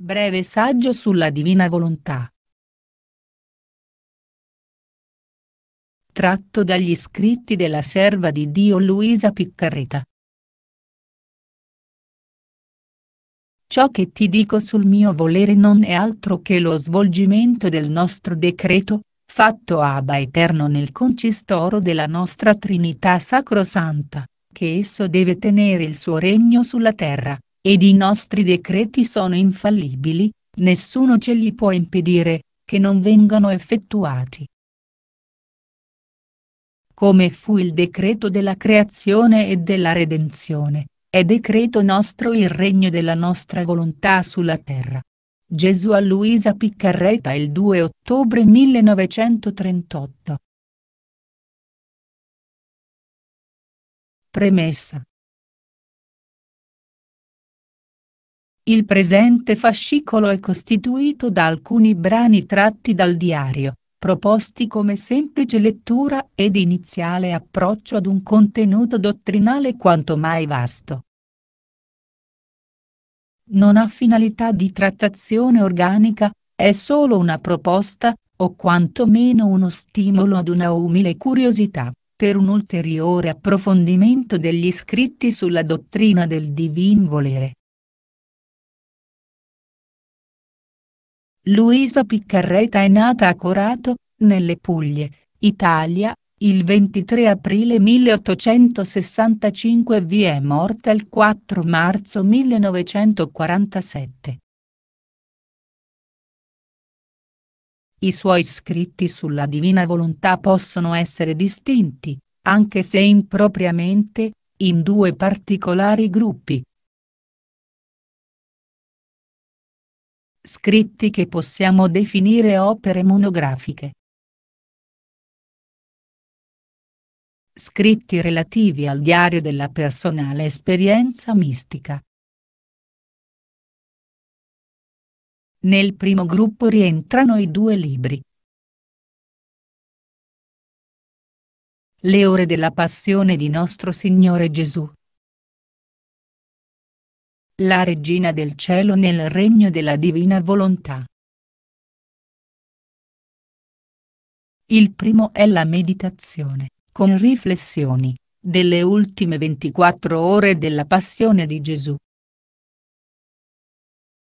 Breve saggio sulla Divina Volontà. Tratto dagli scritti della serva di Dio Luisa Piccarreta. Ciò che ti dico sul mio volere non è altro che lo svolgimento del nostro decreto, fatto Abba Eterno nel concistoro della nostra Trinità Sacrosanta, che esso deve tenere il suo regno sulla terra ed i nostri decreti sono infallibili, nessuno ce li può impedire, che non vengano effettuati. Come fu il decreto della creazione e della redenzione, è decreto nostro il regno della nostra volontà sulla terra. Gesù a Luisa Piccarreta il 2 ottobre 1938. Premessa Il presente fascicolo è costituito da alcuni brani tratti dal diario, proposti come semplice lettura ed iniziale approccio ad un contenuto dottrinale quanto mai vasto. Non ha finalità di trattazione organica, è solo una proposta, o quantomeno uno stimolo ad una umile curiosità, per un ulteriore approfondimento degli scritti sulla dottrina del divin volere. Luisa Piccarreta è nata a Corato, nelle Puglie, Italia, il 23 aprile 1865 e vi è morta il 4 marzo 1947. I suoi scritti sulla Divina Volontà possono essere distinti, anche se impropriamente, in due particolari gruppi, scritti che possiamo definire opere monografiche. Scritti relativi al diario della personale esperienza mistica. Nel primo gruppo rientrano i due libri. Le ore della passione di nostro Signore Gesù la regina del cielo nel regno della divina volontà. Il primo è la meditazione, con riflessioni, delle ultime 24 ore della passione di Gesù.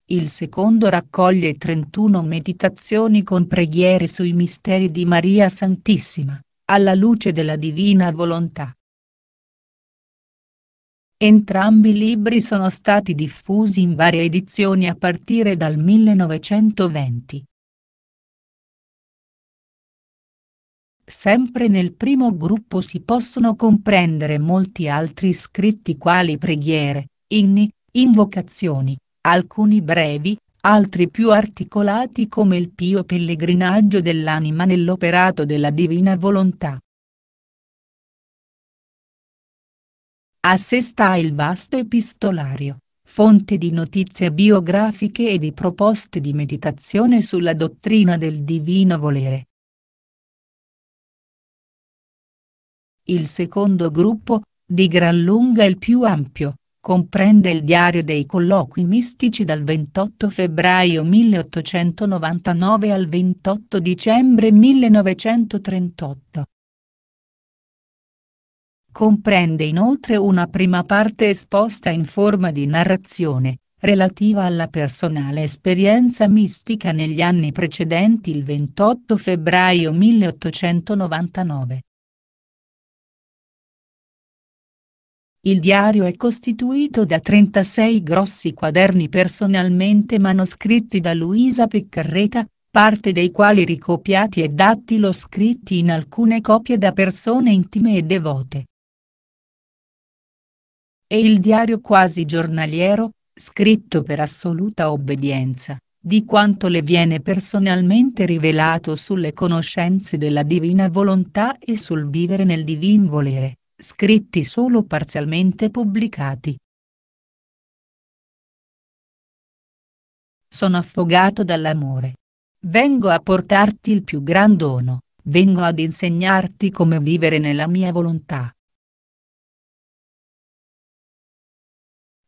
Il secondo raccoglie 31 meditazioni con preghiere sui misteri di Maria Santissima, alla luce della divina volontà. Entrambi i libri sono stati diffusi in varie edizioni a partire dal 1920. Sempre nel primo gruppo si possono comprendere molti altri scritti quali preghiere, inni, invocazioni, alcuni brevi, altri più articolati come il pio pellegrinaggio dell'anima nell'operato della Divina Volontà. A sé sta il vasto epistolario, fonte di notizie biografiche e di proposte di meditazione sulla dottrina del divino volere. Il secondo gruppo, di gran lunga il più ampio, comprende il diario dei colloqui mistici dal 28 febbraio 1899 al 28 dicembre 1938, Comprende inoltre una prima parte esposta in forma di narrazione, relativa alla personale esperienza mistica negli anni precedenti il 28 febbraio 1899. Il diario è costituito da 36 grossi quaderni personalmente manoscritti da Luisa Piccarreta, parte dei quali ricopiati e dattilo scritti in alcune copie da persone intime e devote e il diario quasi giornaliero, scritto per assoluta obbedienza, di quanto le viene personalmente rivelato sulle conoscenze della divina volontà e sul vivere nel divin volere, scritti solo parzialmente pubblicati. Sono affogato dall'amore. Vengo a portarti il più gran dono, vengo ad insegnarti come vivere nella mia volontà,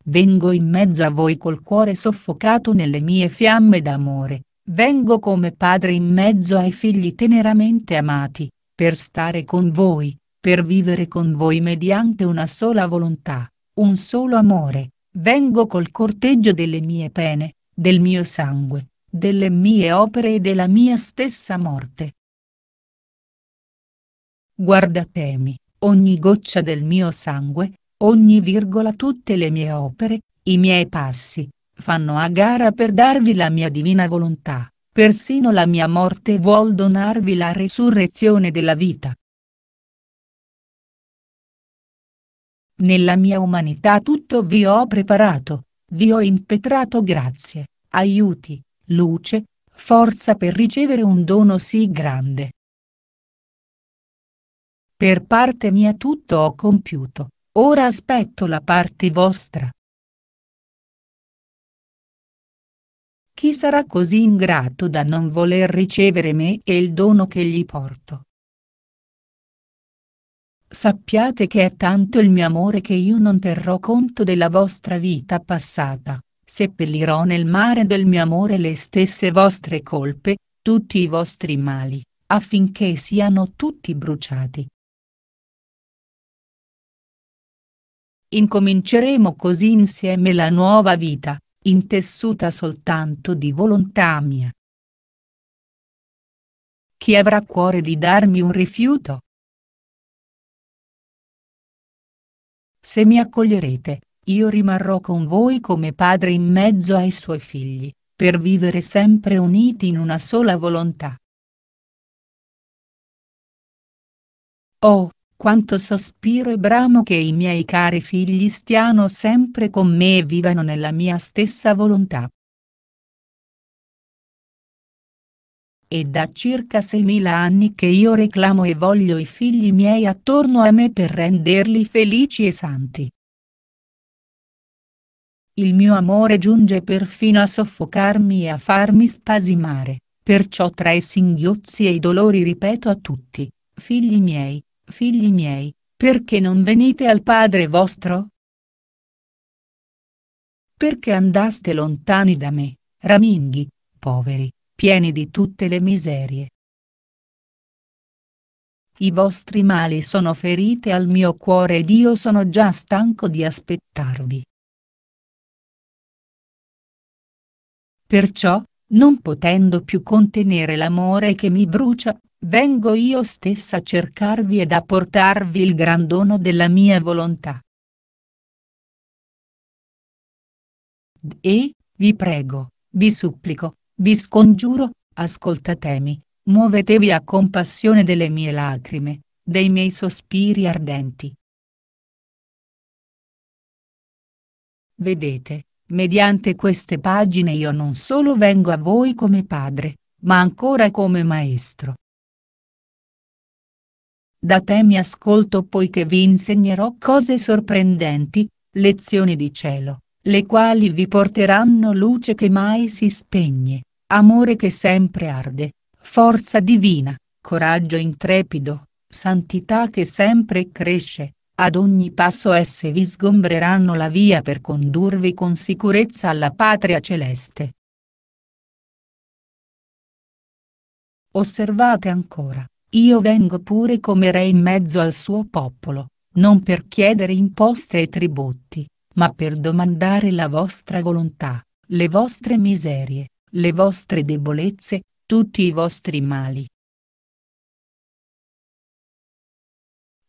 Vengo in mezzo a voi col cuore soffocato nelle mie fiamme d'amore, vengo come padre in mezzo ai figli teneramente amati, per stare con voi, per vivere con voi mediante una sola volontà, un solo amore, vengo col corteggio delle mie pene, del mio sangue, delle mie opere e della mia stessa morte. Guardatemi, ogni goccia del mio sangue, ogni virgola tutte le mie opere, i miei passi, fanno a gara per darvi la mia divina volontà, persino la mia morte vuol donarvi la resurrezione della vita. Nella mia umanità tutto vi ho preparato, vi ho impetrato grazie, aiuti, luce, forza per ricevere un dono sì grande. Per parte mia tutto ho compiuto, Ora aspetto la parte vostra. Chi sarà così ingrato da non voler ricevere me e il dono che gli porto? Sappiate che è tanto il mio amore che io non terrò conto della vostra vita passata, seppellirò nel mare del mio amore le stesse vostre colpe, tutti i vostri mali, affinché siano tutti bruciati. Incominceremo così insieme la nuova vita, intessuta soltanto di volontà mia. Chi avrà cuore di darmi un rifiuto? Se mi accoglierete, io rimarrò con voi come padre in mezzo ai suoi figli, per vivere sempre uniti in una sola volontà. Oh, quanto sospiro e bramo che i miei cari figli stiano sempre con me e vivano nella mia stessa volontà. È da circa 6.000 anni che io reclamo e voglio i figli miei attorno a me per renderli felici e santi. Il mio amore giunge perfino a soffocarmi e a farmi spasimare, perciò tra i singhiozzi e i dolori ripeto a tutti, figli miei, Figli miei, perché non venite al Padre vostro? Perché andaste lontani da me, raminghi, poveri, pieni di tutte le miserie. I vostri mali sono ferite al mio cuore ed io sono già stanco di aspettarvi. Perciò, non potendo più contenere l'amore che mi brucia, vengo io stessa a cercarvi ed a portarvi il gran dono della mia volontà. E, vi prego, vi supplico, vi scongiuro, ascoltatemi, muovetevi a compassione delle mie lacrime, dei miei sospiri ardenti. Vedete, mediante queste pagine io non solo vengo a voi come padre, ma ancora come maestro. Da te mi ascolto poiché vi insegnerò cose sorprendenti, lezioni di cielo, le quali vi porteranno luce che mai si spegne, amore che sempre arde, forza divina, coraggio intrepido, santità che sempre cresce, ad ogni passo esse vi sgombreranno la via per condurvi con sicurezza alla patria celeste. Osservate ancora. Io vengo pure come re in mezzo al suo popolo, non per chiedere imposte e tributi, ma per domandare la vostra volontà, le vostre miserie, le vostre debolezze, tutti i vostri mali.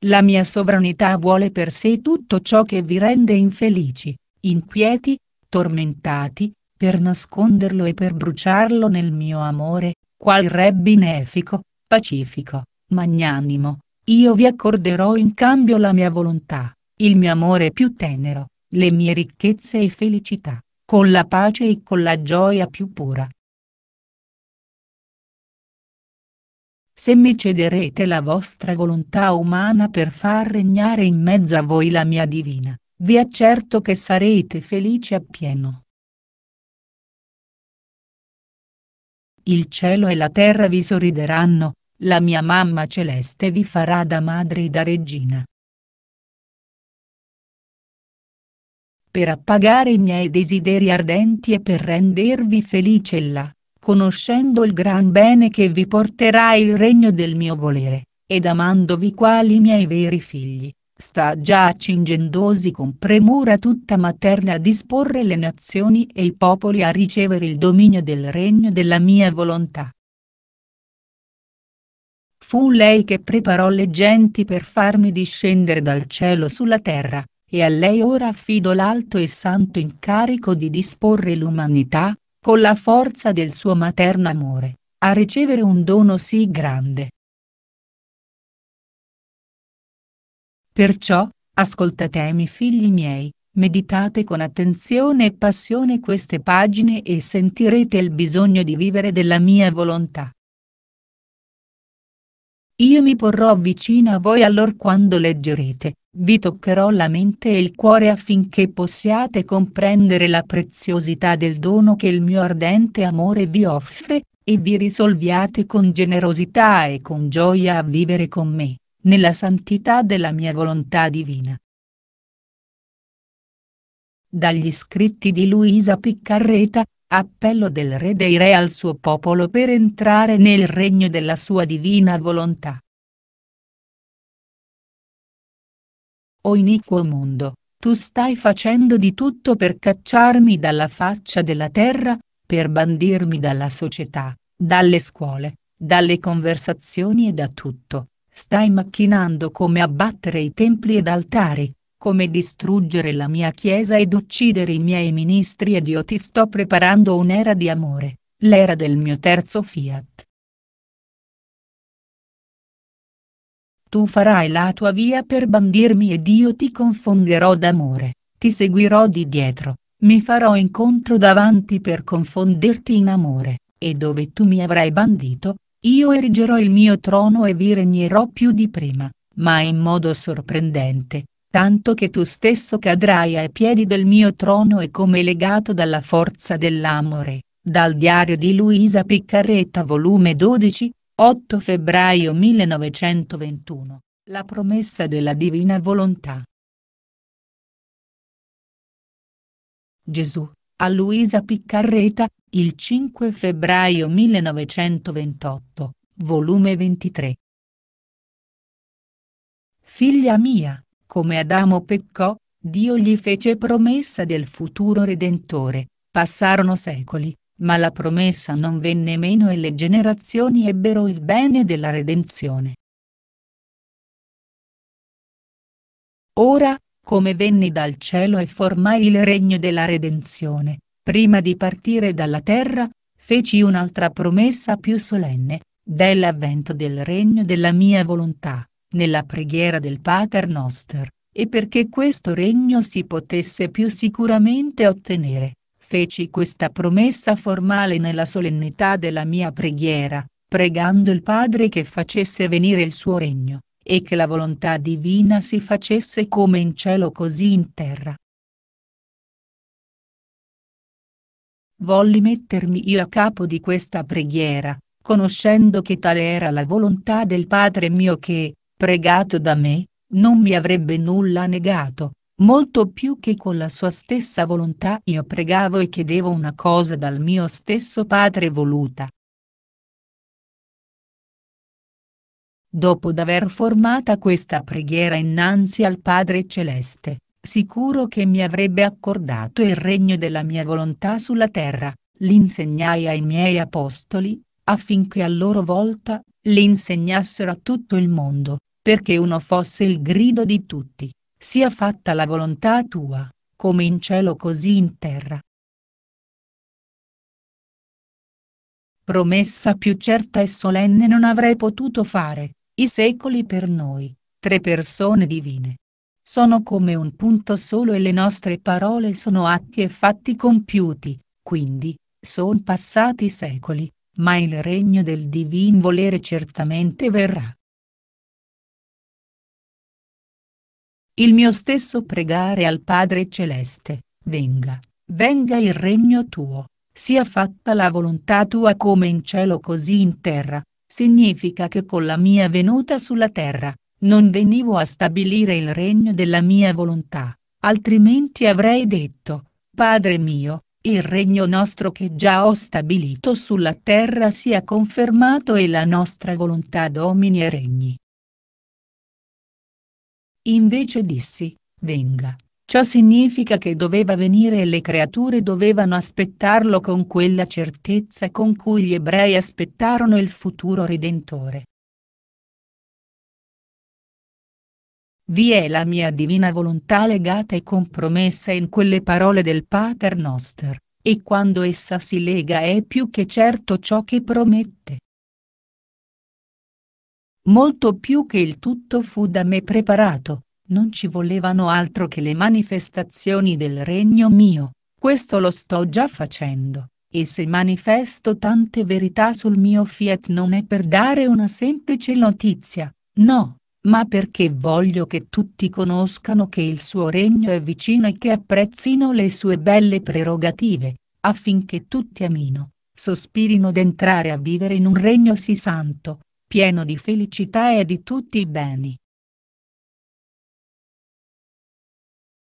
La mia sovranità vuole per sé tutto ciò che vi rende infelici, inquieti, tormentati, per nasconderlo e per bruciarlo nel mio amore, qual re benefico, pacifico, magnanimo, io vi accorderò in cambio la mia volontà, il mio amore più tenero, le mie ricchezze e felicità, con la pace e con la gioia più pura. Se mi cederete la vostra volontà umana per far regnare in mezzo a voi la mia divina, vi accerto che sarete felici appieno. il cielo e la terra vi sorrideranno, la mia mamma celeste vi farà da madre e da regina. Per appagare i miei desideri ardenti e per rendervi felice là, conoscendo il gran bene che vi porterà il regno del mio volere, ed amandovi quali miei veri figli, Sta già accingendosi con premura tutta materna a disporre le nazioni e i popoli a ricevere il dominio del regno della mia volontà. Fu lei che preparò le genti per farmi discendere dal cielo sulla terra, e a lei ora affido l'alto e santo incarico di disporre l'umanità, con la forza del suo materno amore, a ricevere un dono sì grande, Perciò, ascoltatemi figli miei, meditate con attenzione e passione queste pagine e sentirete il bisogno di vivere della mia volontà. Io mi porrò vicino a voi allor quando leggerete, vi toccherò la mente e il cuore affinché possiate comprendere la preziosità del dono che il mio ardente amore vi offre, e vi risolviate con generosità e con gioia a vivere con me nella santità della mia volontà divina. Dagli scritti di Luisa Piccarreta, appello del Re dei Re al suo popolo per entrare nel regno della sua divina volontà. O iniquo mondo, tu stai facendo di tutto per cacciarmi dalla faccia della terra, per bandirmi dalla società, dalle scuole, dalle conversazioni e da tutto, Stai macchinando come abbattere i templi ed altari, come distruggere la mia chiesa ed uccidere i miei ministri ed io ti sto preparando un'era di amore, l'era del mio terzo fiat. Tu farai la tua via per bandirmi ed io ti confonderò d'amore, ti seguirò di dietro, mi farò incontro davanti per confonderti in amore, e dove tu mi avrai bandito, io erigerò il mio trono e vi regnerò più di prima, ma in modo sorprendente, tanto che tu stesso cadrai ai piedi del mio trono e come legato dalla forza dell'amore. Dal diario di Luisa Piccarretta volume 12, 8 febbraio 1921. La promessa della divina volontà. Gesù, a Luisa Piccarreta, il 5 febbraio 1928, volume 23. Figlia mia, come Adamo peccò, Dio gli fece promessa del futuro redentore, passarono secoli, ma la promessa non venne meno e le generazioni ebbero il bene della redenzione. Ora, come venni dal cielo e formai il regno della redenzione, Prima di partire dalla terra, feci un'altra promessa più solenne, dell'avvento del regno della mia volontà, nella preghiera del Pater Noster, e perché questo regno si potesse più sicuramente ottenere, feci questa promessa formale nella solennità della mia preghiera, pregando il Padre che facesse venire il suo regno, e che la volontà divina si facesse come in cielo così in terra. Volli mettermi io a capo di questa preghiera, conoscendo che tale era la volontà del Padre mio che, pregato da me, non mi avrebbe nulla negato, molto più che con la sua stessa volontà io pregavo e chiedevo una cosa dal mio stesso Padre voluta. Dopo d'aver formata questa preghiera innanzi al Padre Celeste, sicuro che mi avrebbe accordato il regno della mia volontà sulla terra, l'insegnai ai miei apostoli, affinché a loro volta, l'insegnassero a tutto il mondo, perché uno fosse il grido di tutti, sia fatta la volontà tua, come in cielo così in terra. Promessa più certa e solenne non avrei potuto fare, i secoli per noi, tre persone divine, sono come un punto solo e le nostre parole sono atti e fatti compiuti, quindi, son passati secoli, ma il regno del divin volere certamente verrà. Il mio stesso pregare al Padre Celeste, venga, venga il regno tuo, sia fatta la volontà tua come in cielo così in terra, significa che con la mia venuta sulla terra, non venivo a stabilire il regno della mia volontà, altrimenti avrei detto, Padre mio, il regno nostro che già ho stabilito sulla terra sia confermato e la nostra volontà domini e regni. Invece dissi, venga. Ciò significa che doveva venire e le creature dovevano aspettarlo con quella certezza con cui gli ebrei aspettarono il futuro redentore. Vi è la mia divina volontà legata e compromessa in quelle parole del Pater Noster, e quando essa si lega è più che certo ciò che promette. Molto più che il tutto fu da me preparato, non ci volevano altro che le manifestazioni del regno mio, questo lo sto già facendo, e se manifesto tante verità sul mio fiat non è per dare una semplice notizia, no, ma perché voglio che tutti conoscano che il suo regno è vicino e che apprezzino le sue belle prerogative, affinché tutti amino, sospirino d'entrare a vivere in un regno sì santo, pieno di felicità e di tutti i beni.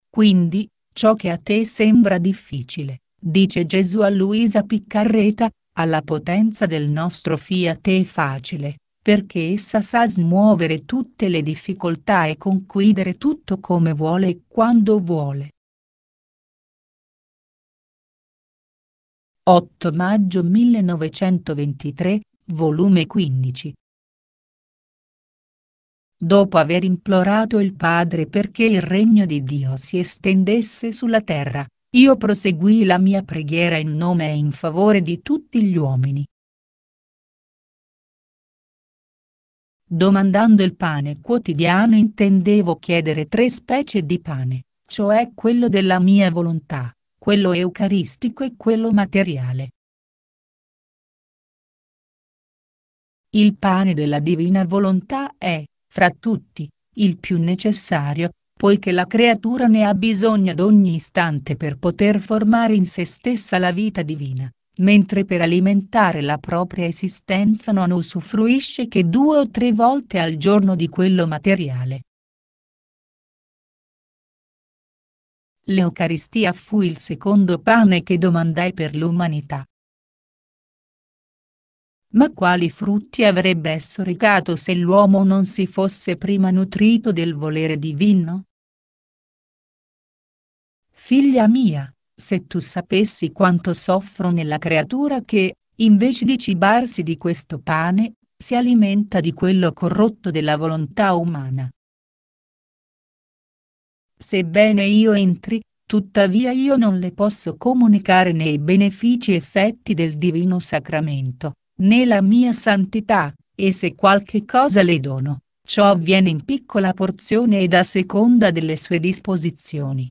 Quindi, ciò che a te sembra difficile, dice Gesù a Luisa Piccarreta, alla potenza del nostro fiat è facile, perché essa sa smuovere tutte le difficoltà e conquidere tutto come vuole e quando vuole. 8 maggio 1923, volume 15. Dopo aver implorato il Padre perché il regno di Dio si estendesse sulla terra, io proseguì la mia preghiera in nome e in favore di tutti gli uomini. Domandando il pane quotidiano intendevo chiedere tre specie di pane, cioè quello della mia volontà, quello eucaristico e quello materiale. Il pane della divina volontà è, fra tutti, il più necessario, poiché la creatura ne ha bisogno ad ogni istante per poter formare in se stessa la vita divina, mentre per alimentare la propria esistenza non usufruisce che due o tre volte al giorno di quello materiale. L'Eucaristia fu il secondo pane che domandai per l'umanità. Ma quali frutti avrebbe esso recato se l'uomo non si fosse prima nutrito del volere divino? Figlia mia, se tu sapessi quanto soffro nella creatura che, invece di cibarsi di questo pane, si alimenta di quello corrotto della volontà umana. Sebbene io entri, tuttavia io non le posso comunicare né i benefici effetti del divino sacramento, né la mia santità, e se qualche cosa le dono, ciò avviene in piccola porzione ed a seconda delle sue disposizioni.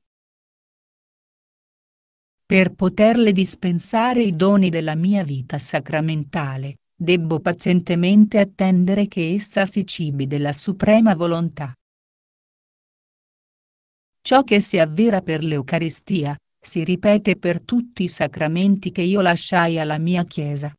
Per poterle dispensare i doni della mia vita sacramentale, debbo pazientemente attendere che essa si cibi della suprema volontà. Ciò che si avvera per l'Eucaristia, si ripete per tutti i sacramenti che io lasciai alla mia Chiesa.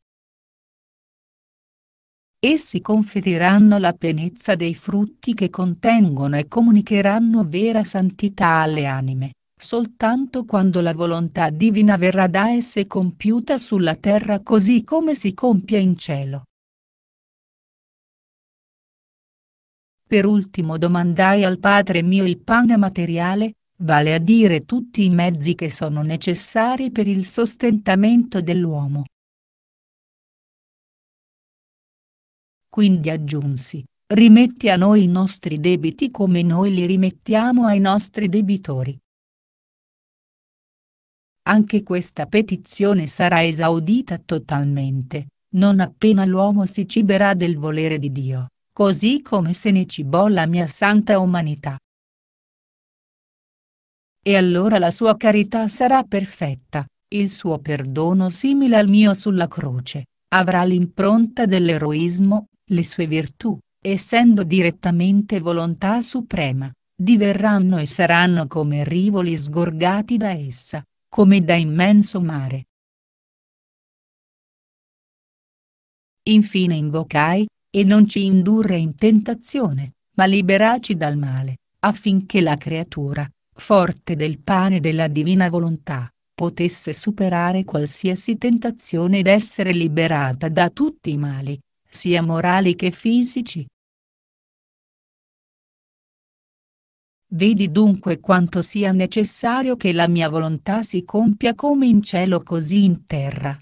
Essi conferiranno la pienezza dei frutti che contengono e comunicheranno vera santità alle anime. Soltanto quando la volontà divina verrà da esse compiuta sulla terra così come si compia in cielo. Per ultimo domandai al Padre mio il pane materiale, vale a dire tutti i mezzi che sono necessari per il sostentamento dell'uomo. Quindi aggiunsi, rimetti a noi i nostri debiti come noi li rimettiamo ai nostri debitori. Anche questa petizione sarà esaudita totalmente, non appena l'uomo si ciberà del volere di Dio, così come se ne cibò la mia santa umanità. E allora la sua carità sarà perfetta, il suo perdono simile al mio sulla croce, avrà l'impronta dell'eroismo, le sue virtù, essendo direttamente volontà suprema, diverranno e saranno come rivoli sgorgati da essa, come da immenso mare. Infine invocai, e non ci indurre in tentazione, ma liberaci dal male, affinché la creatura, forte del pane della divina volontà, potesse superare qualsiasi tentazione ed essere liberata da tutti i mali, sia morali che fisici, Vedi dunque quanto sia necessario che la mia volontà si compia come in cielo così in terra.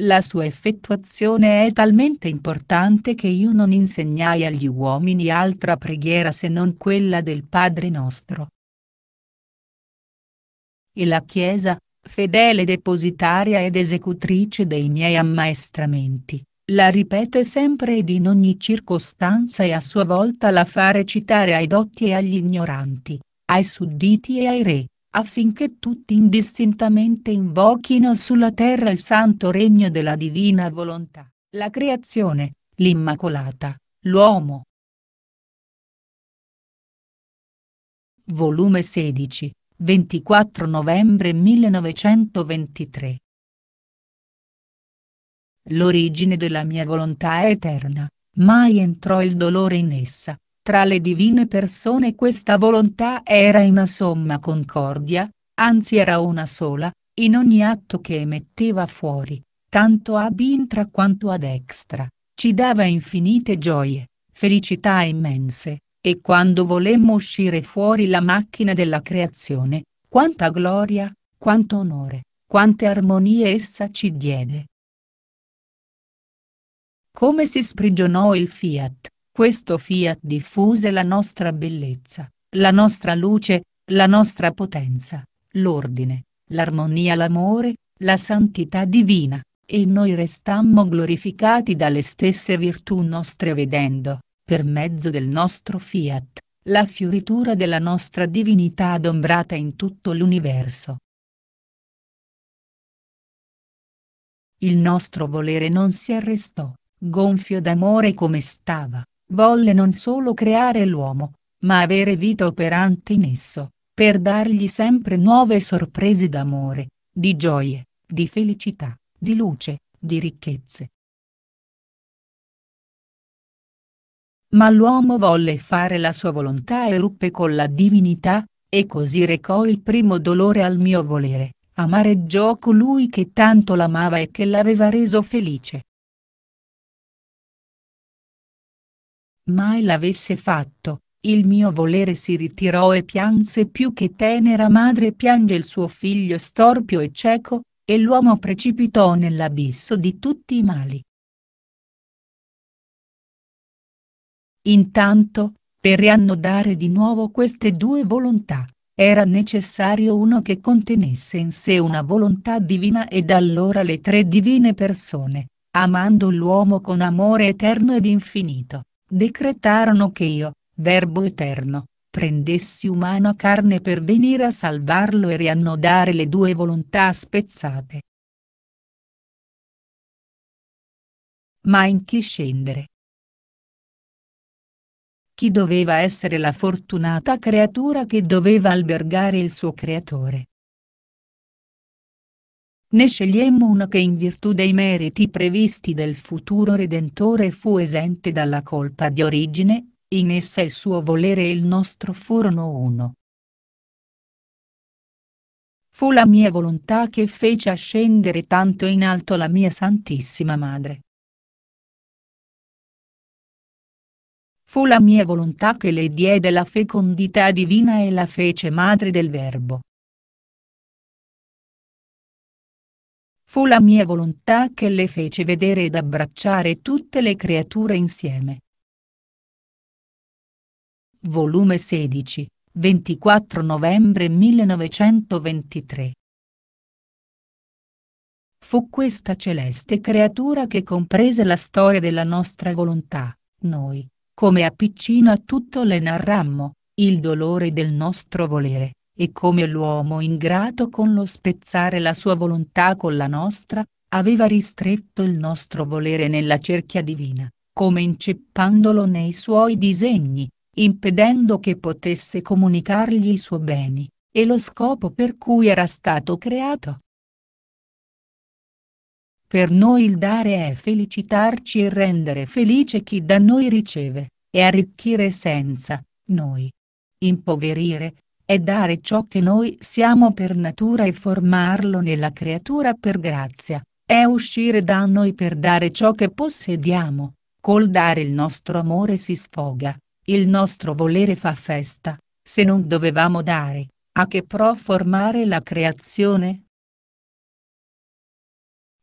La sua effettuazione è talmente importante che io non insegnai agli uomini altra preghiera se non quella del Padre nostro. E la Chiesa, fedele depositaria ed esecutrice dei miei ammaestramenti, la ripete sempre ed in ogni circostanza e a sua volta la fa recitare ai dotti e agli ignoranti, ai sudditi e ai re, affinché tutti indistintamente invochino sulla terra il santo regno della divina volontà, la creazione, l'Immacolata, l'uomo. Volume 16, 24 novembre 1923 l'origine della mia volontà è eterna, mai entrò il dolore in essa, tra le divine persone questa volontà era in una somma concordia, anzi era una sola, in ogni atto che emetteva fuori, tanto ad intra quanto ad extra, ci dava infinite gioie, felicità immense, e quando volemmo uscire fuori la macchina della creazione, quanta gloria, quanto onore, quante armonie essa ci diede. Come si sprigionò il fiat, questo fiat diffuse la nostra bellezza, la nostra luce, la nostra potenza, l'ordine, l'armonia l'amore, la santità divina, e noi restammo glorificati dalle stesse virtù nostre vedendo, per mezzo del nostro fiat, la fioritura della nostra divinità adombrata in tutto l'universo. Il nostro volere non si arrestò, gonfio d'amore come stava, volle non solo creare l'uomo, ma avere vita operante in esso, per dargli sempre nuove sorprese d'amore, di gioie, di felicità, di luce, di ricchezze. Ma l'uomo volle fare la sua volontà e ruppe con la divinità, e così recò il primo dolore al mio volere, amareggiò colui che tanto l'amava e che l'aveva reso felice. Mai l'avesse fatto, il mio volere si ritirò e pianse più che tenera madre piange il suo figlio storpio e cieco, e l'uomo precipitò nell'abisso di tutti i mali. Intanto, per riannodare di nuovo queste due volontà, era necessario uno che contenesse in sé una volontà divina ed allora le tre divine persone, amando l'uomo con amore eterno ed infinito, decretarono che io, Verbo Eterno, prendessi umana carne per venire a salvarlo e riannodare le due volontà spezzate. Ma in chi scendere? Chi doveva essere la fortunata creatura che doveva albergare il suo creatore? ne scegliemmo uno che in virtù dei meriti previsti del futuro Redentore fu esente dalla colpa di origine, in essa il suo volere e il nostro furono uno. Fu la mia volontà che fece ascendere tanto in alto la mia Santissima Madre. Fu la mia volontà che le diede la fecondità divina e la fece madre del Verbo. Fu la mia volontà che le fece vedere ed abbracciare tutte le creature insieme. Volume 16, 24 novembre 1923 Fu questa celeste creatura che comprese la storia della nostra volontà, noi, come a piccina tutto le narrammo, il dolore del nostro volere, e come l'uomo ingrato con lo spezzare la sua volontà con la nostra, aveva ristretto il nostro volere nella cerchia divina, come inceppandolo nei suoi disegni, impedendo che potesse comunicargli i suoi beni, e lo scopo per cui era stato creato. Per noi il dare è felicitarci e rendere felice chi da noi riceve, e arricchire senza, noi. Impoverire, è dare ciò che noi siamo per natura e formarlo nella creatura per grazia, è uscire da noi per dare ciò che possediamo, col dare il nostro amore si sfoga, il nostro volere fa festa, se non dovevamo dare, a che pro formare la creazione?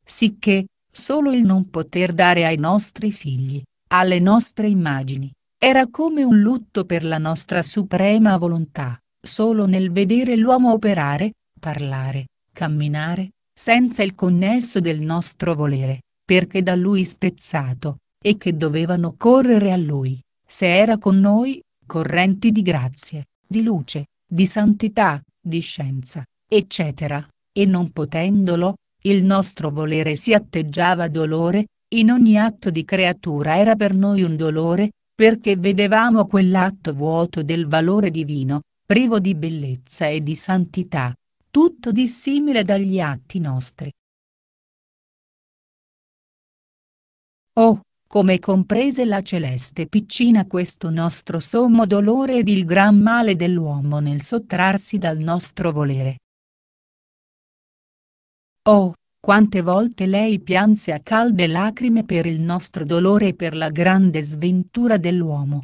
Sicché, solo il non poter dare ai nostri figli, alle nostre immagini, era come un lutto per la nostra suprema volontà Solo nel vedere l'uomo operare, parlare, camminare, senza il connesso del nostro volere, perché da lui spezzato, e che dovevano correre a lui, se era con noi, correnti di grazie, di luce, di santità, di scienza, eccetera, e non potendolo, il nostro volere si atteggiava dolore, in ogni atto di creatura era per noi un dolore, perché vedevamo quell'atto vuoto del valore divino, privo di bellezza e di santità, tutto dissimile dagli atti nostri. Oh, come comprese la celeste piccina questo nostro sommo dolore ed il gran male dell'uomo nel sottrarsi dal nostro volere. Oh, quante volte lei pianse a calde lacrime per il nostro dolore e per la grande sventura dell'uomo.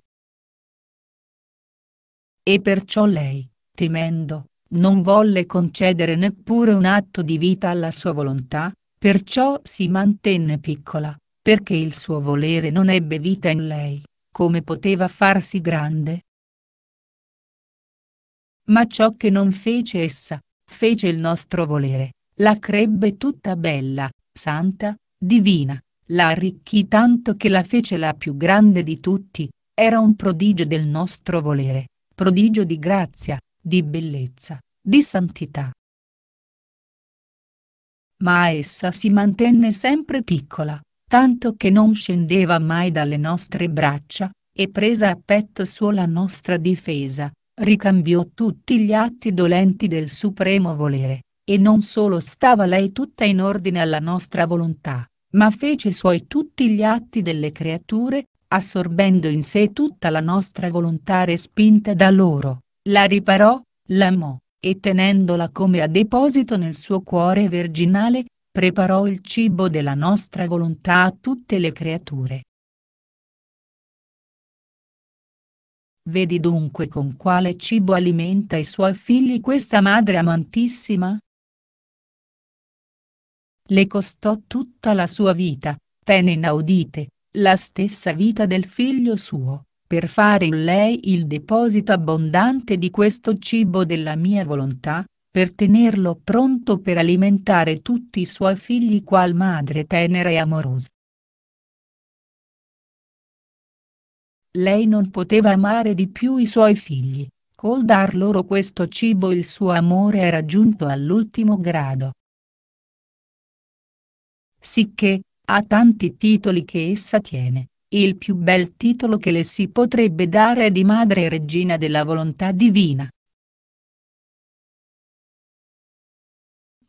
E perciò lei, temendo, non volle concedere neppure un atto di vita alla sua volontà, perciò si mantenne piccola, perché il suo volere non ebbe vita in lei, come poteva farsi grande? Ma ciò che non fece essa, fece il nostro volere, la crebbe tutta bella, santa, divina, la arricchì tanto che la fece la più grande di tutti, era un prodigio del nostro volere prodigio di grazia, di bellezza, di santità. Ma essa si mantenne sempre piccola, tanto che non scendeva mai dalle nostre braccia, e presa a petto suo la nostra difesa, ricambiò tutti gli atti dolenti del supremo volere, e non solo stava lei tutta in ordine alla nostra volontà, ma fece suoi tutti gli atti delle creature, assorbendo in sé tutta la nostra volontà respinta da loro, la riparò, l'amò, e tenendola come a deposito nel suo cuore virginale, preparò il cibo della nostra volontà a tutte le creature. Vedi dunque con quale cibo alimenta i suoi figli questa madre amantissima? Le costò tutta la sua vita, pene inaudite, la stessa vita del figlio suo, per fare in lei il deposito abbondante di questo cibo della mia volontà, per tenerlo pronto per alimentare tutti i suoi figli qual madre tenera e amorosa. Lei non poteva amare di più i suoi figli, col dar loro questo cibo il suo amore era giunto all'ultimo grado. Sicché, ha tanti titoli che essa tiene, il più bel titolo che le si potrebbe dare è di madre regina della volontà divina.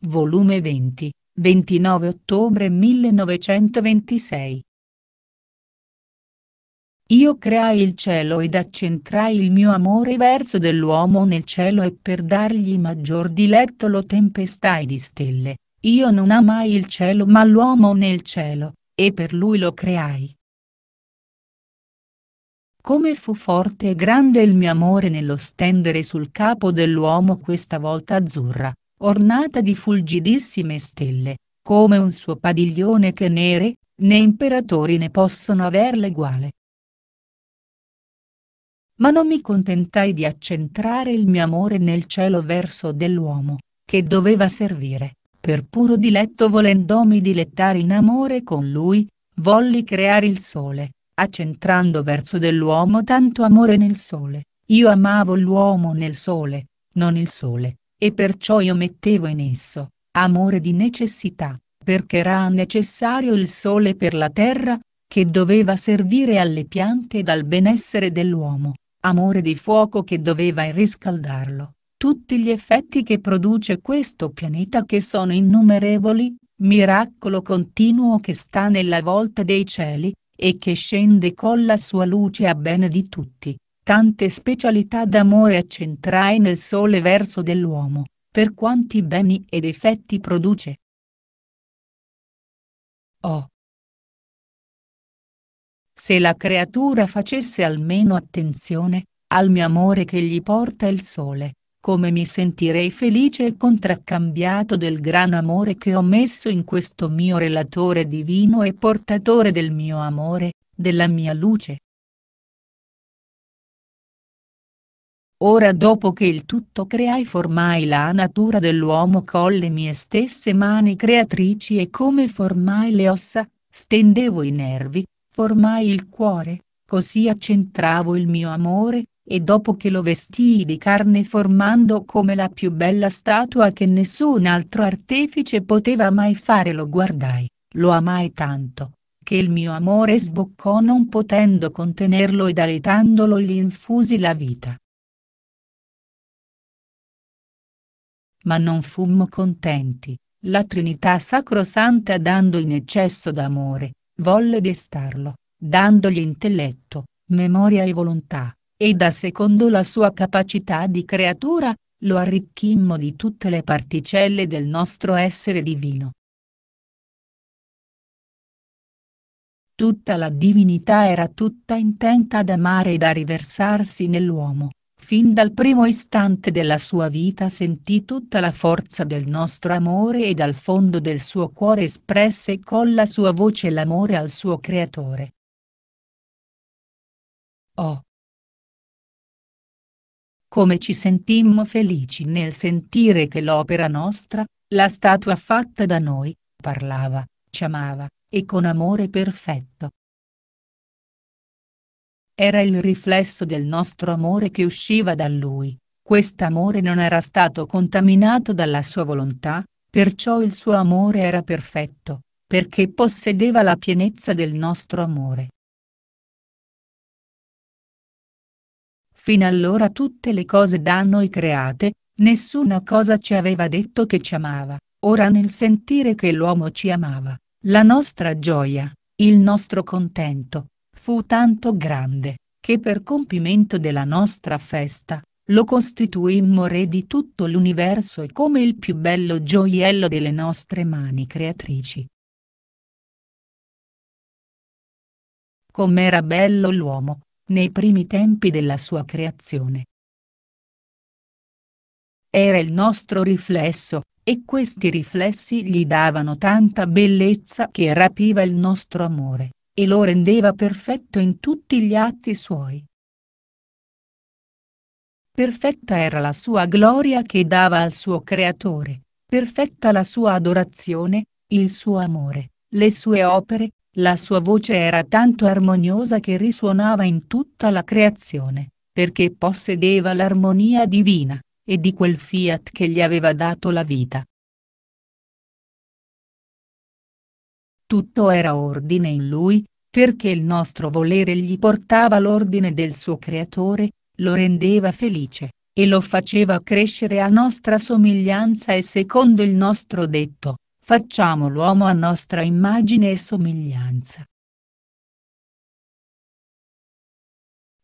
Volume 20, 29 ottobre 1926 io creai il cielo ed accentrai il mio amore verso dell'uomo nel cielo e per dargli maggior diletto lo tempestai di stelle, io non amai il cielo ma l'uomo nel cielo, e per lui lo creai. Come fu forte e grande il mio amore nello stendere sul capo dell'uomo questa volta azzurra, ornata di fulgidissime stelle, come un suo padiglione che nere, né imperatori ne possono averle uguale. Ma non mi contentai di accentrare il mio amore nel cielo verso dell'uomo, che doveva servire, per puro diletto volendomi dilettare in amore con lui, volli creare il sole, accentrando verso dell'uomo tanto amore nel sole, io amavo l'uomo nel sole, non il sole, e perciò io mettevo in esso, amore di necessità, perché era necessario il sole per la terra, che doveva servire alle piante ed al benessere dell'uomo, amore di fuoco che doveva riscaldarlo, tutti gli effetti che produce questo pianeta che sono innumerevoli, miracolo continuo che sta nella volta dei cieli, e che scende con la sua luce a bene di tutti, tante specialità d'amore accentrai nel sole verso dell'uomo, per quanti beni ed effetti produce. Oh. Se la creatura facesse almeno attenzione, al mio amore che gli porta il sole, come mi sentirei felice e contraccambiato del gran amore che ho messo in questo mio relatore divino e portatore del mio amore, della mia luce. Ora dopo che il tutto creai formai la natura dell'uomo con le mie stesse mani creatrici e come formai le ossa, stendevo i nervi, formai il cuore, così accentravo il mio amore, e dopo che lo vestii di carne formando come la più bella statua che nessun altro artefice poteva mai fare lo guardai, lo amai tanto, che il mio amore sboccò non potendo contenerlo ed alitandolo gli infusi la vita. Ma non fummo contenti, la Trinità Sacrosanta dando in eccesso d'amore, volle destarlo, dandogli intelletto, memoria e volontà e da secondo la sua capacità di creatura, lo arricchimmo di tutte le particelle del nostro essere divino. Tutta la divinità era tutta intenta ad amare ed a riversarsi nell'uomo, fin dal primo istante della sua vita sentì tutta la forza del nostro amore e dal fondo del suo cuore espresse con la sua voce l'amore al suo creatore. Oh, come ci sentimmo felici nel sentire che l'opera nostra, la statua fatta da noi, parlava, ci amava, e con amore perfetto. Era il riflesso del nostro amore che usciva da lui, quest'amore non era stato contaminato dalla sua volontà, perciò il suo amore era perfetto, perché possedeva la pienezza del nostro amore. fin allora tutte le cose da noi create, nessuna cosa ci aveva detto che ci amava, ora nel sentire che l'uomo ci amava, la nostra gioia, il nostro contento, fu tanto grande, che per compimento della nostra festa, lo costituimmo re di tutto l'universo e come il più bello gioiello delle nostre mani creatrici. Com'era bello l'uomo, nei primi tempi della sua creazione. Era il nostro riflesso, e questi riflessi gli davano tanta bellezza che rapiva il nostro amore, e lo rendeva perfetto in tutti gli atti suoi. Perfetta era la sua gloria che dava al suo Creatore, perfetta la sua adorazione, il suo amore, le sue opere, la sua voce era tanto armoniosa che risuonava in tutta la creazione, perché possedeva l'armonia divina, e di quel fiat che gli aveva dato la vita. Tutto era ordine in lui, perché il nostro volere gli portava l'ordine del suo creatore, lo rendeva felice, e lo faceva crescere a nostra somiglianza e secondo il nostro detto, facciamo l'uomo a nostra immagine e somiglianza.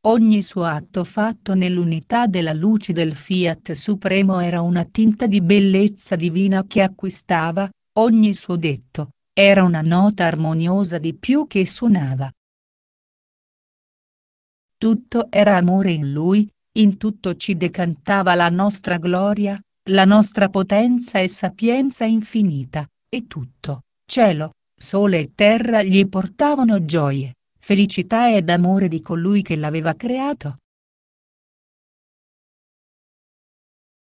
Ogni suo atto fatto nell'unità della luce del Fiat Supremo era una tinta di bellezza divina che acquistava, ogni suo detto, era una nota armoniosa di più che suonava. Tutto era amore in lui, in tutto ci decantava la nostra gloria, la nostra potenza e sapienza infinita e tutto, cielo, sole e terra gli portavano gioie, felicità ed amore di colui che l'aveva creato.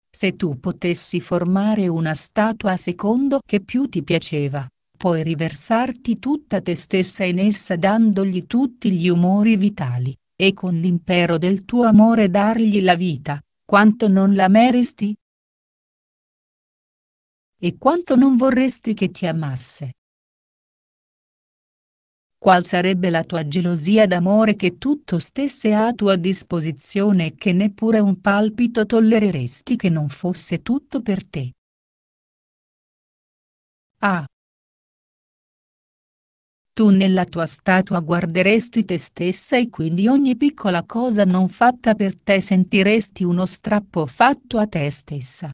Se tu potessi formare una statua secondo che più ti piaceva, puoi riversarti tutta te stessa in essa dandogli tutti gli umori vitali, e con l'impero del tuo amore dargli la vita, quanto non la meresti? E quanto non vorresti che ti amasse? Qual sarebbe la tua gelosia d'amore che tutto stesse a tua disposizione e che neppure un palpito tollereresti che non fosse tutto per te? A. Ah. Tu nella tua statua guarderesti te stessa e quindi ogni piccola cosa non fatta per te sentiresti uno strappo fatto a te stessa.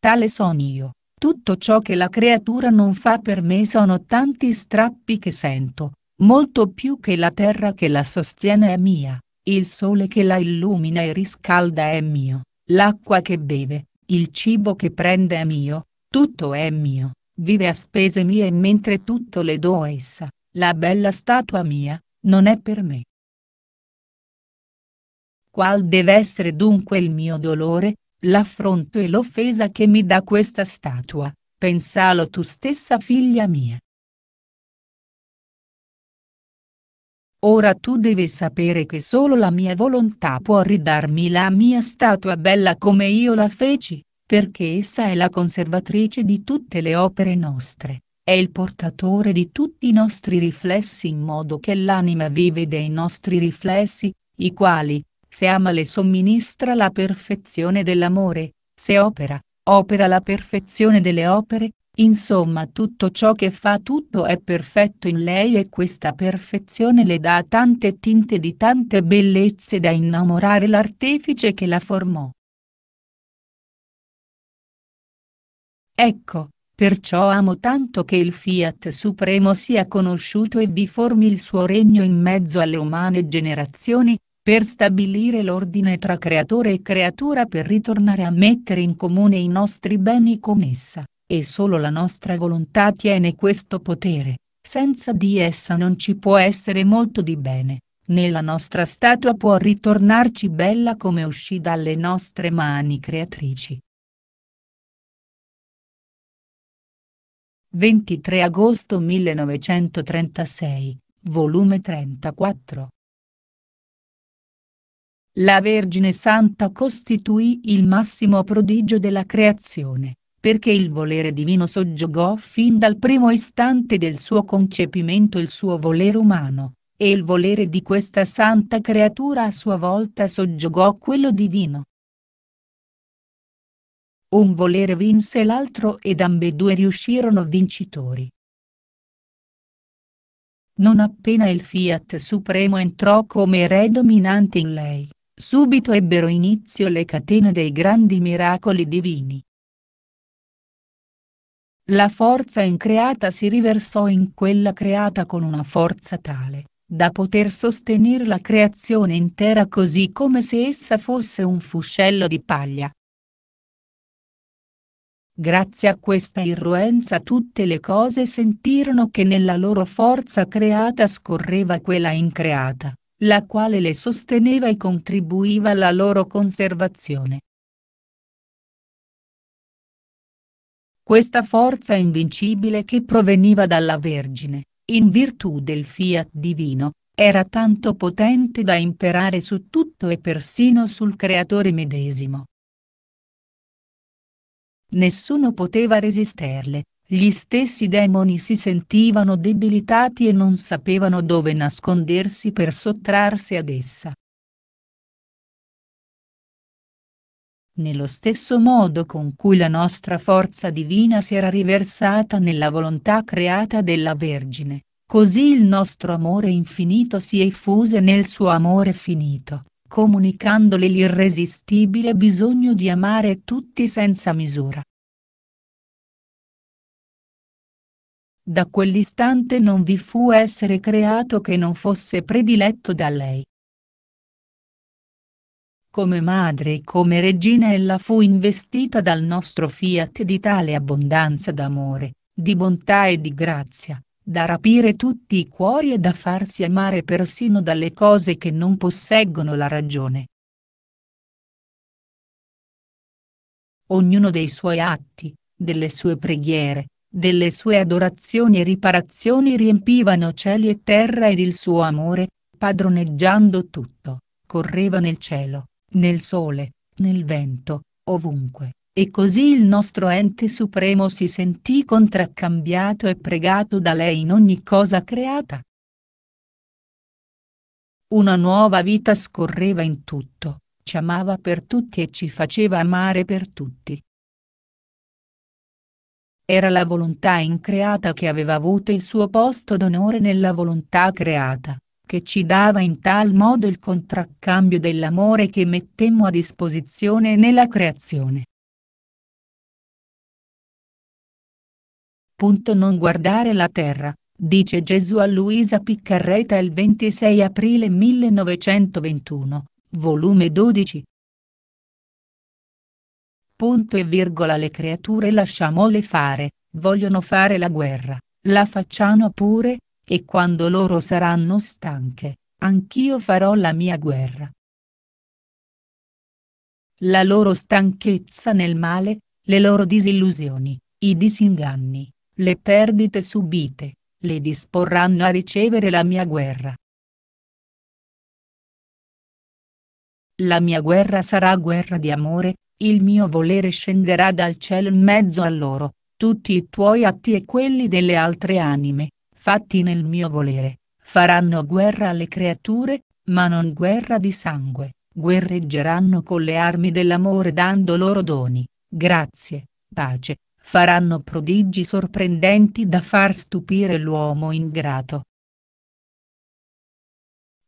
Tale sono io. Tutto ciò che la creatura non fa per me sono tanti strappi che sento, molto più che la terra che la sostiene è mia, il sole che la illumina e riscalda è mio, l'acqua che beve, il cibo che prende è mio, tutto è mio, vive a spese mie e mentre tutto le do a essa, la bella statua mia, non è per me. Qual deve essere dunque il mio dolore, l'affronto e l'offesa che mi dà questa statua, pensalo tu stessa figlia mia. Ora tu devi sapere che solo la mia volontà può ridarmi la mia statua bella come io la feci, perché essa è la conservatrice di tutte le opere nostre, è il portatore di tutti i nostri riflessi in modo che l'anima vive dei nostri riflessi, i quali, se ama le somministra la perfezione dell'amore, se opera, opera la perfezione delle opere, insomma tutto ciò che fa tutto è perfetto in lei e questa perfezione le dà tante tinte di tante bellezze da innamorare l'artefice che la formò. Ecco, perciò amo tanto che il Fiat Supremo sia conosciuto e vi formi il suo regno in mezzo alle umane generazioni, per stabilire l'ordine tra creatore e creatura per ritornare a mettere in comune i nostri beni con essa, e solo la nostra volontà tiene questo potere, senza di essa non ci può essere molto di bene, né la nostra statua può ritornarci bella come uscì dalle nostre mani creatrici. 23 agosto 1936, volume 34 la Vergine Santa costituì il massimo prodigio della creazione, perché il volere divino soggiogò fin dal primo istante del suo concepimento il suo volere umano, e il volere di questa santa creatura a sua volta soggiogò quello divino. Un volere vinse l'altro ed ambedue riuscirono vincitori. Non appena il Fiat Supremo entrò come re dominante in lei, Subito ebbero inizio le catene dei grandi miracoli divini. La forza increata si riversò in quella creata con una forza tale, da poter sostenere la creazione intera così come se essa fosse un fuscello di paglia. Grazie a questa irruenza tutte le cose sentirono che nella loro forza creata scorreva quella increata, la quale le sosteneva e contribuiva alla loro conservazione. Questa forza invincibile che proveniva dalla Vergine, in virtù del fiat divino, era tanto potente da imperare su tutto e persino sul Creatore medesimo. Nessuno poteva resisterle, gli stessi demoni si sentivano debilitati e non sapevano dove nascondersi per sottrarsi ad essa. nello stesso modo con cui la nostra forza divina si era riversata nella volontà creata della Vergine, così il nostro amore infinito si effuse nel suo amore finito, comunicandole l'irresistibile bisogno di amare tutti senza misura. Da quell'istante non vi fu essere creato che non fosse prediletto da lei. Come madre e come regina ella fu investita dal nostro fiat di tale abbondanza d'amore, di bontà e di grazia, da rapire tutti i cuori e da farsi amare persino dalle cose che non posseggono la ragione. Ognuno dei suoi atti, delle sue preghiere, delle sue adorazioni e riparazioni riempivano cieli e terra ed il suo amore, padroneggiando tutto, correva nel cielo, nel sole, nel vento, ovunque, e così il nostro ente supremo si sentì contraccambiato e pregato da lei in ogni cosa creata. Una nuova vita scorreva in tutto, ci amava per tutti e ci faceva amare per tutti era la volontà increata che aveva avuto il suo posto d'onore nella volontà creata, che ci dava in tal modo il contraccambio dell'amore che mettemmo a disposizione nella creazione. Punto non guardare la terra, dice Gesù a Luisa Piccarreta il 26 aprile 1921, volume 12, Punto e virgola le creature lasciamole fare, vogliono fare la guerra, la facciano pure, e quando loro saranno stanche, anch'io farò la mia guerra. La loro stanchezza nel male, le loro disillusioni, i disinganni, le perdite subite, le disporranno a ricevere la mia guerra. La mia guerra sarà guerra di amore, il mio volere scenderà dal cielo in mezzo a loro, tutti i tuoi atti e quelli delle altre anime, fatti nel mio volere, faranno guerra alle creature, ma non guerra di sangue, guerreggeranno con le armi dell'amore dando loro doni, grazie, pace, faranno prodigi sorprendenti da far stupire l'uomo ingrato.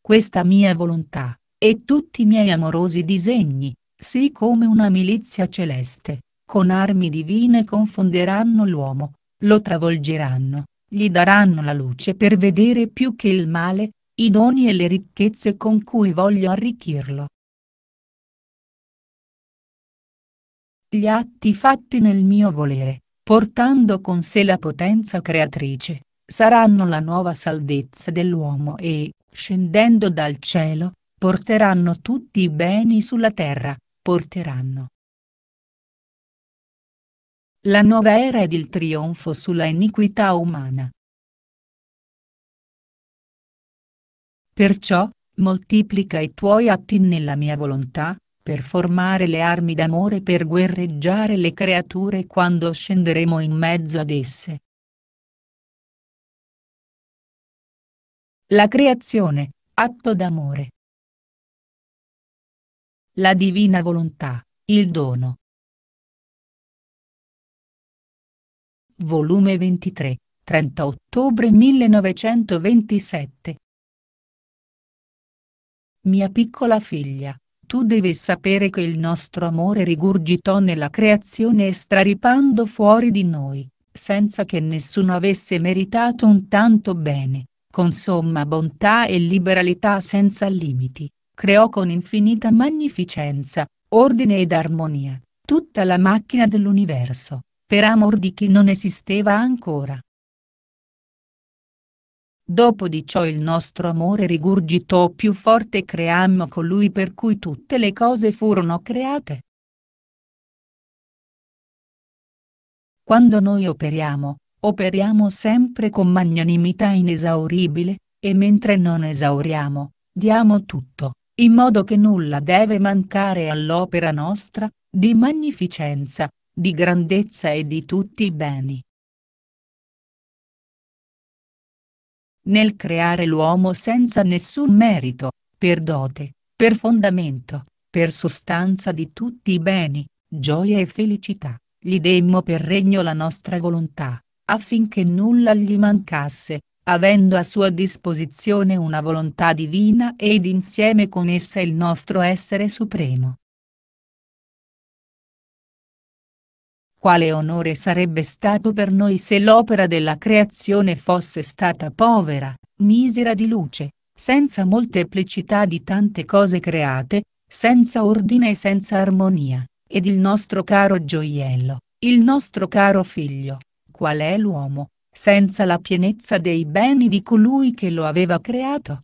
Questa mia volontà, e tutti i miei amorosi disegni, sì come una milizia celeste, con armi divine confonderanno l'uomo, lo travolgeranno, gli daranno la luce per vedere più che il male, i doni e le ricchezze con cui voglio arricchirlo. Gli atti fatti nel mio volere, portando con sé la potenza creatrice, saranno la nuova salvezza dell'uomo e, scendendo dal cielo, porteranno tutti i beni sulla terra porteranno. La nuova era ed il trionfo sulla iniquità umana. Perciò, moltiplica i tuoi atti nella mia volontà, per formare le armi d'amore per guerreggiare le creature quando scenderemo in mezzo ad esse. La creazione, atto d'amore la divina volontà, il dono. Volume 23, 30 ottobre 1927. Mia piccola figlia, tu devi sapere che il nostro amore rigurgitò nella creazione e straripando fuori di noi, senza che nessuno avesse meritato un tanto bene, con somma bontà e liberalità senza limiti, creò con infinita magnificenza, ordine ed armonia, tutta la macchina dell'universo, per amor di chi non esisteva ancora. Dopo di ciò il nostro amore rigurgitò più forte e creammo colui per cui tutte le cose furono create. Quando noi operiamo, operiamo sempre con magnanimità inesauribile, e mentre non esauriamo, diamo tutto in modo che nulla deve mancare all'opera nostra, di magnificenza, di grandezza e di tutti i beni. Nel creare l'uomo senza nessun merito, per dote, per fondamento, per sostanza di tutti i beni, gioia e felicità, gli demmo per regno la nostra volontà, affinché nulla gli mancasse, avendo a sua disposizione una volontà divina ed insieme con essa il nostro essere supremo. Quale onore sarebbe stato per noi se l'opera della creazione fosse stata povera, misera di luce, senza molteplicità di tante cose create, senza ordine e senza armonia, ed il nostro caro gioiello, il nostro caro figlio, qual è l'uomo, senza la pienezza dei beni di colui che lo aveva creato.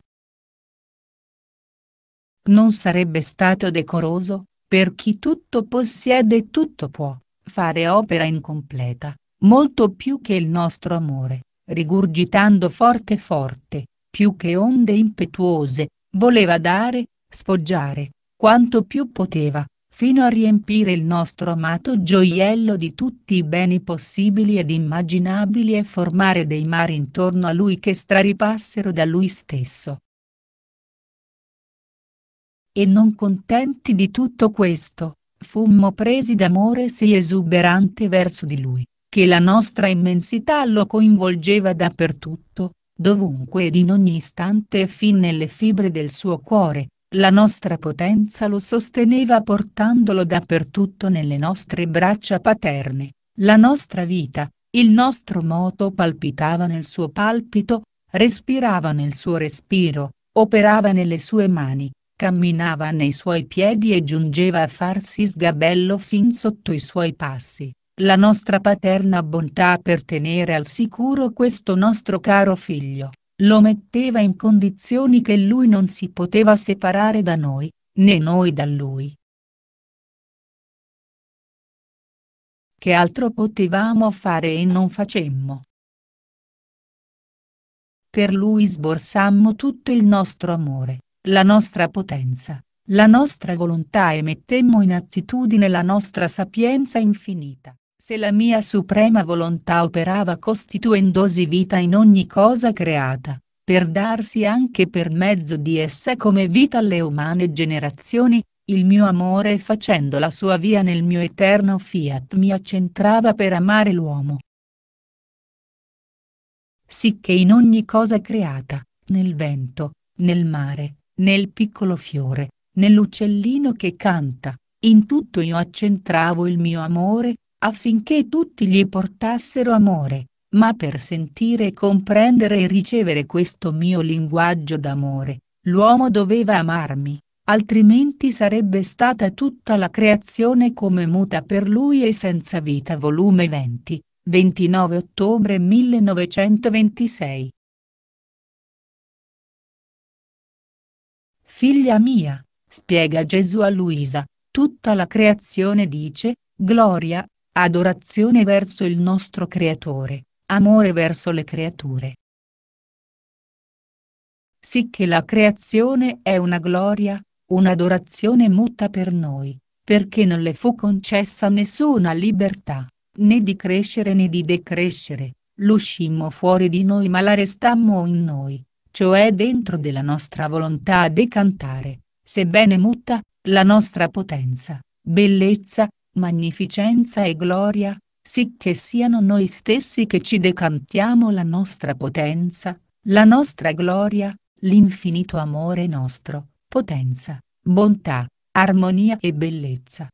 Non sarebbe stato decoroso, per chi tutto possiede e tutto può, fare opera incompleta, molto più che il nostro amore, rigurgitando forte forte, più che onde impetuose, voleva dare, sfoggiare, quanto più poteva, fino a riempire il nostro amato gioiello di tutti i beni possibili ed immaginabili e formare dei mari intorno a lui che straripassero da lui stesso. E non contenti di tutto questo, fummo presi d'amore sì esuberante verso di lui, che la nostra immensità lo coinvolgeva dappertutto, dovunque ed in ogni istante e fin nelle fibre del suo cuore, la nostra potenza lo sosteneva portandolo dappertutto nelle nostre braccia paterne, la nostra vita, il nostro moto palpitava nel suo palpito, respirava nel suo respiro, operava nelle sue mani, camminava nei suoi piedi e giungeva a farsi sgabello fin sotto i suoi passi, la nostra paterna bontà per tenere al sicuro questo nostro caro figlio lo metteva in condizioni che lui non si poteva separare da noi, né noi da lui. Che altro potevamo fare e non facemmo? Per lui sborsammo tutto il nostro amore, la nostra potenza, la nostra volontà e mettemmo in attitudine la nostra sapienza infinita. Se la mia suprema volontà operava costituendosi vita in ogni cosa creata, per darsi anche per mezzo di essa come vita alle umane generazioni, il mio amore facendo la sua via nel mio eterno fiat mi accentrava per amare l'uomo. Sicché in ogni cosa creata, nel vento, nel mare, nel piccolo fiore, nell'uccellino che canta, in tutto io accentravo il mio amore, affinché tutti gli portassero amore, ma per sentire e comprendere e ricevere questo mio linguaggio d'amore, l'uomo doveva amarmi, altrimenti sarebbe stata tutta la creazione come muta per lui e senza vita volume 20, 29 ottobre 1926. Figlia mia, spiega Gesù a Luisa, tutta la creazione dice, Gloria, adorazione verso il nostro Creatore, amore verso le creature. Sicché la creazione è una gloria, un'adorazione muta per noi, perché non le fu concessa nessuna libertà, né di crescere né di decrescere, l'uscimmo fuori di noi ma la restammo in noi, cioè dentro della nostra volontà a decantare, sebbene muta, la nostra potenza, bellezza, magnificenza e gloria, sicché siano noi stessi che ci decantiamo la nostra potenza, la nostra gloria, l'infinito amore nostro, potenza, bontà, armonia e bellezza.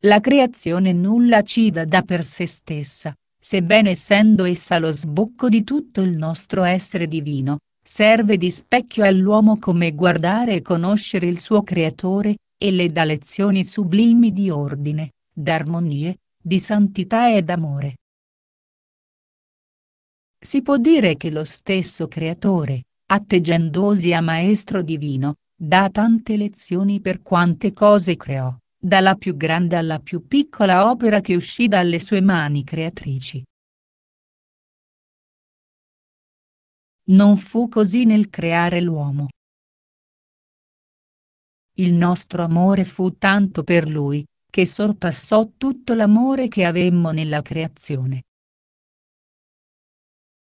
La creazione nulla ci dà da per sé stessa, sebbene essendo essa lo sbocco di tutto il nostro essere divino, serve di specchio all'uomo come guardare e conoscere il suo creatore, e le dà lezioni sublimi di ordine, d'armonie, di santità e d'amore. Si può dire che lo stesso Creatore, atteggiandosi a Maestro Divino, dà tante lezioni per quante cose creò, dalla più grande alla più piccola opera che uscì dalle sue mani creatrici. Non fu così nel creare l'uomo, il nostro amore fu tanto per lui, che sorpassò tutto l'amore che avemmo nella creazione.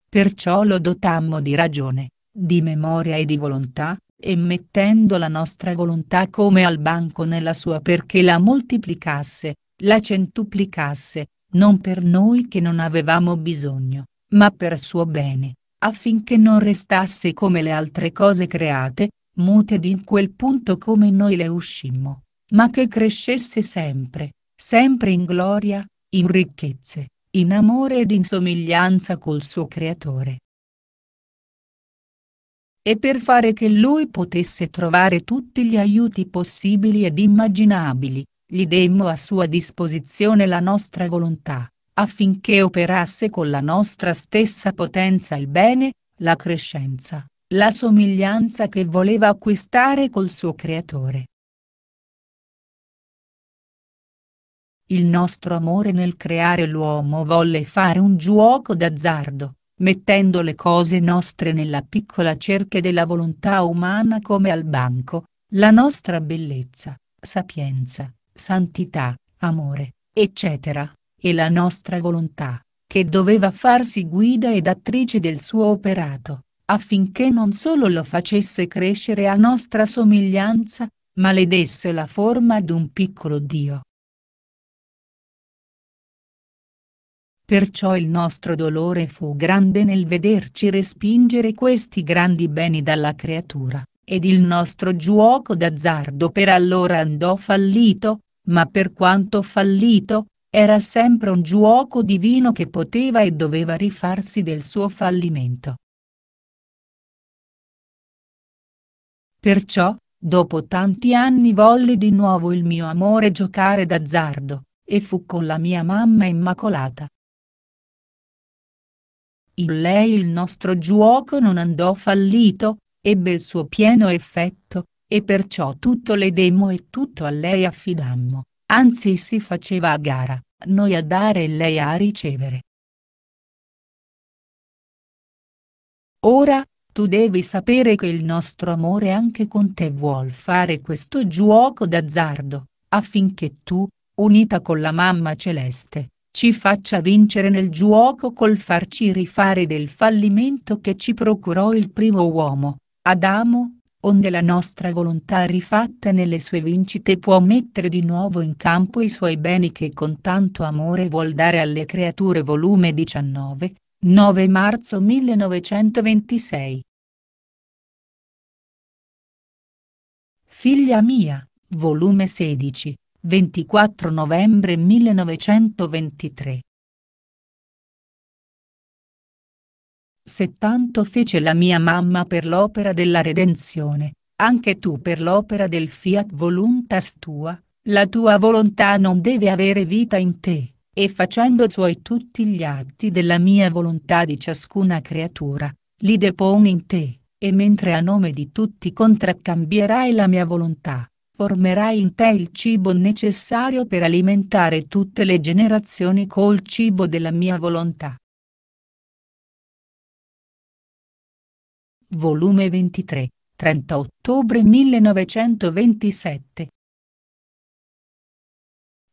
Perciò lo dotammo di ragione, di memoria e di volontà, e mettendo la nostra volontà come al banco nella sua perché la moltiplicasse, la centuplicasse, non per noi che non avevamo bisogno, ma per suo bene, affinché non restasse come le altre cose create, mute ed in quel punto come noi le uscimmo, ma che crescesse sempre, sempre in gloria, in ricchezze, in amore ed in somiglianza col suo Creatore. E per fare che lui potesse trovare tutti gli aiuti possibili ed immaginabili, gli demmo a sua disposizione la nostra volontà, affinché operasse con la nostra stessa potenza il bene, la crescenza, la somiglianza che voleva acquistare col suo creatore. Il nostro amore nel creare l'uomo volle fare un gioco d'azzardo, mettendo le cose nostre nella piccola cerchia della volontà umana come al banco, la nostra bellezza, sapienza, santità, amore, eccetera, e la nostra volontà, che doveva farsi guida ed attrice del suo operato affinché non solo lo facesse crescere a nostra somiglianza, ma le desse la forma d'un piccolo Dio. Perciò il nostro dolore fu grande nel vederci respingere questi grandi beni dalla creatura, ed il nostro giuoco d'azzardo per allora andò fallito, ma per quanto fallito, era sempre un giuoco divino che poteva e doveva rifarsi del suo fallimento. Perciò, dopo tanti anni volli di nuovo il mio amore giocare d'azzardo, e fu con la mia mamma immacolata. In lei il nostro giuoco non andò fallito, ebbe il suo pieno effetto, e perciò tutto le demmo e tutto a lei affidammo, anzi si faceva a gara, noi a dare e lei a ricevere. Ora, tu devi sapere che il nostro amore anche con te vuol fare questo gioco d'azzardo, affinché tu, unita con la mamma celeste, ci faccia vincere nel giuoco col farci rifare del fallimento che ci procurò il primo uomo, Adamo, onde la nostra volontà rifatta nelle sue vincite può mettere di nuovo in campo i suoi beni che con tanto amore vuol dare alle creature. Volume 19, 9 marzo 1926 Figlia mia, volume 16, 24 novembre 1923 Se tanto fece la mia mamma per l'opera della redenzione, anche tu per l'opera del fiat voluntas tua, la tua volontà non deve avere vita in te e facendo suoi tutti gli atti della mia volontà di ciascuna creatura, li deponi in te, e mentre a nome di tutti contraccambierai la mia volontà, formerai in te il cibo necessario per alimentare tutte le generazioni col cibo della mia volontà. Volume 23, 30 ottobre 1927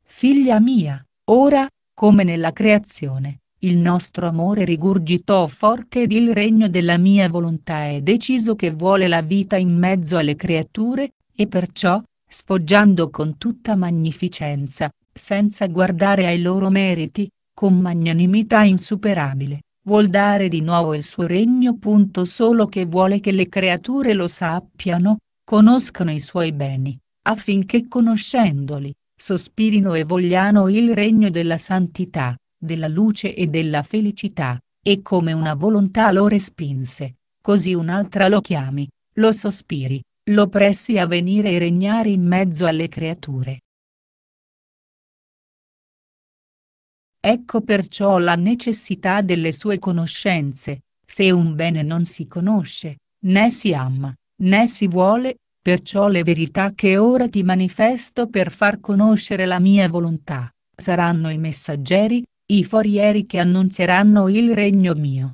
Figlia mia, Ora, come nella creazione, il nostro amore rigurgitò forte ed il regno della mia volontà è deciso che vuole la vita in mezzo alle creature, e perciò, sfoggiando con tutta magnificenza, senza guardare ai loro meriti, con magnanimità insuperabile, vuol dare di nuovo il suo regno. Punto solo che vuole che le creature lo sappiano, conoscano i suoi beni, affinché conoscendoli, sospirino e vogliano il regno della santità, della luce e della felicità, e come una volontà lo respinse, così un'altra lo chiami, lo sospiri, lo pressi a venire e regnare in mezzo alle creature. Ecco perciò la necessità delle sue conoscenze, se un bene non si conosce, né si ama, né si vuole, Perciò le verità che ora ti manifesto per far conoscere la mia volontà, saranno i messaggeri, i forieri che annunzieranno il regno mio.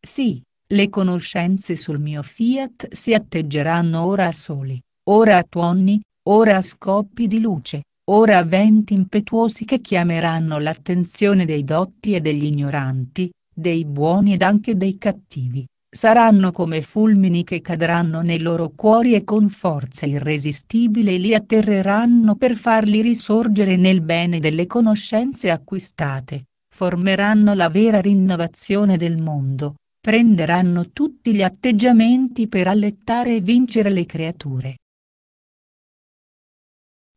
Sì, le conoscenze sul mio fiat si atteggeranno ora a soli, ora a tuoni, ora a scoppi di luce, ora a venti impetuosi che chiameranno l'attenzione dei dotti e degli ignoranti, dei buoni ed anche dei cattivi saranno come fulmini che cadranno nei loro cuori e con forza irresistibile li atterreranno per farli risorgere nel bene delle conoscenze acquistate, formeranno la vera rinnovazione del mondo, prenderanno tutti gli atteggiamenti per allettare e vincere le creature.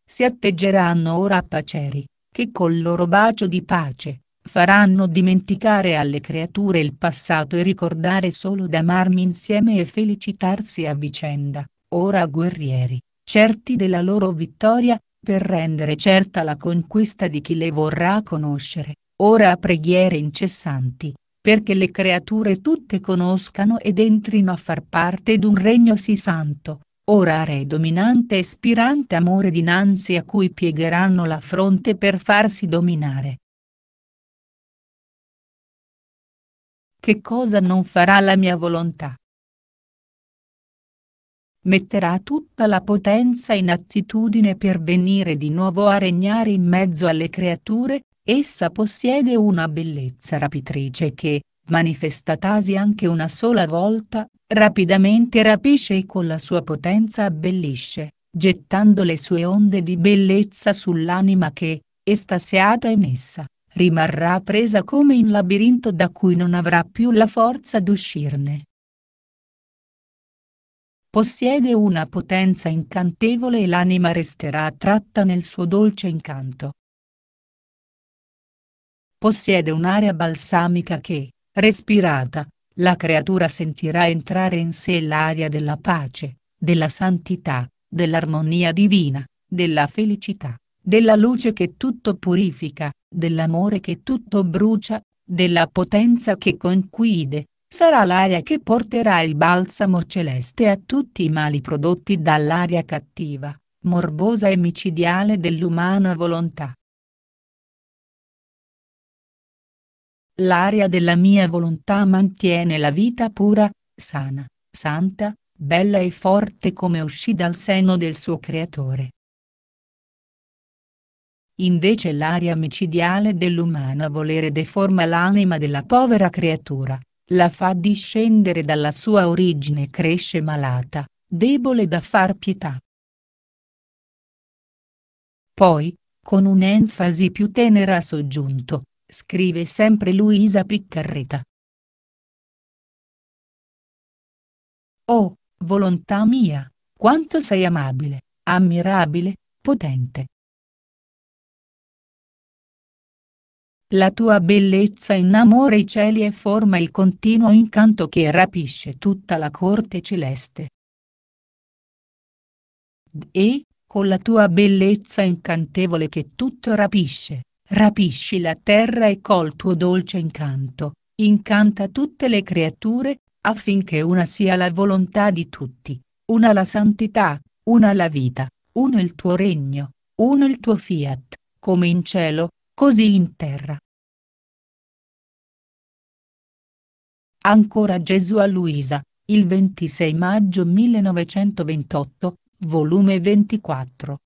Si atteggeranno ora a paceri, che col loro bacio di pace, faranno dimenticare alle creature il passato e ricordare solo d'amarmi insieme e felicitarsi a vicenda, ora guerrieri, certi della loro vittoria, per rendere certa la conquista di chi le vorrà conoscere, ora preghiere incessanti, perché le creature tutte conoscano ed entrino a far parte d'un regno sì santo, ora re dominante e spirante amore dinanzi a cui piegheranno la fronte per farsi dominare. Che cosa non farà la mia volontà? Metterà tutta la potenza in attitudine per venire di nuovo a regnare in mezzo alle creature, essa possiede una bellezza rapitrice che, manifestatasi anche una sola volta, rapidamente rapisce e con la sua potenza abbellisce, gettando le sue onde di bellezza sull'anima che, estasiata in essa, rimarrà presa come in labirinto da cui non avrà più la forza d'uscirne. Possiede una potenza incantevole e l'anima resterà attratta nel suo dolce incanto. Possiede un'area balsamica che, respirata, la creatura sentirà entrare in sé l'aria della pace, della santità, dell'armonia divina, della felicità della luce che tutto purifica, dell'amore che tutto brucia, della potenza che conquide, sarà l'aria che porterà il balsamo celeste a tutti i mali prodotti dall'aria cattiva, morbosa e micidiale dell'umana volontà. L'aria della mia volontà mantiene la vita pura, sana, santa, bella e forte come uscì dal seno del suo creatore. Invece l'aria micidiale dell'umano volere deforma l'anima della povera creatura, la fa discendere dalla sua origine e cresce malata, debole da far pietà. Poi, con un'enfasi più tenera ha soggiunto, scrive sempre Luisa Piccarreta. Oh, volontà mia, quanto sei amabile, ammirabile, potente, La tua bellezza innamora i cieli e forma il continuo incanto che rapisce tutta la corte celeste. E, con la tua bellezza incantevole che tutto rapisce, rapisci la terra e col tuo dolce incanto, incanta tutte le creature, affinché una sia la volontà di tutti, una la santità, una la vita, uno il tuo regno, uno il tuo fiat, come in cielo, così in terra. Ancora Gesù a Luisa, il 26 maggio 1928, volume 24.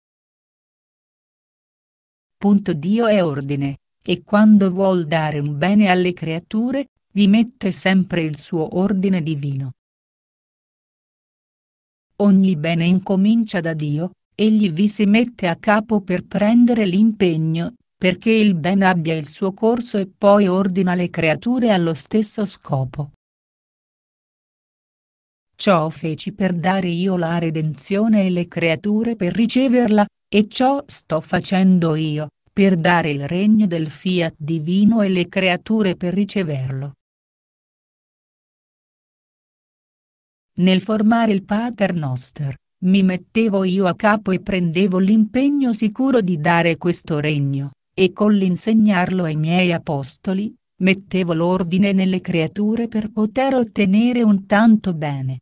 Punto Dio è ordine, e quando vuol dare un bene alle creature, vi mette sempre il suo ordine divino. Ogni bene incomincia da Dio, egli vi si mette a capo per prendere l'impegno, perché il bene abbia il suo corso e poi ordina le creature allo stesso scopo. Ciò feci per dare io la redenzione e le creature per riceverla, e ciò sto facendo io, per dare il regno del fiat divino e le creature per riceverlo. Nel formare il Pater Noster, mi mettevo io a capo e prendevo l'impegno sicuro di dare questo regno, e con l'insegnarlo ai miei apostoli, mettevo l'ordine nelle creature per poter ottenere un tanto bene.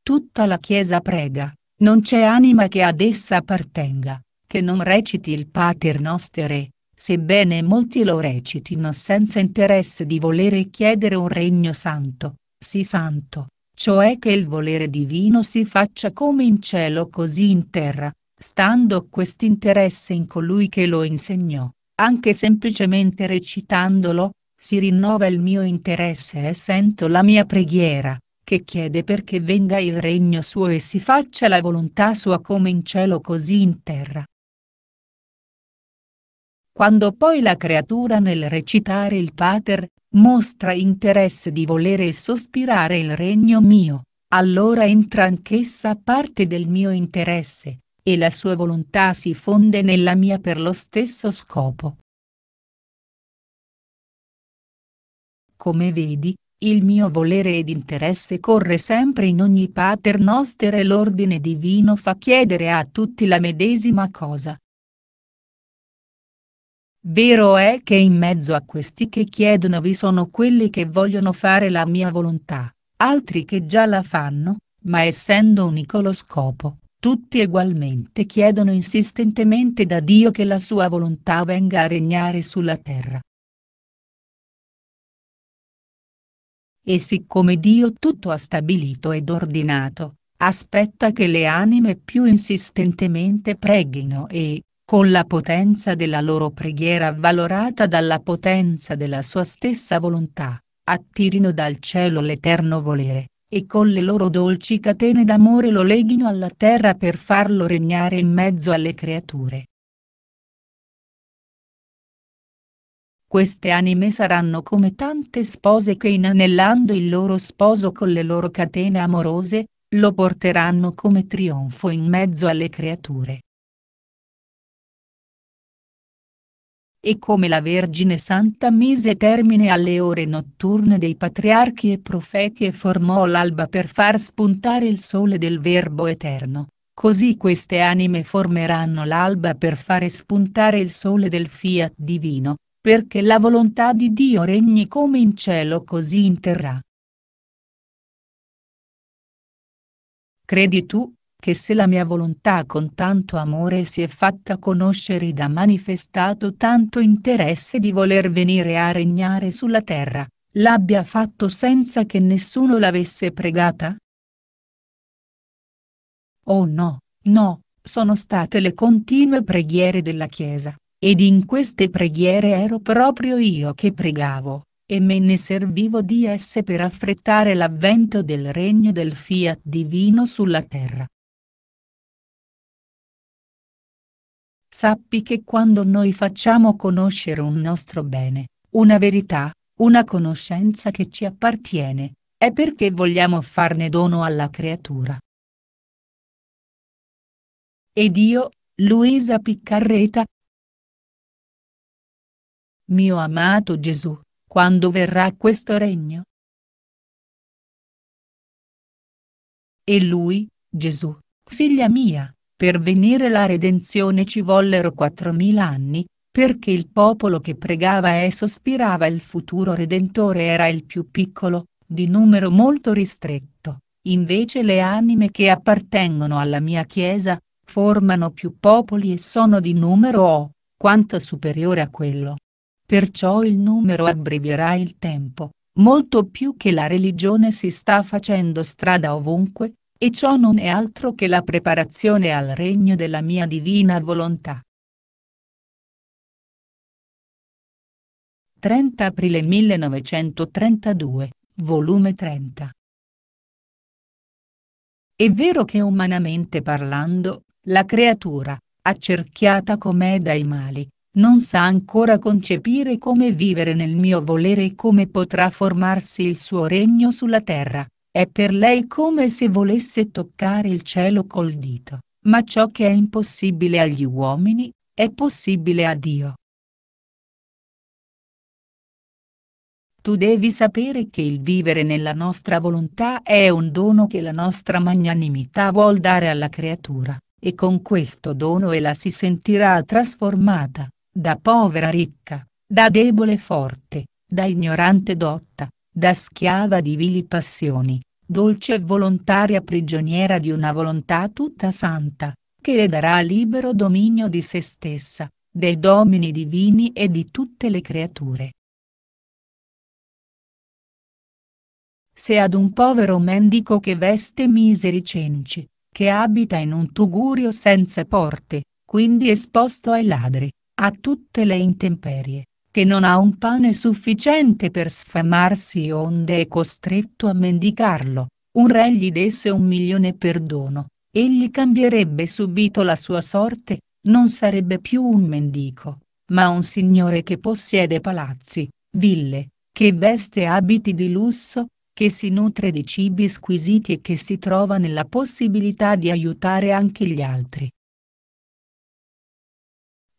Tutta la Chiesa prega, non c'è anima che ad essa appartenga, che non reciti il Pater Nostere, sebbene molti lo recitino senza interesse di volere e chiedere un regno santo, sì santo, cioè che il volere divino si faccia come in cielo così in terra, stando quest'interesse in colui che lo insegnò, anche semplicemente recitandolo, si rinnova il mio interesse e sento la mia preghiera, che chiede perché venga il regno suo e si faccia la volontà sua come in cielo così in terra. Quando poi la creatura nel recitare il Pater, mostra interesse di volere e sospirare il regno mio, allora entra anch'essa parte del mio interesse, e la sua volontà si fonde nella mia per lo stesso scopo. Come vedi, il mio volere ed interesse corre sempre in ogni pater noster e l'ordine divino fa chiedere a tutti la medesima cosa. Vero è che in mezzo a questi che chiedono vi sono quelli che vogliono fare la mia volontà, altri che già la fanno, ma essendo unico lo scopo, tutti egualmente chiedono insistentemente da Dio che la sua volontà venga a regnare sulla terra. E siccome Dio tutto ha stabilito ed ordinato, aspetta che le anime più insistentemente preghino e, con la potenza della loro preghiera avvalorata dalla potenza della sua stessa volontà, attirino dal cielo l'eterno volere e con le loro dolci catene d'amore lo leghino alla terra per farlo regnare in mezzo alle creature. Queste anime saranno come tante spose che inanellando il loro sposo con le loro catene amorose, lo porteranno come trionfo in mezzo alle creature. e come la Vergine Santa mise termine alle ore notturne dei patriarchi e profeti e formò l'alba per far spuntare il sole del Verbo Eterno, così queste anime formeranno l'alba per fare spuntare il sole del fiat divino, perché la volontà di Dio regni come in cielo così in terra. Credi tu, che se la mia volontà con tanto amore si è fatta conoscere ed ha manifestato tanto interesse di voler venire a regnare sulla terra, l'abbia fatto senza che nessuno l'avesse pregata? Oh no, no, sono state le continue preghiere della Chiesa, ed in queste preghiere ero proprio io che pregavo, e me ne servivo di esse per affrettare l'avvento del regno del fiat divino sulla terra. Sappi che quando noi facciamo conoscere un nostro bene, una verità, una conoscenza che ci appartiene, è perché vogliamo farne dono alla creatura. Ed io, Luisa Piccarreta. Mio amato Gesù, quando verrà questo regno? E lui, Gesù, figlia mia, per venire la redenzione ci vollero 4.000 anni, perché il popolo che pregava e sospirava il futuro redentore era il più piccolo, di numero molto ristretto, invece le anime che appartengono alla mia Chiesa, formano più popoli e sono di numero O, quanto superiore a quello. Perciò il numero abbrevierà il tempo, molto più che la religione si sta facendo strada ovunque, e ciò non è altro che la preparazione al regno della mia divina volontà. 30 aprile 1932, volume 30. È vero che umanamente parlando, la creatura, accerchiata com'è dai mali, non sa ancora concepire come vivere nel mio volere e come potrà formarsi il suo regno sulla terra, è per lei come se volesse toccare il cielo col dito, ma ciò che è impossibile agli uomini, è possibile a Dio. Tu devi sapere che il vivere nella nostra volontà è un dono che la nostra magnanimità vuol dare alla creatura, e con questo dono ella si sentirà trasformata, da povera ricca, da debole forte, da ignorante dotta, da schiava di vili passioni, dolce e volontaria prigioniera di una volontà tutta santa, che le darà libero dominio di se stessa, dei domini divini e di tutte le creature. Se ad un povero mendico che veste miseri cenci, che abita in un tugurio senza porte, quindi esposto ai ladri, a tutte le intemperie, che non ha un pane sufficiente per sfamarsi onde è costretto a mendicarlo, un re gli desse un milione perdono, egli cambierebbe subito la sua sorte, non sarebbe più un mendico, ma un signore che possiede palazzi, ville, che veste abiti di lusso, che si nutre di cibi squisiti e che si trova nella possibilità di aiutare anche gli altri.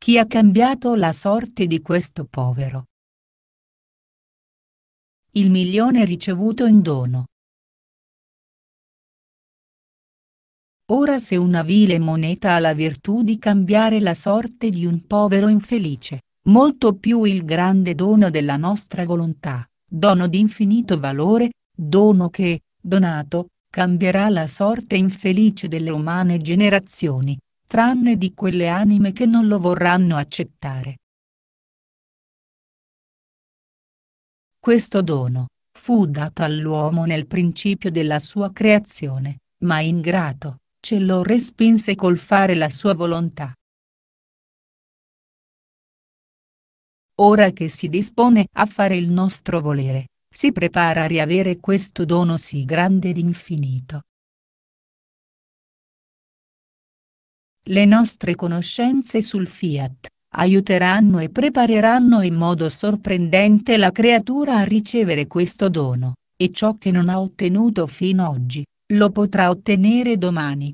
Chi ha cambiato la sorte di questo povero? Il milione ricevuto in dono. Ora se una vile moneta ha la virtù di cambiare la sorte di un povero infelice, molto più il grande dono della nostra volontà, dono di infinito valore, dono che, donato, cambierà la sorte infelice delle umane generazioni, tranne di quelle anime che non lo vorranno accettare. Questo dono, fu dato all'uomo nel principio della sua creazione, ma ingrato, ce lo respinse col fare la sua volontà. Ora che si dispone a fare il nostro volere, si prepara a riavere questo dono sì grande ed infinito, Le nostre conoscenze sul Fiat aiuteranno e prepareranno in modo sorprendente la creatura a ricevere questo dono, e ciò che non ha ottenuto fino oggi, lo potrà ottenere domani.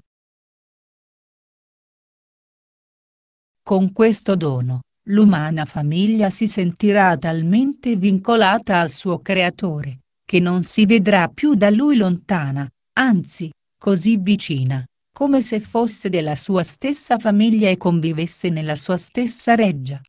Con questo dono, l'umana famiglia si sentirà talmente vincolata al suo creatore, che non si vedrà più da lui lontana, anzi, così vicina come se fosse della sua stessa famiglia e convivesse nella sua stessa reggia.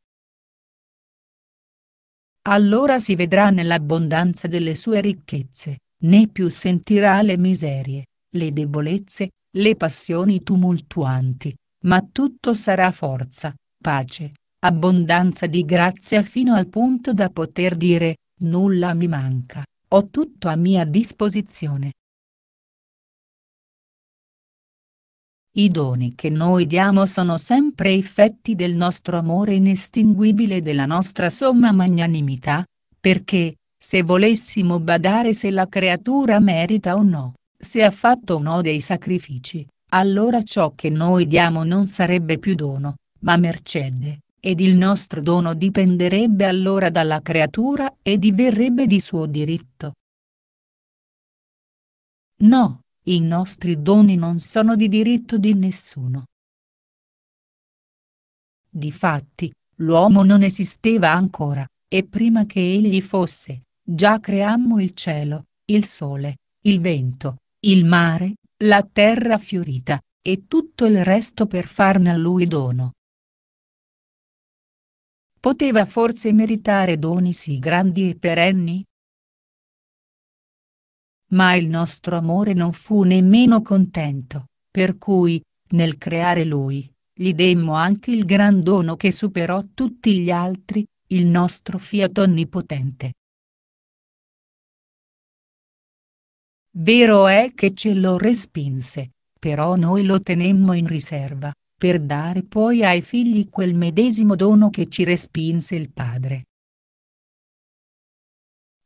Allora si vedrà nell'abbondanza delle sue ricchezze, né più sentirà le miserie, le debolezze, le passioni tumultuanti, ma tutto sarà forza, pace, abbondanza di grazia fino al punto da poter dire, nulla mi manca, ho tutto a mia disposizione. I doni che noi diamo sono sempre effetti del nostro amore inestinguibile e della nostra somma magnanimità, perché, se volessimo badare se la creatura merita o no, se ha fatto o no dei sacrifici, allora ciò che noi diamo non sarebbe più dono, ma mercede, ed il nostro dono dipenderebbe allora dalla creatura e diverrebbe di suo diritto. No, i nostri doni non sono di diritto di nessuno. Difatti, l'uomo non esisteva ancora, e prima che egli fosse, già creammo il cielo, il sole, il vento, il mare, la terra fiorita, e tutto il resto per farne a lui dono. Poteva forse meritare doni sì grandi e perenni? Ma il nostro amore non fu nemmeno contento, per cui, nel creare lui, gli demmo anche il gran dono che superò tutti gli altri, il nostro fiat onnipotente. Vero è che ce lo respinse, però noi lo tenemmo in riserva, per dare poi ai figli quel medesimo dono che ci respinse il Padre.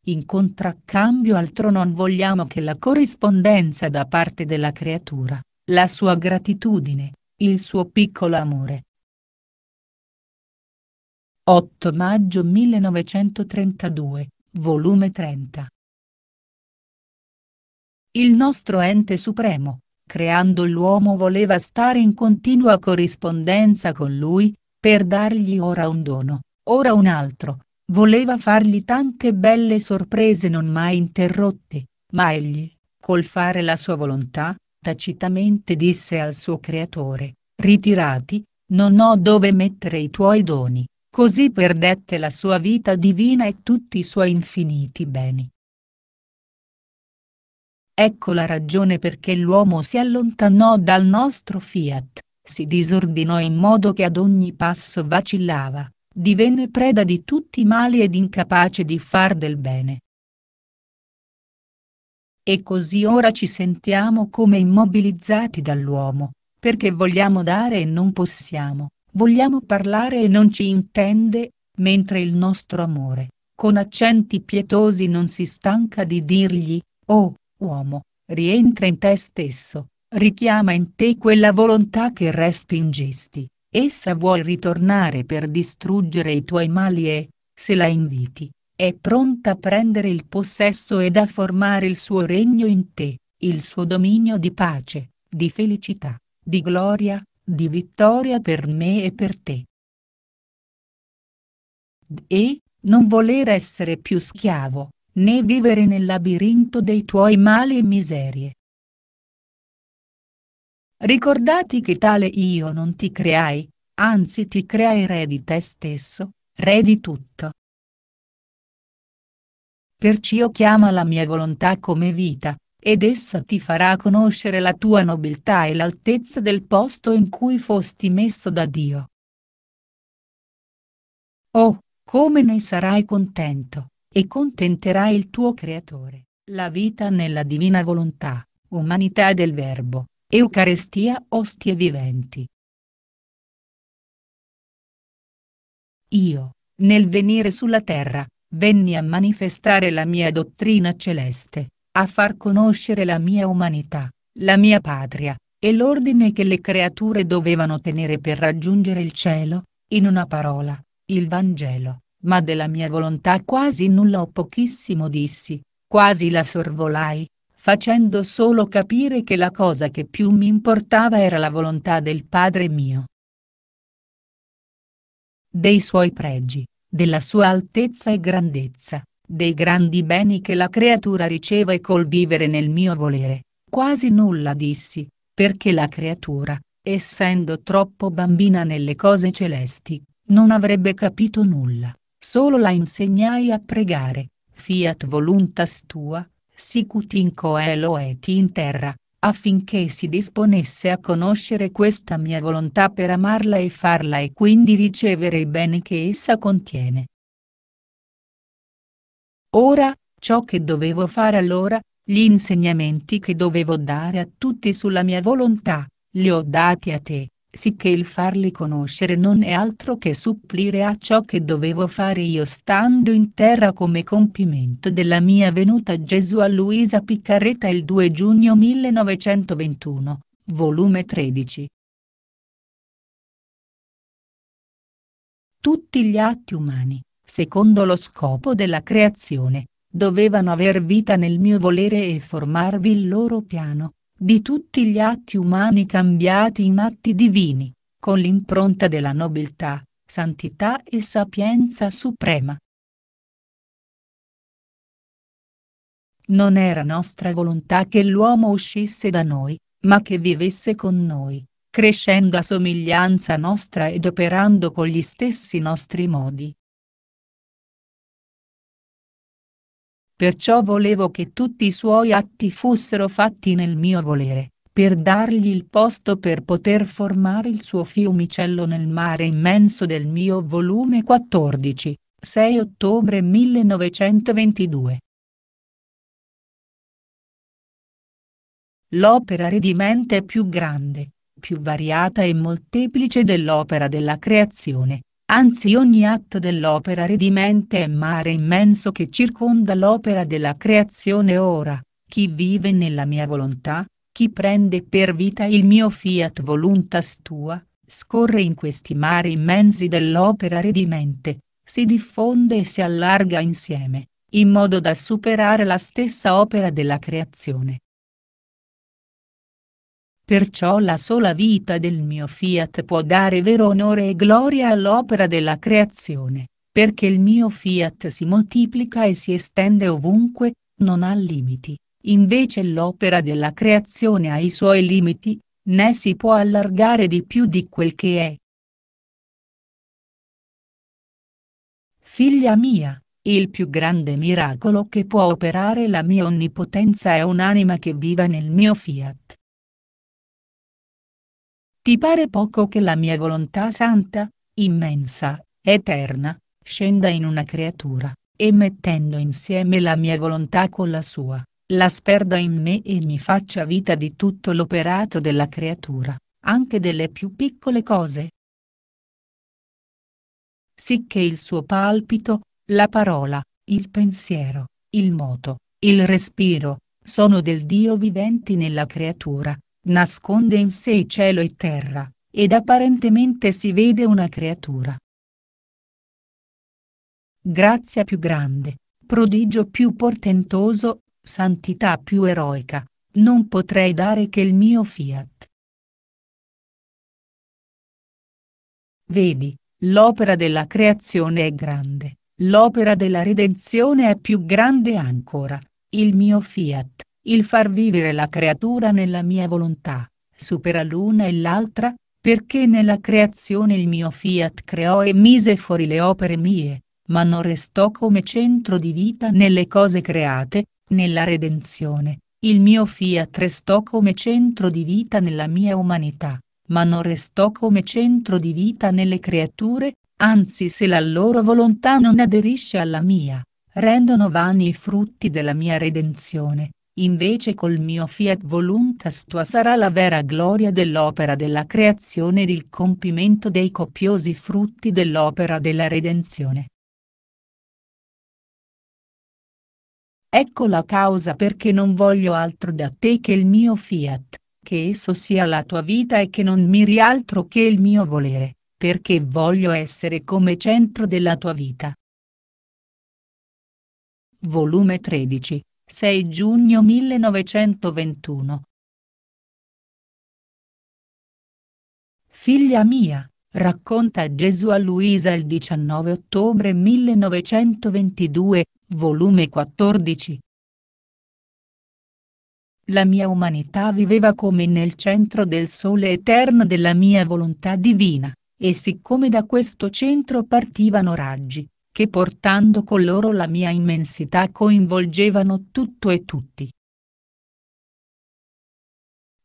In contraccambio altro non vogliamo che la corrispondenza da parte della creatura, la sua gratitudine, il suo piccolo amore. 8 maggio 1932, volume 30. Il nostro ente supremo, creando l'uomo voleva stare in continua corrispondenza con lui, per dargli ora un dono, ora un altro, Voleva fargli tante belle sorprese non mai interrotte, ma egli, col fare la sua volontà, tacitamente disse al suo creatore, ritirati, non ho dove mettere i tuoi doni, così perdette la sua vita divina e tutti i suoi infiniti beni. Ecco la ragione perché l'uomo si allontanò dal nostro fiat, si disordinò in modo che ad ogni passo vacillava, divenne preda di tutti i mali ed incapace di far del bene. E così ora ci sentiamo come immobilizzati dall'uomo, perché vogliamo dare e non possiamo, vogliamo parlare e non ci intende, mentre il nostro amore, con accenti pietosi non si stanca di dirgli, oh, uomo, rientra in te stesso, richiama in te quella volontà che respingesti. Essa vuol ritornare per distruggere i tuoi mali e, se la inviti, è pronta a prendere il possesso ed a formare il suo regno in te, il suo dominio di pace, di felicità, di gloria, di vittoria per me e per te. E, non voler essere più schiavo, né vivere nel labirinto dei tuoi mali e miserie, Ricordati che tale io non ti creai, anzi ti creai re di te stesso, re di tutto. Perciò chiama la mia volontà come vita, ed essa ti farà conoscere la tua nobiltà e l'altezza del posto in cui fosti messo da Dio. Oh, come ne sarai contento, e contenterai il tuo Creatore, la vita nella divina volontà, umanità del Verbo. Eucarestia ostie viventi. Io, nel venire sulla terra, venni a manifestare la mia dottrina celeste, a far conoscere la mia umanità, la mia patria, e l'ordine che le creature dovevano tenere per raggiungere il cielo, in una parola, il Vangelo, ma della mia volontà quasi nulla o pochissimo dissi, quasi la sorvolai, facendo solo capire che la cosa che più mi importava era la volontà del padre mio. Dei suoi pregi, della sua altezza e grandezza, dei grandi beni che la creatura riceve col vivere nel mio volere, quasi nulla dissi, perché la creatura, essendo troppo bambina nelle cose celesti, non avrebbe capito nulla, solo la insegnai a pregare, fiat voluntas tua, sicut in coelo et in terra, affinché si disponesse a conoscere questa mia volontà per amarla e farla e quindi ricevere i beni che essa contiene. Ora, ciò che dovevo fare allora, gli insegnamenti che dovevo dare a tutti sulla mia volontà, li ho dati a te, sicché il farli conoscere non è altro che supplire a ciò che dovevo fare io stando in terra come compimento della mia venuta Gesù a Luisa Piccaretta il 2 giugno 1921, volume 13. Tutti gli atti umani, secondo lo scopo della creazione, dovevano aver vita nel mio volere e formarvi il loro piano, di tutti gli atti umani cambiati in atti divini, con l'impronta della nobiltà, santità e sapienza suprema. Non era nostra volontà che l'uomo uscisse da noi, ma che vivesse con noi, crescendo a somiglianza nostra ed operando con gli stessi nostri modi, perciò volevo che tutti i suoi atti fossero fatti nel mio volere, per dargli il posto per poter formare il suo fiumicello nel mare immenso del mio volume 14, 6 ottobre 1922. L'opera redimente è più grande, più variata e molteplice dell'opera della creazione, Anzi ogni atto dell'opera redimente è mare immenso che circonda l'opera della creazione ora, chi vive nella mia volontà, chi prende per vita il mio fiat voluntas tua, scorre in questi mari immensi dell'opera redimente, si diffonde e si allarga insieme, in modo da superare la stessa opera della creazione. Perciò la sola vita del mio fiat può dare vero onore e gloria all'opera della creazione, perché il mio fiat si moltiplica e si estende ovunque, non ha limiti, invece l'opera della creazione ha i suoi limiti, né si può allargare di più di quel che è. Figlia mia, il più grande miracolo che può operare la mia onnipotenza è un'anima che viva nel mio fiat ti pare poco che la mia volontà santa, immensa, eterna, scenda in una creatura, e mettendo insieme la mia volontà con la sua, la sperda in me e mi faccia vita di tutto l'operato della creatura, anche delle più piccole cose? Sicché il suo palpito, la parola, il pensiero, il moto, il respiro, sono del Dio viventi nella creatura, nasconde in sé cielo e terra, ed apparentemente si vede una creatura. Grazia più grande, prodigio più portentoso, santità più eroica, non potrei dare che il mio fiat. Vedi, l'opera della creazione è grande, l'opera della redenzione è più grande ancora, il mio fiat, il far vivere la creatura nella mia volontà, supera l'una e l'altra, perché nella creazione il mio fiat creò e mise fuori le opere mie, ma non restò come centro di vita nelle cose create, nella redenzione, il mio fiat restò come centro di vita nella mia umanità, ma non restò come centro di vita nelle creature, anzi se la loro volontà non aderisce alla mia, rendono vani i frutti della mia redenzione, Invece col mio fiat voluntas tua sarà la vera gloria dell'opera della creazione ed il compimento dei copiosi frutti dell'opera della redenzione. Ecco la causa perché non voglio altro da te che il mio fiat, che esso sia la tua vita e che non miri altro che il mio volere, perché voglio essere come centro della tua vita. Volume 13 6 giugno 1921. Figlia mia, racconta Gesù a Luisa il 19 ottobre 1922, volume 14. La mia umanità viveva come nel centro del sole eterno della mia volontà divina, e siccome da questo centro partivano raggi, che portando con loro la mia immensità coinvolgevano tutto e tutti.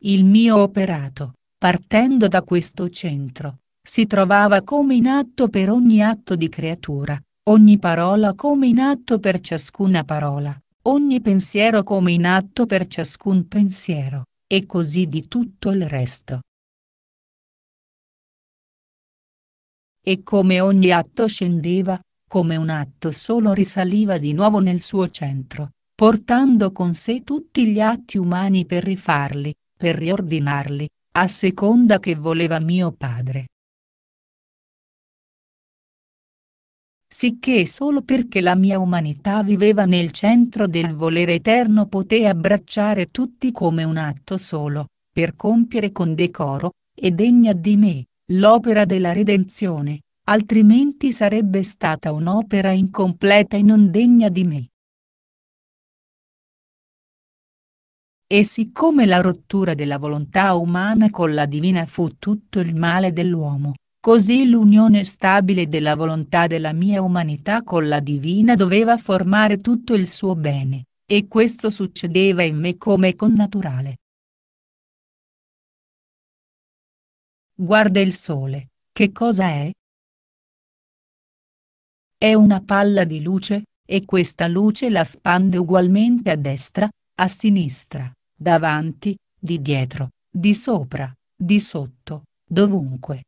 Il mio operato, partendo da questo centro, si trovava come in atto per ogni atto di creatura, ogni parola come in atto per ciascuna parola, ogni pensiero come in atto per ciascun pensiero, e così di tutto il resto. E come ogni atto scendeva, come un atto solo risaliva di nuovo nel suo centro, portando con sé tutti gli atti umani per rifarli, per riordinarli, a seconda che voleva mio padre. sicché solo perché la mia umanità viveva nel centro del volere eterno poté abbracciare tutti come un atto solo, per compiere con decoro, e degna di me, l'opera della redenzione, altrimenti sarebbe stata un'opera incompleta e non degna di me. E siccome la rottura della volontà umana con la divina fu tutto il male dell'uomo, così l'unione stabile della volontà della mia umanità con la divina doveva formare tutto il suo bene, e questo succedeva in me come connaturale. Guarda il sole, che cosa è? È una palla di luce, e questa luce la spande ugualmente a destra, a sinistra, davanti, di dietro, di sopra, di sotto, dovunque.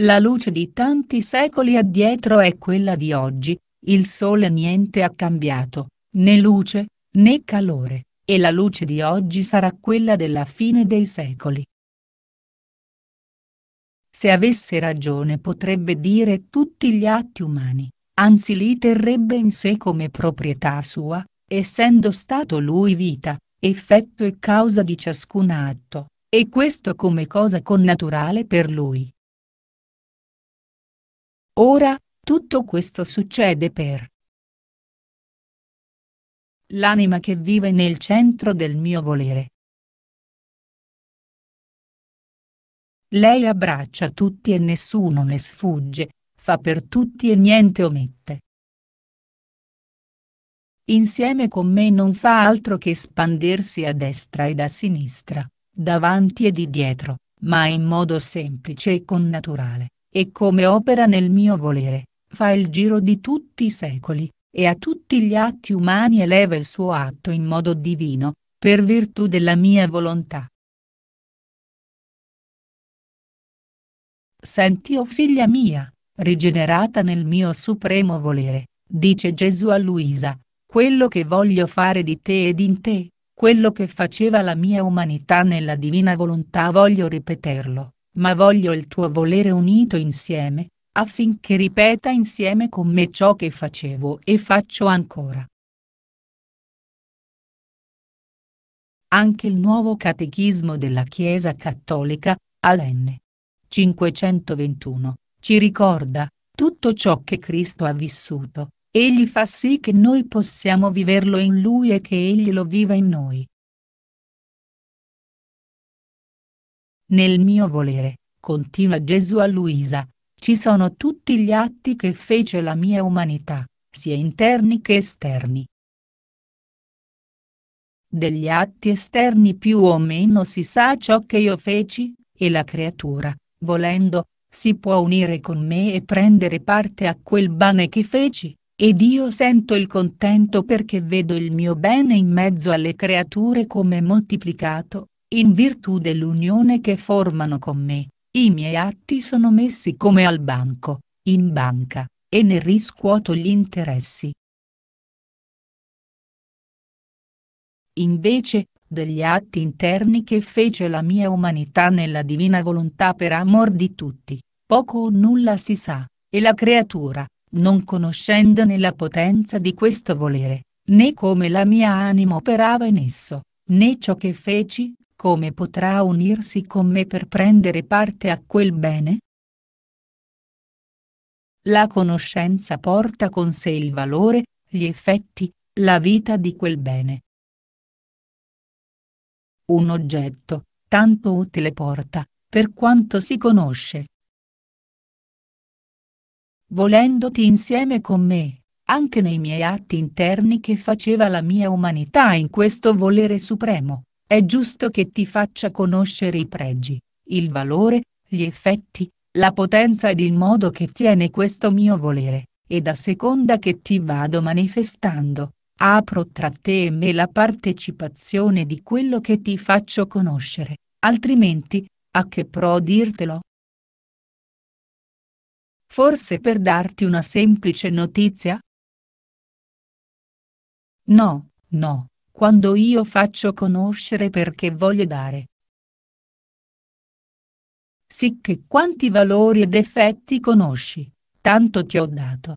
La luce di tanti secoli addietro è quella di oggi, il sole niente ha cambiato, né luce, né calore, e la luce di oggi sarà quella della fine dei secoli. Se avesse ragione potrebbe dire tutti gli atti umani, anzi li terrebbe in sé come proprietà sua, essendo stato lui vita, effetto e causa di ciascun atto, e questo come cosa connaturale per lui. Ora, tutto questo succede per l'anima che vive nel centro del mio volere, Lei abbraccia tutti e nessuno ne sfugge, fa per tutti e niente omette. Insieme con me non fa altro che espandersi a destra e a sinistra, davanti e di dietro, ma in modo semplice e connaturale, e come opera nel mio volere, fa il giro di tutti i secoli, e a tutti gli atti umani eleva il suo atto in modo divino, per virtù della mia volontà. Senti o oh figlia mia, rigenerata nel mio supremo volere, dice Gesù a Luisa, quello che voglio fare di te ed in te, quello che faceva la mia umanità nella divina volontà voglio ripeterlo, ma voglio il tuo volere unito insieme, affinché ripeta insieme con me ciò che facevo e faccio ancora. Anche il nuovo catechismo della Chiesa Cattolica, Alenne, 521, ci ricorda, tutto ciò che Cristo ha vissuto, egli fa sì che noi possiamo viverlo in lui e che egli lo viva in noi. Nel mio volere, continua Gesù a Luisa, ci sono tutti gli atti che fece la mia umanità, sia interni che esterni. Degli atti esterni più o meno si sa ciò che io feci, e la creatura, volendo, si può unire con me e prendere parte a quel bene che feci, ed io sento il contento perché vedo il mio bene in mezzo alle creature come moltiplicato, in virtù dell'unione che formano con me, i miei atti sono messi come al banco, in banca, e ne riscuoto gli interessi. Invece, degli atti interni che fece la mia umanità nella divina volontà per amor di tutti, poco o nulla si sa, e la creatura, non conoscendo né la potenza di questo volere, né come la mia anima operava in esso, né ciò che feci, come potrà unirsi con me per prendere parte a quel bene? La conoscenza porta con sé il valore, gli effetti, la vita di quel bene, un oggetto, tanto utile porta, per quanto si conosce. Volendoti insieme con me, anche nei miei atti interni che faceva la mia umanità in questo volere supremo, è giusto che ti faccia conoscere i pregi, il valore, gli effetti, la potenza ed il modo che tiene questo mio volere, e a seconda che ti vado manifestando, apro tra te e me la partecipazione di quello che ti faccio conoscere, altrimenti, a che pro dirtelo? Forse per darti una semplice notizia? No, no, quando io faccio conoscere perché voglio dare. Sicché quanti valori ed effetti conosci, tanto ti ho dato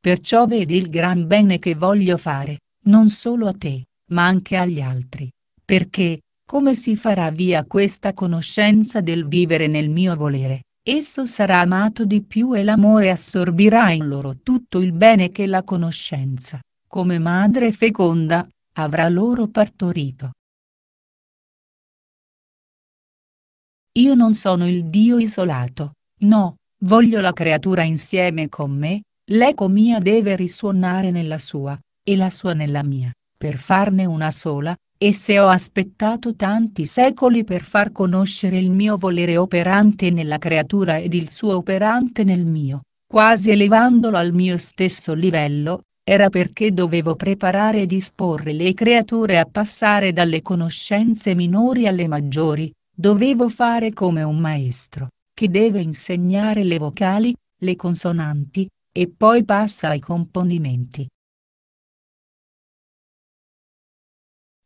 Perciò vedi il gran bene che voglio fare, non solo a te, ma anche agli altri. Perché, come si farà via questa conoscenza del vivere nel mio volere, esso sarà amato di più e l'amore assorbirà in loro tutto il bene che la conoscenza, come madre feconda, avrà loro partorito. Io non sono il Dio isolato, no, voglio la creatura insieme con me, L'eco mia deve risuonare nella sua, e la sua nella mia, per farne una sola, e se ho aspettato tanti secoli per far conoscere il mio volere operante nella creatura ed il suo operante nel mio, quasi elevandolo al mio stesso livello, era perché dovevo preparare e disporre le creature a passare dalle conoscenze minori alle maggiori, dovevo fare come un maestro, che deve insegnare le vocali, le consonanti, e poi passa ai componimenti.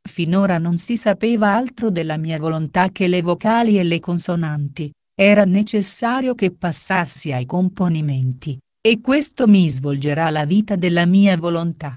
Finora non si sapeva altro della mia volontà che le vocali e le consonanti, era necessario che passassi ai componimenti, e questo mi svolgerà la vita della mia volontà.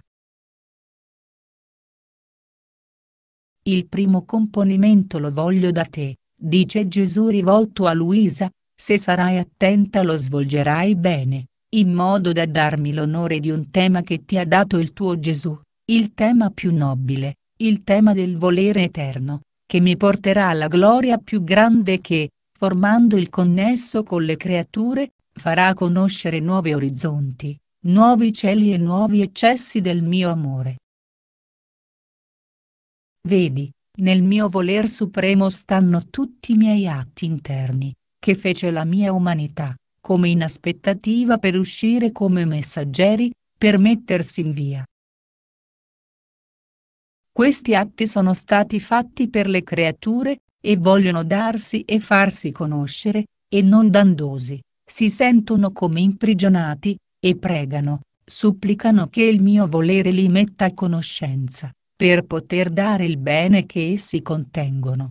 Il primo componimento lo voglio da te, dice Gesù rivolto a Luisa, se sarai attenta lo svolgerai bene, in modo da darmi l'onore di un tema che ti ha dato il tuo Gesù, il tema più nobile, il tema del volere eterno, che mi porterà alla gloria più grande che, formando il connesso con le creature, farà conoscere nuovi orizzonti, nuovi cieli e nuovi eccessi del mio amore. Vedi, nel mio voler supremo stanno tutti i miei atti interni, che fece la mia umanità, come in aspettativa per uscire come messaggeri, per mettersi in via. Questi atti sono stati fatti per le creature, e vogliono darsi e farsi conoscere, e non dandosi, si sentono come imprigionati, e pregano, supplicano che il mio volere li metta a conoscenza, per poter dare il bene che essi contengono.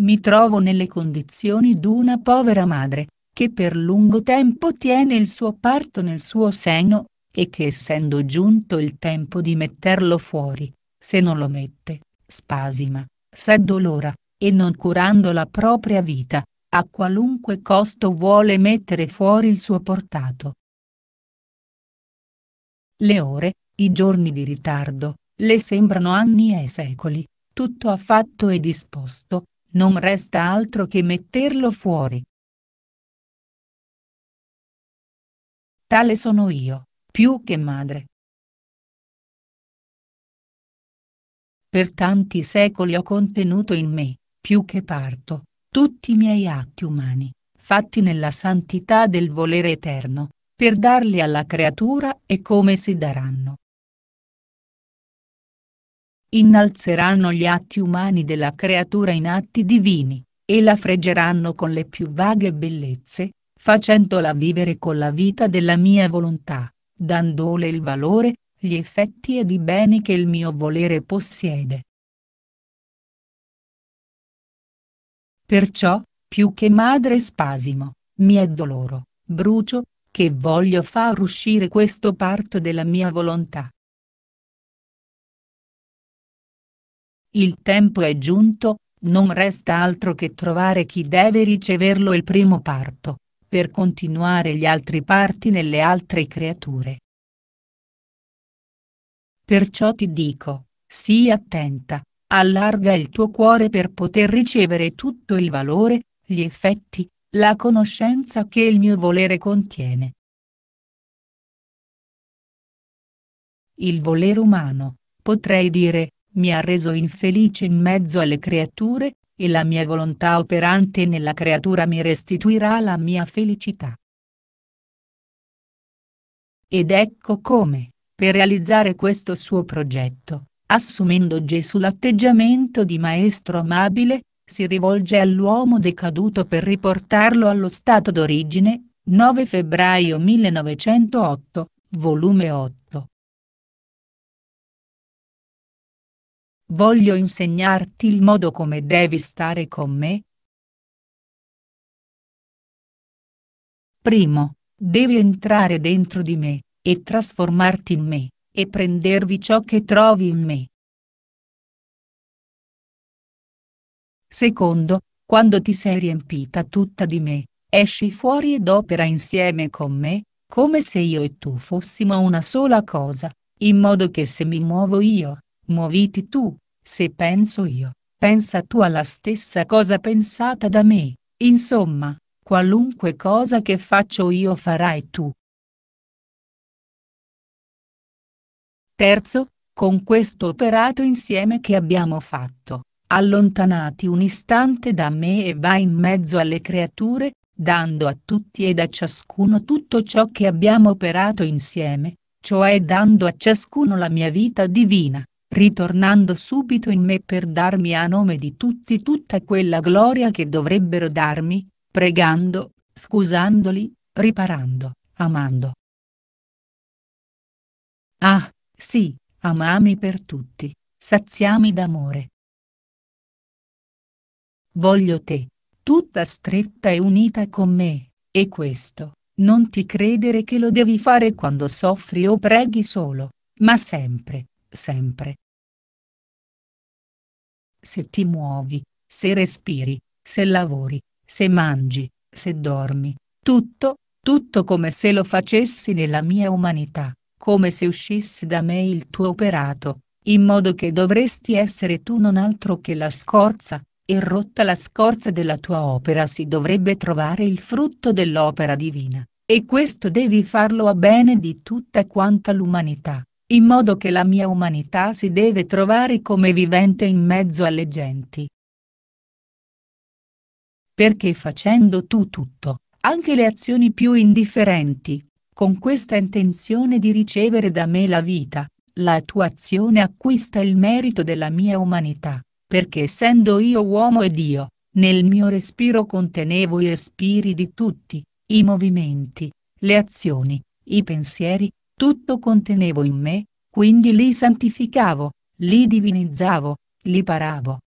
Mi trovo nelle condizioni d'una povera madre, che per lungo tempo tiene il suo parto nel suo seno, e che essendo giunto il tempo di metterlo fuori, se non lo mette, spasima, s'addolora, e non curando la propria vita, a qualunque costo vuole mettere fuori il suo portato. Le ore, i giorni di ritardo, le sembrano anni e secoli, tutto affatto e disposto, non resta altro che metterlo fuori. Tale sono io, più che madre. Per tanti secoli ho contenuto in me, più che parto, tutti i miei atti umani, fatti nella santità del volere eterno, per darli alla creatura e come si daranno, innalzeranno gli atti umani della creatura in atti divini, e la freggeranno con le più vaghe bellezze, facendola vivere con la vita della mia volontà, dandole il valore, gli effetti ed i beni che il mio volere possiede. Perciò, più che madre spasimo, mi è doloro, brucio, che voglio far uscire questo parto della mia volontà, Il tempo è giunto, non resta altro che trovare chi deve riceverlo il primo parto, per continuare gli altri parti nelle altre creature. Perciò ti dico, sii attenta, allarga il tuo cuore per poter ricevere tutto il valore, gli effetti, la conoscenza che il mio volere contiene. Il volere umano, potrei dire, mi ha reso infelice in mezzo alle creature, e la mia volontà operante nella creatura mi restituirà la mia felicità. Ed ecco come, per realizzare questo suo progetto, assumendo Gesù l'atteggiamento di maestro amabile, si rivolge all'uomo decaduto per riportarlo allo stato d'origine, 9 febbraio 1908, volume 8. Voglio insegnarti il modo come devi stare con me? Primo, devi entrare dentro di me, e trasformarti in me, e prendervi ciò che trovi in me. Secondo, quando ti sei riempita tutta di me, esci fuori ed opera insieme con me, come se io e tu fossimo una sola cosa, in modo che se mi muovo io, Muoviti tu, se penso io, pensa tu alla stessa cosa pensata da me, insomma, qualunque cosa che faccio io farai tu. Terzo, con questo operato insieme che abbiamo fatto, allontanati un istante da me e vai in mezzo alle creature, dando a tutti ed a ciascuno tutto ciò che abbiamo operato insieme, cioè dando a ciascuno la mia vita divina ritornando subito in me per darmi a nome di tutti tutta quella gloria che dovrebbero darmi, pregando, scusandoli, riparando, amando. Ah, sì, amami per tutti, saziami d'amore. Voglio te, tutta stretta e unita con me, e questo, non ti credere che lo devi fare quando soffri o preghi solo, ma sempre, sempre. Se ti muovi, se respiri, se lavori, se mangi, se dormi, tutto, tutto come se lo facessi nella mia umanità, come se uscissi da me il tuo operato, in modo che dovresti essere tu non altro che la scorza, e rotta la scorza della tua opera si dovrebbe trovare il frutto dell'opera divina, e questo devi farlo a bene di tutta quanta l'umanità in modo che la mia umanità si deve trovare come vivente in mezzo alle genti. Perché facendo tu tutto, anche le azioni più indifferenti, con questa intenzione di ricevere da me la vita, la tua azione acquista il merito della mia umanità, perché essendo io uomo e Dio, nel mio respiro contenevo i respiri di tutti, i movimenti, le azioni, i pensieri, tutto contenevo in me, quindi li santificavo, li divinizzavo, li paravo.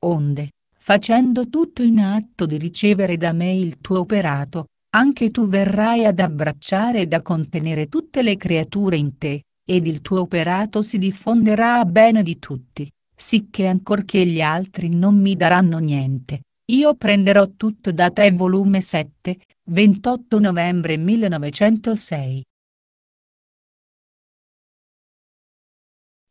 Onde, facendo tutto in atto di ricevere da me il tuo operato, anche tu verrai ad abbracciare ed a contenere tutte le creature in te, ed il tuo operato si diffonderà a bene di tutti, sicché ancorché gli altri non mi daranno niente, io prenderò tutto da te volume 7, 28 novembre 1906.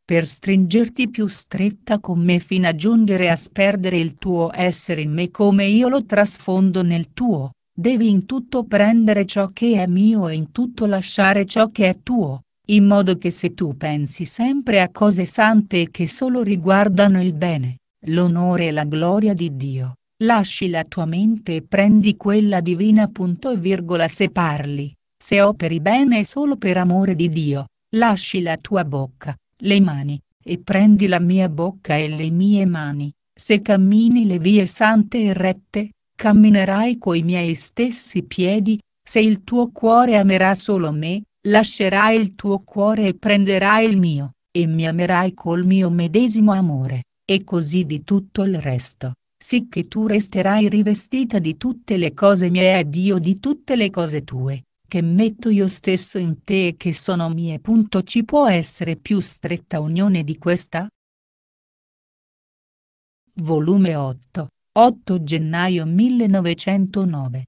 Per stringerti più stretta con me fino a giungere a sperdere il tuo essere in me come io lo trasfondo nel tuo, devi in tutto prendere ciò che è mio e in tutto lasciare ciò che è tuo, in modo che se tu pensi sempre a cose sante e che solo riguardano il bene, l'onore e la gloria di Dio, Lasci la tua mente e prendi quella divina. Punto e virgola se parli, se operi bene solo per amore di Dio, lasci la tua bocca, le mani, e prendi la mia bocca e le mie mani, se cammini le vie sante e rette, camminerai coi miei stessi piedi, se il tuo cuore amerà solo me, lascerai il tuo cuore e prenderai il mio, e mi amerai col mio medesimo amore, e così di tutto il resto sì che tu resterai rivestita di tutte le cose mie e Dio di tutte le cose tue, che metto io stesso in te e che sono mie. Punto. Ci può essere più stretta unione di questa? Volume 8, 8 gennaio 1909.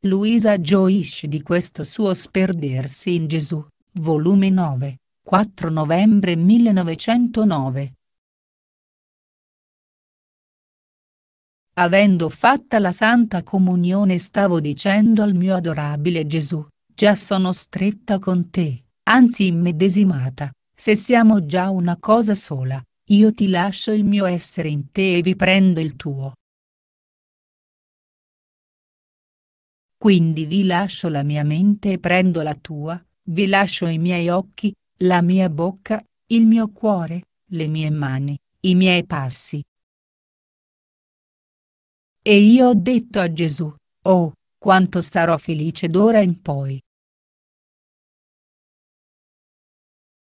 Luisa gioisce di questo suo sperdersi in Gesù, volume 9, 4 novembre 1909, Avendo fatta la Santa Comunione stavo dicendo al mio adorabile Gesù, già sono stretta con te, anzi immedesimata, se siamo già una cosa sola, io ti lascio il mio essere in te e vi prendo il tuo. Quindi vi lascio la mia mente e prendo la tua, vi lascio i miei occhi, la mia bocca, il mio cuore, le mie mani, i miei passi, e io ho detto a Gesù, oh, quanto sarò felice d'ora in poi.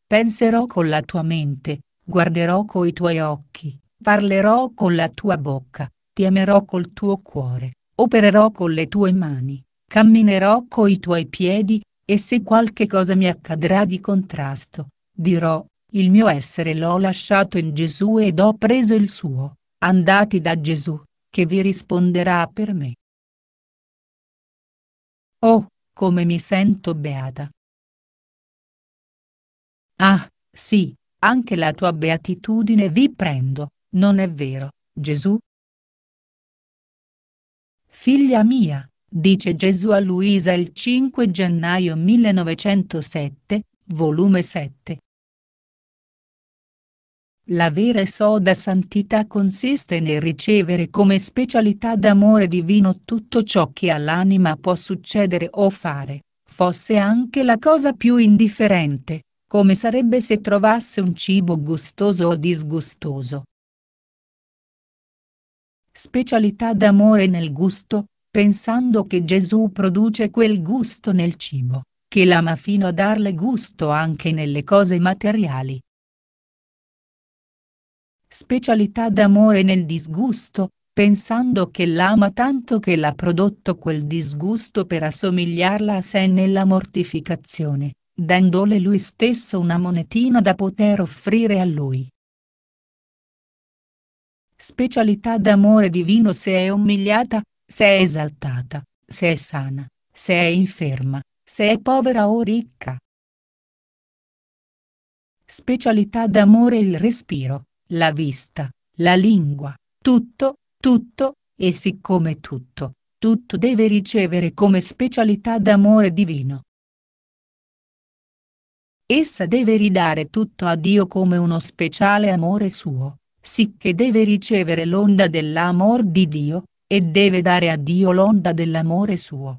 Penserò con la tua mente, guarderò coi tuoi occhi, parlerò con la tua bocca, ti amerò col tuo cuore, opererò con le tue mani, camminerò coi tuoi piedi, e se qualche cosa mi accadrà di contrasto, dirò, il mio essere l'ho lasciato in Gesù ed ho preso il suo, andati da Gesù, che vi risponderà per me. Oh, come mi sento beata. Ah, sì, anche la tua beatitudine vi prendo, non è vero, Gesù? Figlia mia, dice Gesù a Luisa il 5 gennaio 1907, volume 7, la vera e soda santità consiste nel ricevere come specialità d'amore divino tutto ciò che all'anima può succedere o fare, fosse anche la cosa più indifferente, come sarebbe se trovasse un cibo gustoso o disgustoso. Specialità d'amore nel gusto, pensando che Gesù produce quel gusto nel cibo, che l'ama fino a darle gusto anche nelle cose materiali specialità d'amore nel disgusto, pensando che l'ama tanto che l'ha prodotto quel disgusto per assomigliarla a sé nella mortificazione, dandole lui stesso una monetina da poter offrire a lui. Specialità d'amore divino se è umiliata, se è esaltata, se è sana, se è inferma, se è povera o ricca. Specialità d'amore il respiro, la vista, la lingua, tutto, tutto, e siccome tutto, tutto deve ricevere come specialità d'amore divino. Essa deve ridare tutto a Dio come uno speciale amore suo, sicché deve ricevere l'onda dell'amor di Dio, e deve dare a Dio l'onda dell'amore suo.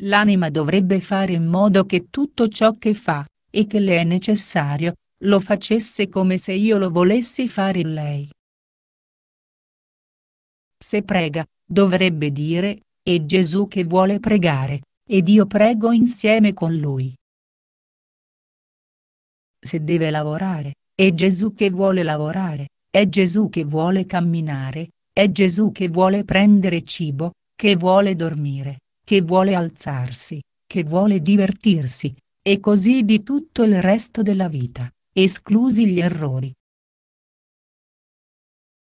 L'anima dovrebbe fare in modo che tutto ciò che fa, e che le è necessario, lo facesse come se io lo volessi fare in lei. Se prega, dovrebbe dire, è Gesù che vuole pregare, ed io prego insieme con lui. Se deve lavorare, è Gesù che vuole lavorare, è Gesù che vuole camminare, è Gesù che vuole prendere cibo, che vuole dormire, che vuole alzarsi, che vuole divertirsi, e così di tutto il resto della vita, esclusi gli errori.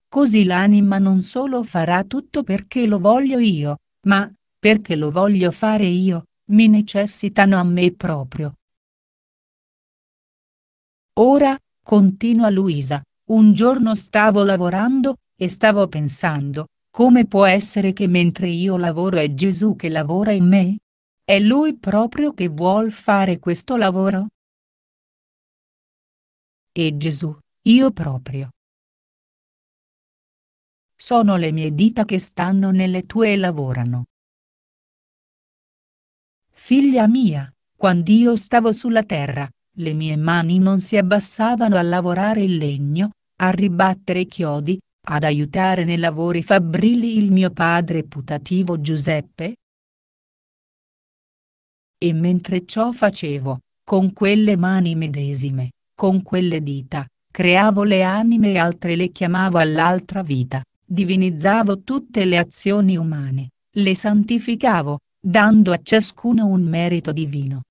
Così l'anima non solo farà tutto perché lo voglio io, ma, perché lo voglio fare io, mi necessitano a me proprio. Ora, continua Luisa, un giorno stavo lavorando, e stavo pensando, come può essere che mentre io lavoro è Gesù che lavora in me? È lui proprio che vuol fare questo lavoro? E Gesù, io proprio. Sono le mie dita che stanno nelle tue e lavorano. Figlia mia, quando io stavo sulla terra, le mie mani non si abbassavano a lavorare il legno, a ribattere i chiodi, ad aiutare nei lavori fabbrili il mio padre putativo Giuseppe, e mentre ciò facevo, con quelle mani medesime, con quelle dita, creavo le anime e altre le chiamavo all'altra vita, divinizzavo tutte le azioni umane, le santificavo, dando a ciascuno un merito divino.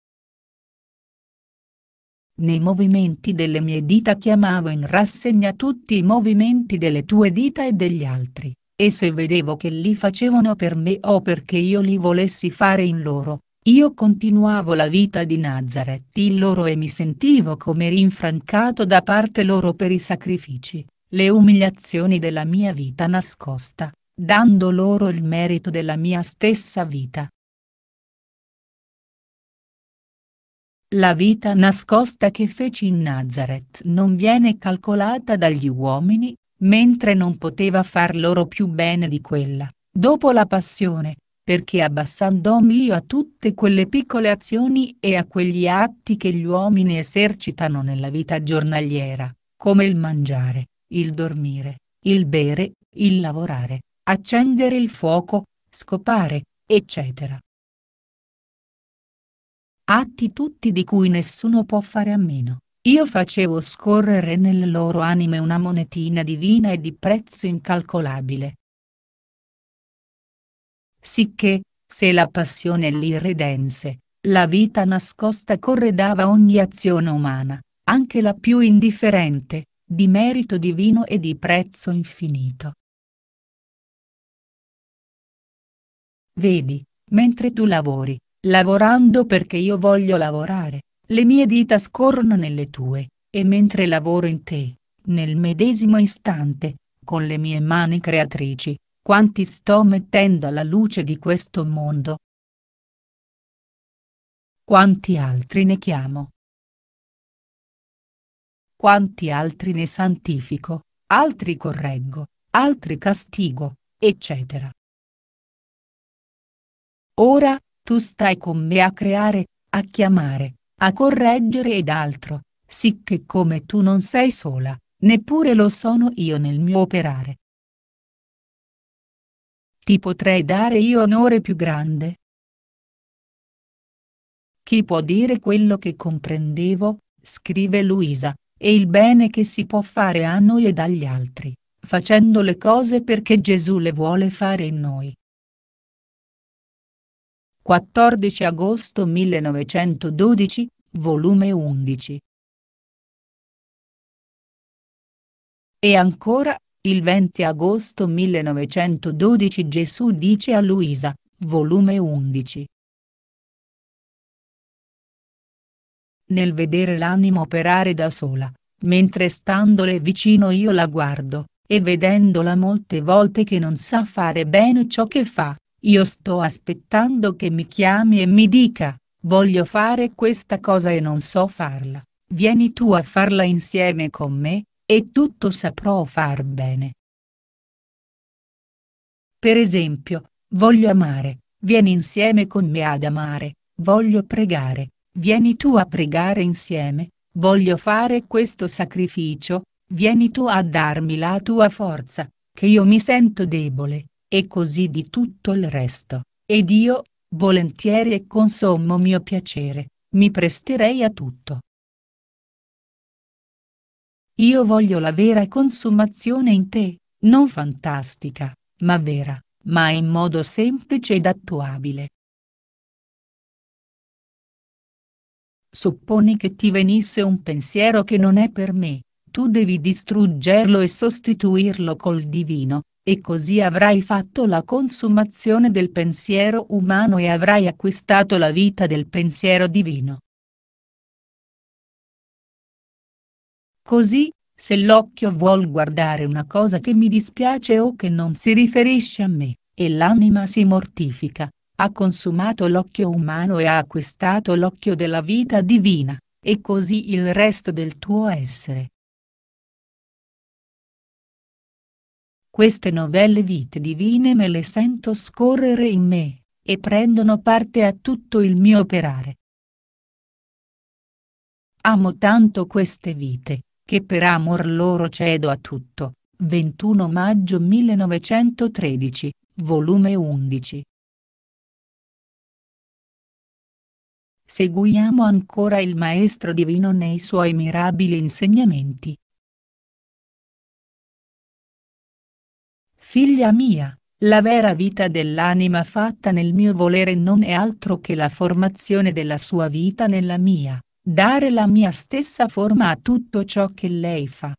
Nei movimenti delle mie dita chiamavo in rassegna tutti i movimenti delle tue dita e degli altri, e se vedevo che li facevano per me o perché io li volessi fare in loro, io continuavo la vita di Nazareth in loro e mi sentivo come rinfrancato da parte loro per i sacrifici, le umiliazioni della mia vita nascosta, dando loro il merito della mia stessa vita. La vita nascosta che feci in Nazareth non viene calcolata dagli uomini, mentre non poteva far loro più bene di quella, dopo la passione, perché abbassandomi io a tutte quelle piccole azioni e a quegli atti che gli uomini esercitano nella vita giornaliera, come il mangiare, il dormire, il bere, il lavorare, accendere il fuoco, scopare, eccetera. Atti tutti di cui nessuno può fare a meno. Io facevo scorrere nelle loro anime una monetina divina e di prezzo incalcolabile, sicché, se la passione li redense, la vita nascosta corredava ogni azione umana, anche la più indifferente, di merito divino e di prezzo infinito. Vedi, mentre tu lavori, lavorando perché io voglio lavorare, le mie dita scorrono nelle tue, e mentre lavoro in te, nel medesimo istante, con le mie mani creatrici, quanti sto mettendo alla luce di questo mondo. Quanti altri ne chiamo. Quanti altri ne santifico, altri correggo, altri castigo, eccetera. Ora, tu stai con me a creare, a chiamare, a correggere ed altro, sicché come tu non sei sola, neppure lo sono io nel mio operare, ti potrei dare io onore più grande. Chi può dire quello che comprendevo, scrive Luisa, e il bene che si può fare a noi ed agli altri, facendo le cose perché Gesù le vuole fare in noi. 14 agosto 1912, volume 11. E ancora, il 20 agosto 1912 Gesù dice a Luisa, volume 11. Nel vedere l'anima operare da sola, mentre standole vicino io la guardo, e vedendola molte volte che non sa fare bene ciò che fa, io sto aspettando che mi chiami e mi dica, voglio fare questa cosa e non so farla, vieni tu a farla insieme con me, e tutto saprò far bene. Per esempio, voglio amare, vieni insieme con me ad amare, voglio pregare, vieni tu a pregare insieme, voglio fare questo sacrificio, vieni tu a darmi la tua forza, che io mi sento debole, e così di tutto il resto, ed io, volentieri e con sommo mio piacere, mi presterei a tutto. Io voglio la vera consumazione in te, non fantastica, ma vera, ma in modo semplice ed attuabile. Supponi che ti venisse un pensiero che non è per me, tu devi distruggerlo e sostituirlo col divino, e così avrai fatto la consumazione del pensiero umano e avrai acquistato la vita del pensiero divino. Così, se l'occhio vuol guardare una cosa che mi dispiace o che non si riferisce a me, e l'anima si mortifica, ha consumato l'occhio umano e ha acquistato l'occhio della vita divina, e così il resto del tuo essere. Queste novelle vite divine me le sento scorrere in me, e prendono parte a tutto il mio operare. Amo tanto queste vite, che per amor loro cedo a tutto, 21 maggio 1913, volume 11. Seguiamo ancora il Maestro Divino nei suoi mirabili insegnamenti. Figlia mia, la vera vita dell'anima fatta nel mio volere non è altro che la formazione della sua vita nella mia, dare la mia stessa forma a tutto ciò che lei fa.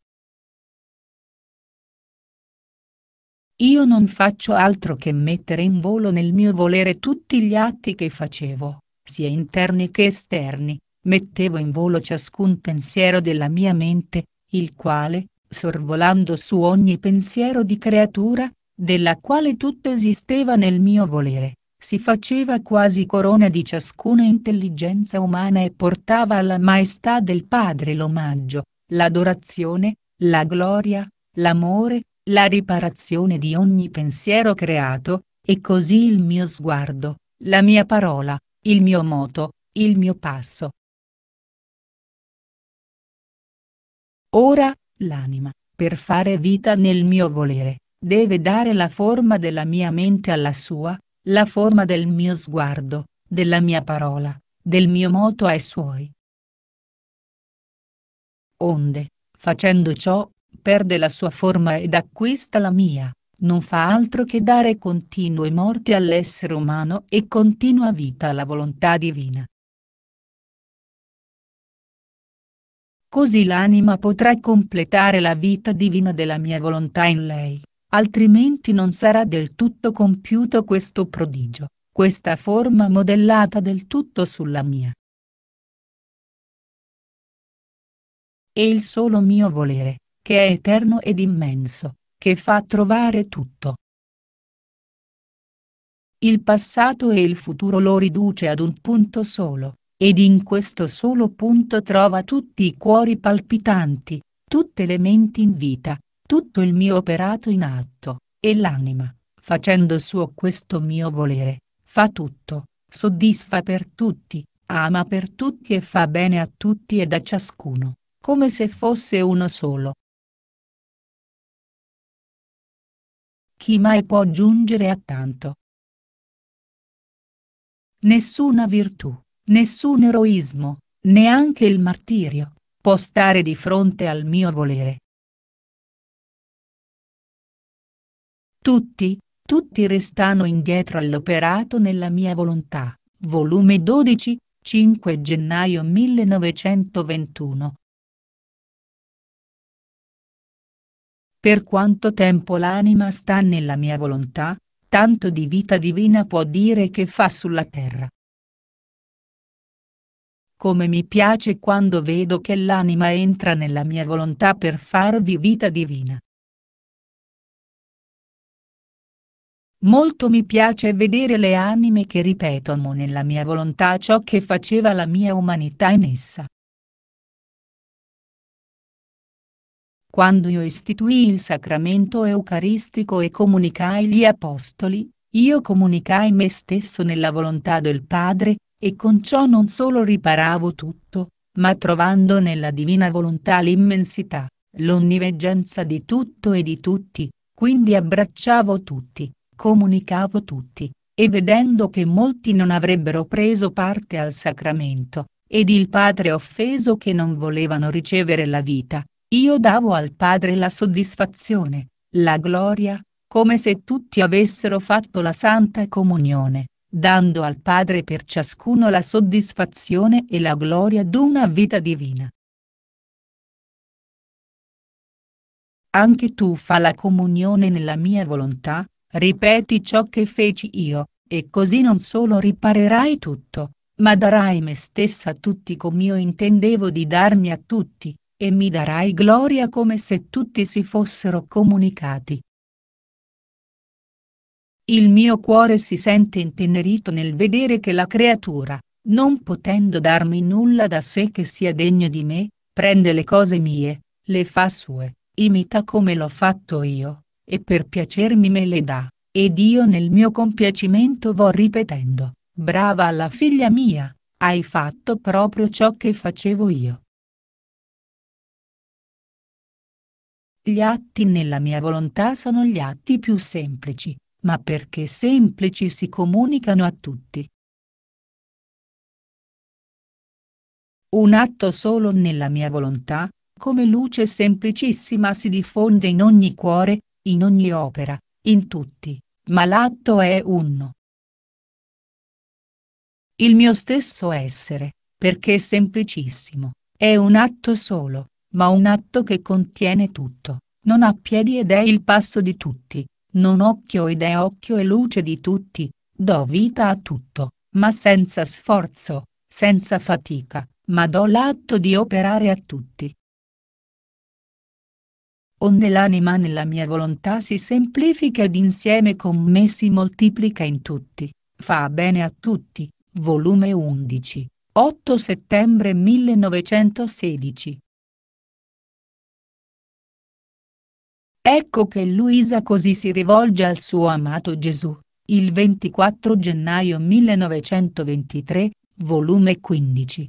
Io non faccio altro che mettere in volo nel mio volere tutti gli atti che facevo, sia interni che esterni, mettevo in volo ciascun pensiero della mia mente, il quale, sorvolando su ogni pensiero di creatura, della quale tutto esisteva nel mio volere, si faceva quasi corona di ciascuna intelligenza umana e portava alla maestà del padre l'omaggio, l'adorazione, la gloria, l'amore, la riparazione di ogni pensiero creato, e così il mio sguardo, la mia parola, il mio moto, il mio passo. Ora, l'anima, per fare vita nel mio volere, deve dare la forma della mia mente alla sua, la forma del mio sguardo, della mia parola, del mio moto ai suoi. Onde, facendo ciò, perde la sua forma ed acquista la mia, non fa altro che dare continue morti all'essere umano e continua vita alla volontà divina. Così l'anima potrà completare la vita divina della mia volontà in lei altrimenti non sarà del tutto compiuto questo prodigio, questa forma modellata del tutto sulla mia. È il solo mio volere, che è eterno ed immenso, che fa trovare tutto. Il passato e il futuro lo riduce ad un punto solo, ed in questo solo punto trova tutti i cuori palpitanti, tutte le menti in vita, tutto il mio operato in atto, e l'anima, facendo suo questo mio volere, fa tutto, soddisfa per tutti, ama per tutti e fa bene a tutti e da ciascuno, come se fosse uno solo. Chi mai può giungere a tanto? Nessuna virtù, nessun eroismo, neanche il martirio, può stare di fronte al mio volere, Tutti, tutti restano indietro all'operato nella mia volontà. Volume 12, 5 gennaio 1921. Per quanto tempo l'anima sta nella mia volontà, tanto di vita divina può dire che fa sulla terra. Come mi piace quando vedo che l'anima entra nella mia volontà per farvi vita divina. Molto mi piace vedere le anime che ripetono nella mia volontà ciò che faceva la mia umanità in essa. Quando io istituì il sacramento eucaristico e comunicai gli apostoli, io comunicai me stesso nella volontà del Padre, e con ciò non solo riparavo tutto, ma trovando nella divina volontà l'immensità, l'onniveggenza di tutto e di tutti, quindi abbracciavo tutti, comunicavo tutti, e vedendo che molti non avrebbero preso parte al sacramento, ed il padre offeso che non volevano ricevere la vita, io davo al padre la soddisfazione, la gloria, come se tutti avessero fatto la Santa Comunione, dando al Padre per ciascuno la soddisfazione e la gloria d'una vita divina. Anche tu fa la comunione nella mia volontà, ripeti ciò che feci io, e così non solo riparerai tutto, ma darai me stessa a tutti come io intendevo di darmi a tutti, e mi darai gloria come se tutti si fossero comunicati. Il mio cuore si sente intenerito nel vedere che la creatura, non potendo darmi nulla da sé che sia degno di me, prende le cose mie, le fa sue, imita come l'ho fatto io, e per piacermi me le dà, ed io nel mio compiacimento vo ripetendo, brava alla figlia mia, hai fatto proprio ciò che facevo io. Gli atti nella mia volontà sono gli atti più semplici, ma perché semplici si comunicano a tutti. Un atto solo nella mia volontà, come luce semplicissima si diffonde in ogni cuore, in ogni opera, in tutti, ma l'atto è uno. Il mio stesso essere, perché è semplicissimo, è un atto solo, ma un atto che contiene tutto, non ha piedi ed è il passo di tutti, non occhio ed è occhio e luce di tutti, do vita a tutto, ma senza sforzo, senza fatica, ma do l'atto di operare a tutti onde l'anima nella mia volontà si semplifica ed insieme con me si moltiplica in tutti, fa bene a tutti, volume 11, 8 settembre 1916. Ecco che Luisa così si rivolge al suo amato Gesù, il 24 gennaio 1923, volume 15.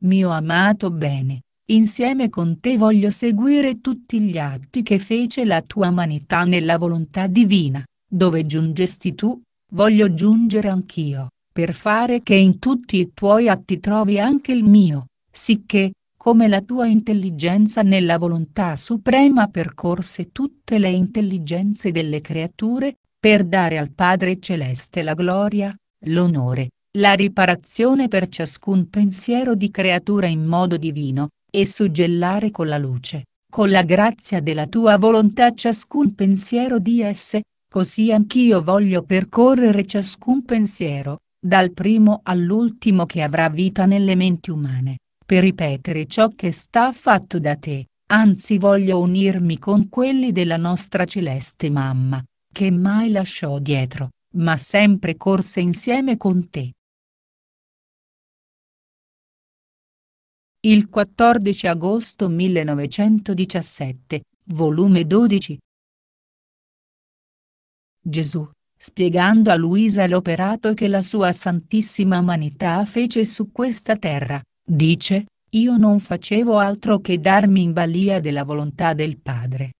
Mio amato bene, Insieme con te voglio seguire tutti gli atti che fece la tua umanità nella volontà divina, dove giungesti tu, voglio giungere anch'io, per fare che in tutti i tuoi atti trovi anche il mio, sicché, come la tua intelligenza nella volontà suprema percorse tutte le intelligenze delle creature, per dare al Padre Celeste la gloria, l'onore, la riparazione per ciascun pensiero di creatura in modo divino, e suggellare con la luce, con la grazia della tua volontà ciascun pensiero di esse, così anch'io voglio percorrere ciascun pensiero, dal primo all'ultimo che avrà vita nelle menti umane, per ripetere ciò che sta fatto da te, anzi voglio unirmi con quelli della nostra celeste mamma, che mai lasciò dietro, ma sempre corse insieme con te. Il 14 agosto 1917, volume 12. Gesù, spiegando a Luisa l'operato che la sua Santissima Umanità fece su questa terra, dice, io non facevo altro che darmi in balia della volontà del Padre.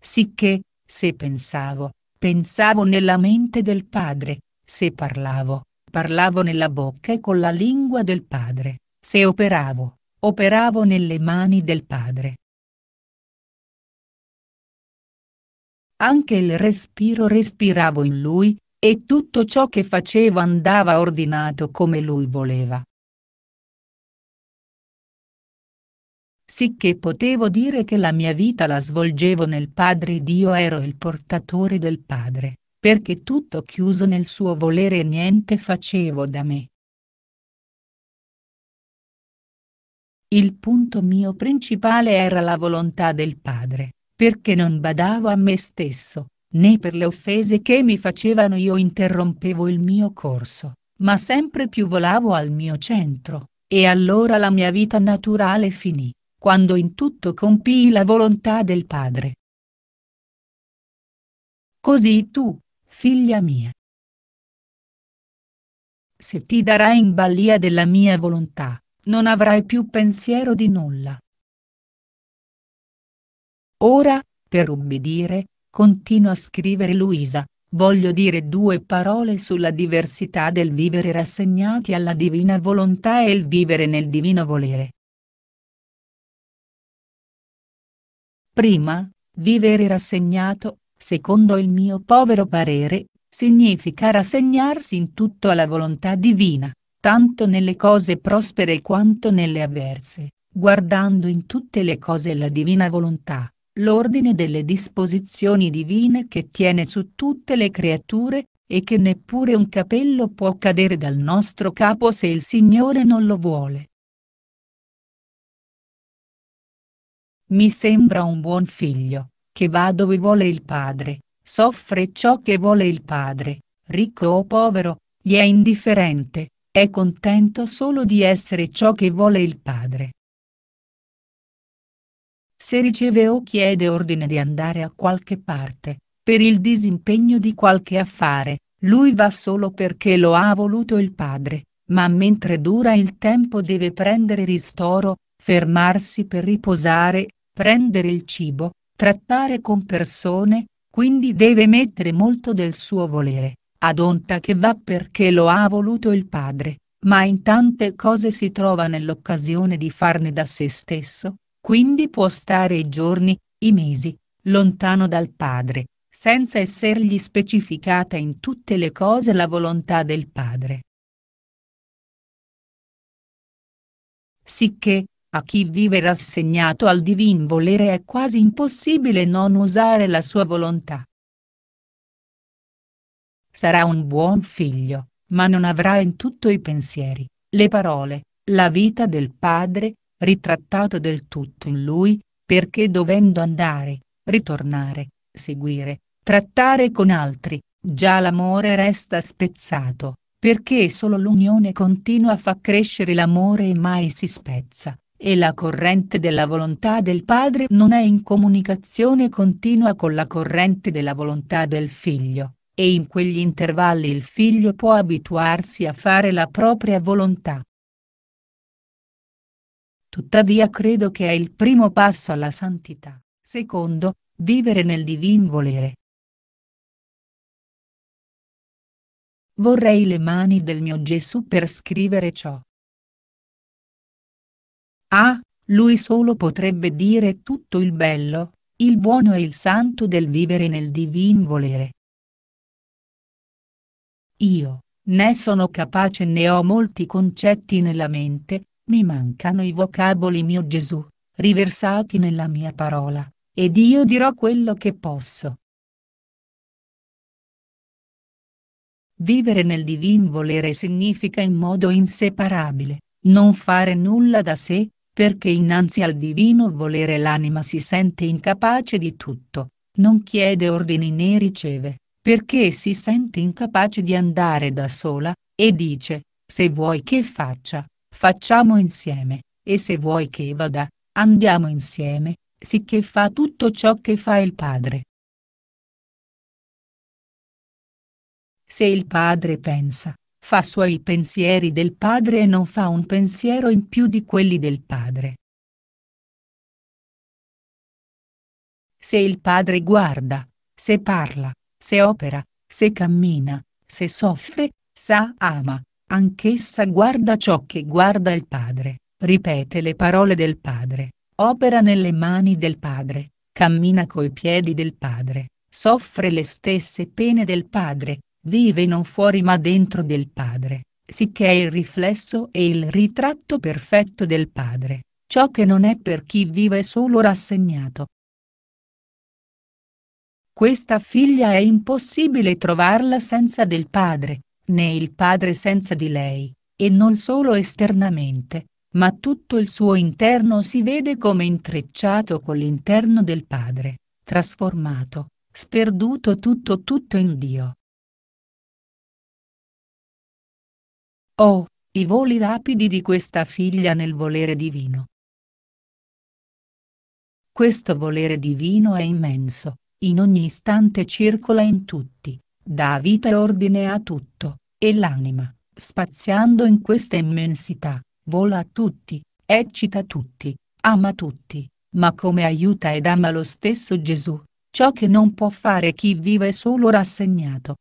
Sicché, se pensavo, pensavo nella mente del Padre, se parlavo, parlavo nella bocca e con la lingua del padre, se operavo, operavo nelle mani del padre. Anche il respiro respiravo in lui, e tutto ciò che facevo andava ordinato come lui voleva. Sicché potevo dire che la mia vita la svolgevo nel Padre Dio ero il portatore del Padre perché tutto chiuso nel suo volere e niente facevo da me. Il punto mio principale era la volontà del padre, perché non badavo a me stesso, né per le offese che mi facevano io interrompevo il mio corso, ma sempre più volavo al mio centro, e allora la mia vita naturale finì, quando in tutto compii la volontà del padre. Così tu, figlia mia. Se ti darai in balia della mia volontà, non avrai più pensiero di nulla. Ora, per ubbidire, continua a scrivere Luisa, voglio dire due parole sulla diversità del vivere rassegnati alla divina volontà e il vivere nel divino volere. Prima, vivere rassegnato, secondo il mio povero parere, significa rassegnarsi in tutto alla volontà divina, tanto nelle cose prospere quanto nelle avverse, guardando in tutte le cose la divina volontà, l'ordine delle disposizioni divine che tiene su tutte le creature, e che neppure un capello può cadere dal nostro capo se il Signore non lo vuole. Mi sembra un buon figlio che va dove vuole il padre, soffre ciò che vuole il padre, ricco o povero, gli è indifferente, è contento solo di essere ciò che vuole il padre. Se riceve o chiede ordine di andare a qualche parte, per il disimpegno di qualche affare, lui va solo perché lo ha voluto il padre, ma mentre dura il tempo deve prendere ristoro, fermarsi per riposare, prendere il cibo, Trattare con persone, quindi deve mettere molto del suo volere, ad onta che va perché lo ha voluto il padre, ma in tante cose si trova nell'occasione di farne da se stesso, quindi può stare i giorni, i mesi, lontano dal padre, senza essergli specificata in tutte le cose la volontà del padre. Sicché, a chi vive rassegnato al divin volere è quasi impossibile non usare la sua volontà. Sarà un buon figlio, ma non avrà in tutto i pensieri, le parole, la vita del padre, ritrattato del tutto in lui, perché dovendo andare, ritornare, seguire, trattare con altri, già l'amore resta spezzato, perché solo l'unione continua fa crescere l'amore e mai si spezza e la corrente della volontà del padre non è in comunicazione continua con la corrente della volontà del figlio, e in quegli intervalli il figlio può abituarsi a fare la propria volontà. Tuttavia credo che è il primo passo alla santità, secondo, vivere nel divin volere. Vorrei le mani del mio Gesù per scrivere ciò. Ah, lui solo potrebbe dire tutto il bello, il buono e il santo del vivere nel divin volere. Io, né sono capace né ho molti concetti nella mente, mi mancano i vocaboli mio Gesù, riversati nella mia parola, ed io dirò quello che posso. Vivere nel divin volere significa in modo inseparabile, non fare nulla da sé, perché innanzi al divino volere l'anima si sente incapace di tutto, non chiede ordini né riceve, perché si sente incapace di andare da sola, e dice, se vuoi che faccia, facciamo insieme, e se vuoi che vada, andiamo insieme, sicché fa tutto ciò che fa il Padre. Se il Padre pensa, Fa suoi pensieri del padre e non fa un pensiero in più di quelli del padre. Se il padre guarda, se parla, se opera, se cammina, se soffre, sa, ama, anch'essa guarda ciò che guarda il padre, ripete le parole del padre, opera nelle mani del padre, cammina coi piedi del padre, soffre le stesse pene del padre, vive non fuori ma dentro del padre, sicché è il riflesso e il ritratto perfetto del padre, ciò che non è per chi vive solo rassegnato. Questa figlia è impossibile trovarla senza del padre, né il padre senza di lei, e non solo esternamente, ma tutto il suo interno si vede come intrecciato con l'interno del padre, trasformato, sperduto tutto tutto in Dio. Oh, i voli rapidi di questa figlia nel volere divino. Questo volere divino è immenso, in ogni istante circola in tutti, dà vita e ordine a tutto, e l'anima, spaziando in questa immensità, vola a tutti, eccita tutti, ama tutti, ma come aiuta ed ama lo stesso Gesù, ciò che non può fare chi vive solo rassegnato.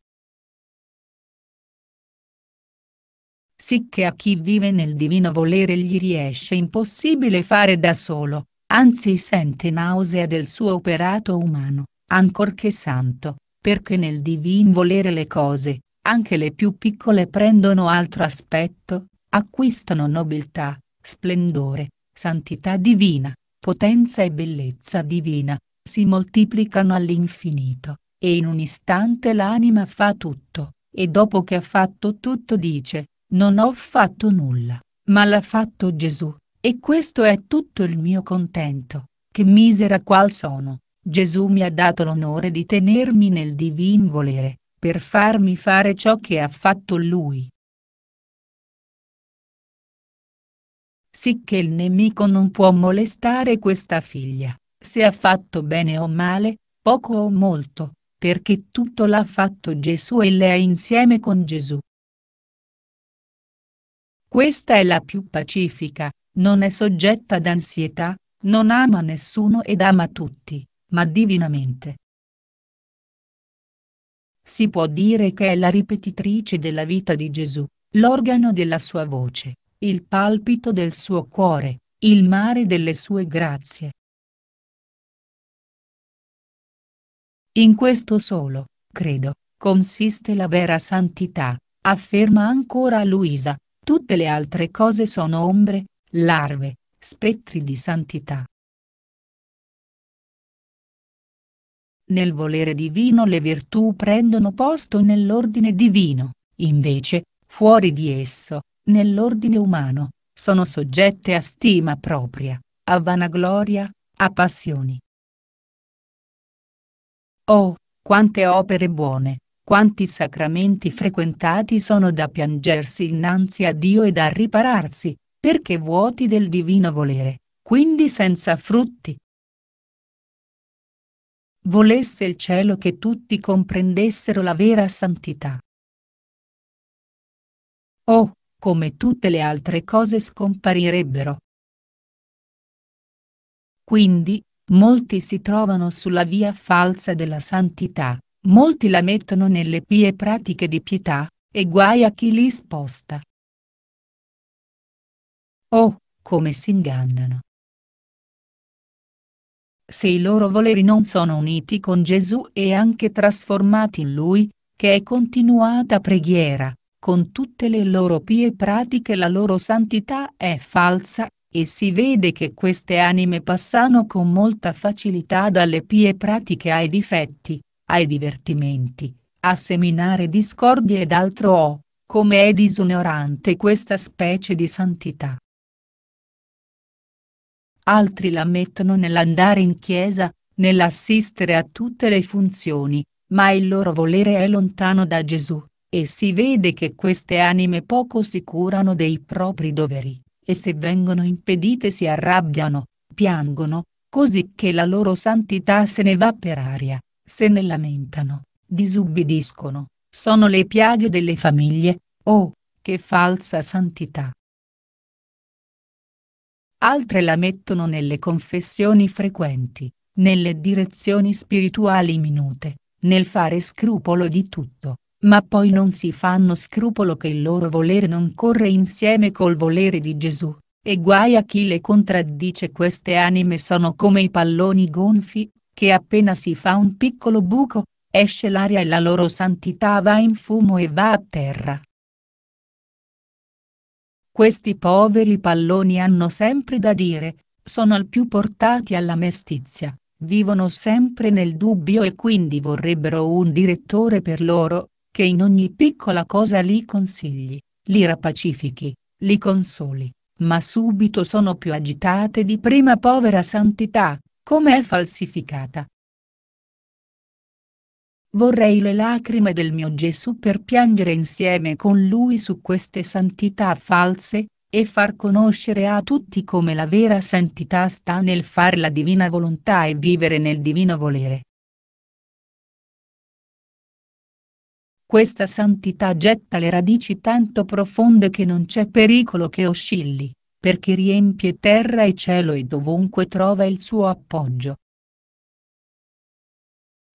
sicché a chi vive nel divino volere gli riesce impossibile fare da solo, anzi sente nausea del suo operato umano, ancorché santo, perché nel divin volere le cose, anche le più piccole prendono altro aspetto, acquistano nobiltà, splendore, santità divina, potenza e bellezza divina, si moltiplicano all'infinito, e in un istante l'anima fa tutto, e dopo che ha fatto tutto dice, non ho fatto nulla, ma l'ha fatto Gesù, e questo è tutto il mio contento, che misera qual sono. Gesù mi ha dato l'onore di tenermi nel divin volere, per farmi fare ciò che ha fatto lui. Sicché il nemico non può molestare questa figlia, se ha fatto bene o male, poco o molto, perché tutto l'ha fatto Gesù e lei insieme con Gesù. Questa è la più pacifica, non è soggetta ad ansietà, non ama nessuno ed ama tutti, ma divinamente. Si può dire che è la ripetitrice della vita di Gesù, l'organo della sua voce, il palpito del suo cuore, il mare delle sue grazie. In questo solo, credo, consiste la vera santità, afferma ancora Luisa, Tutte le altre cose sono ombre, larve, spettri di santità. Nel volere divino le virtù prendono posto nell'ordine divino, invece, fuori di esso, nell'ordine umano, sono soggette a stima propria, a vanagloria, a passioni. Oh, quante opere buone, quanti sacramenti frequentati sono da piangersi innanzi a Dio e da ripararsi, perché vuoti del divino volere, quindi senza frutti. Volesse il cielo che tutti comprendessero la vera santità. Oh, come tutte le altre cose scomparirebbero. Quindi, molti si trovano sulla via falsa della santità, molti la mettono nelle pie pratiche di pietà, e guai a chi li sposta. Oh, come si ingannano! Se i loro voleri non sono uniti con Gesù e anche trasformati in Lui, che è continuata preghiera, con tutte le loro pie pratiche la loro santità è falsa, e si vede che queste anime passano con molta facilità dalle pie pratiche ai difetti, ai divertimenti, a seminare discordie ed altro o, come è disonorante questa specie di santità. Altri la mettono nell'andare in chiesa, nell'assistere a tutte le funzioni, ma il loro volere è lontano da Gesù, e si vede che queste anime poco si curano dei propri doveri, e se vengono impedite si arrabbiano, piangono, così che la loro santità se ne va per aria se ne lamentano, disubbidiscono, sono le piaghe delle famiglie, oh, che falsa santità. Altre la mettono nelle confessioni frequenti, nelle direzioni spirituali minute, nel fare scrupolo di tutto, ma poi non si fanno scrupolo che il loro volere non corre insieme col volere di Gesù, e guai a chi le contraddice queste anime sono come i palloni gonfi, che appena si fa un piccolo buco, esce l'aria e la loro santità va in fumo e va a terra. Questi poveri palloni hanno sempre da dire, sono al più portati alla mestizia, vivono sempre nel dubbio e quindi vorrebbero un direttore per loro, che in ogni piccola cosa li consigli, li rapacifichi, li consoli, ma subito sono più agitate di prima povera santità come è falsificata. Vorrei le lacrime del mio Gesù per piangere insieme con lui su queste santità false, e far conoscere a tutti come la vera santità sta nel far la divina volontà e vivere nel divino volere. Questa santità getta le radici tanto profonde che non c'è pericolo che oscilli perché riempie terra e cielo e dovunque trova il suo appoggio.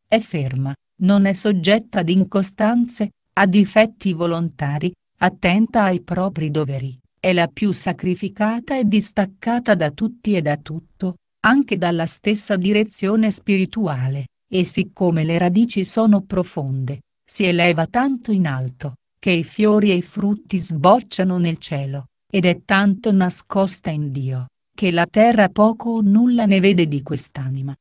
È ferma, non è soggetta ad incostanze, a difetti volontari, attenta ai propri doveri, è la più sacrificata e distaccata da tutti e da tutto, anche dalla stessa direzione spirituale, e siccome le radici sono profonde, si eleva tanto in alto, che i fiori e i frutti sbocciano nel cielo ed è tanto nascosta in Dio, che la terra poco o nulla ne vede di quest'anima.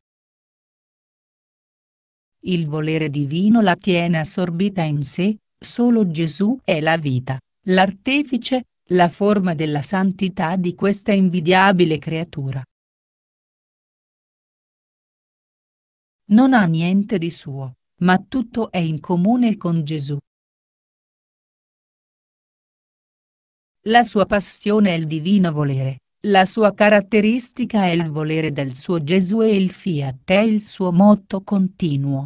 Il volere divino la tiene assorbita in sé, solo Gesù è la vita, l'artefice, la forma della santità di questa invidiabile creatura. Non ha niente di suo, ma tutto è in comune con Gesù. La sua passione è il divino volere, la sua caratteristica è il volere del suo Gesù e il fiat è il suo motto continuo.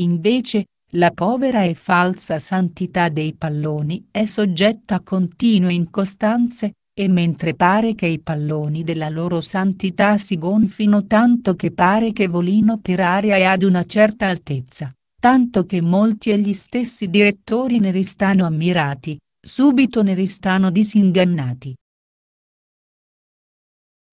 Invece, la povera e falsa santità dei palloni è soggetta a continue incostanze, e mentre pare che i palloni della loro santità si gonfino tanto che pare che volino per aria e ad una certa altezza, tanto che molti e gli stessi direttori ne restano ammirati, subito ne restano disingannati.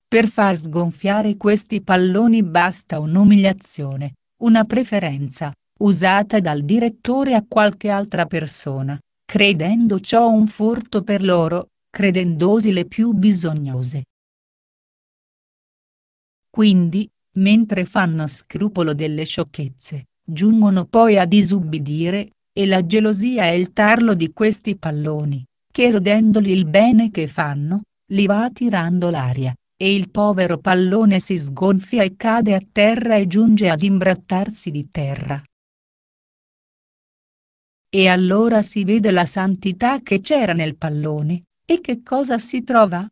Per far sgonfiare questi palloni basta un'umiliazione, una preferenza, usata dal direttore a qualche altra persona, credendo ciò un furto per loro, credendosi le più bisognose. Quindi, mentre fanno scrupolo delle sciocchezze, Giungono poi a disubbidire, e la gelosia è il tarlo di questi palloni, che rodendoli il bene che fanno, li va tirando l'aria, e il povero pallone si sgonfia e cade a terra e giunge ad imbrattarsi di terra. E allora si vede la santità che c'era nel pallone, e che cosa si trova?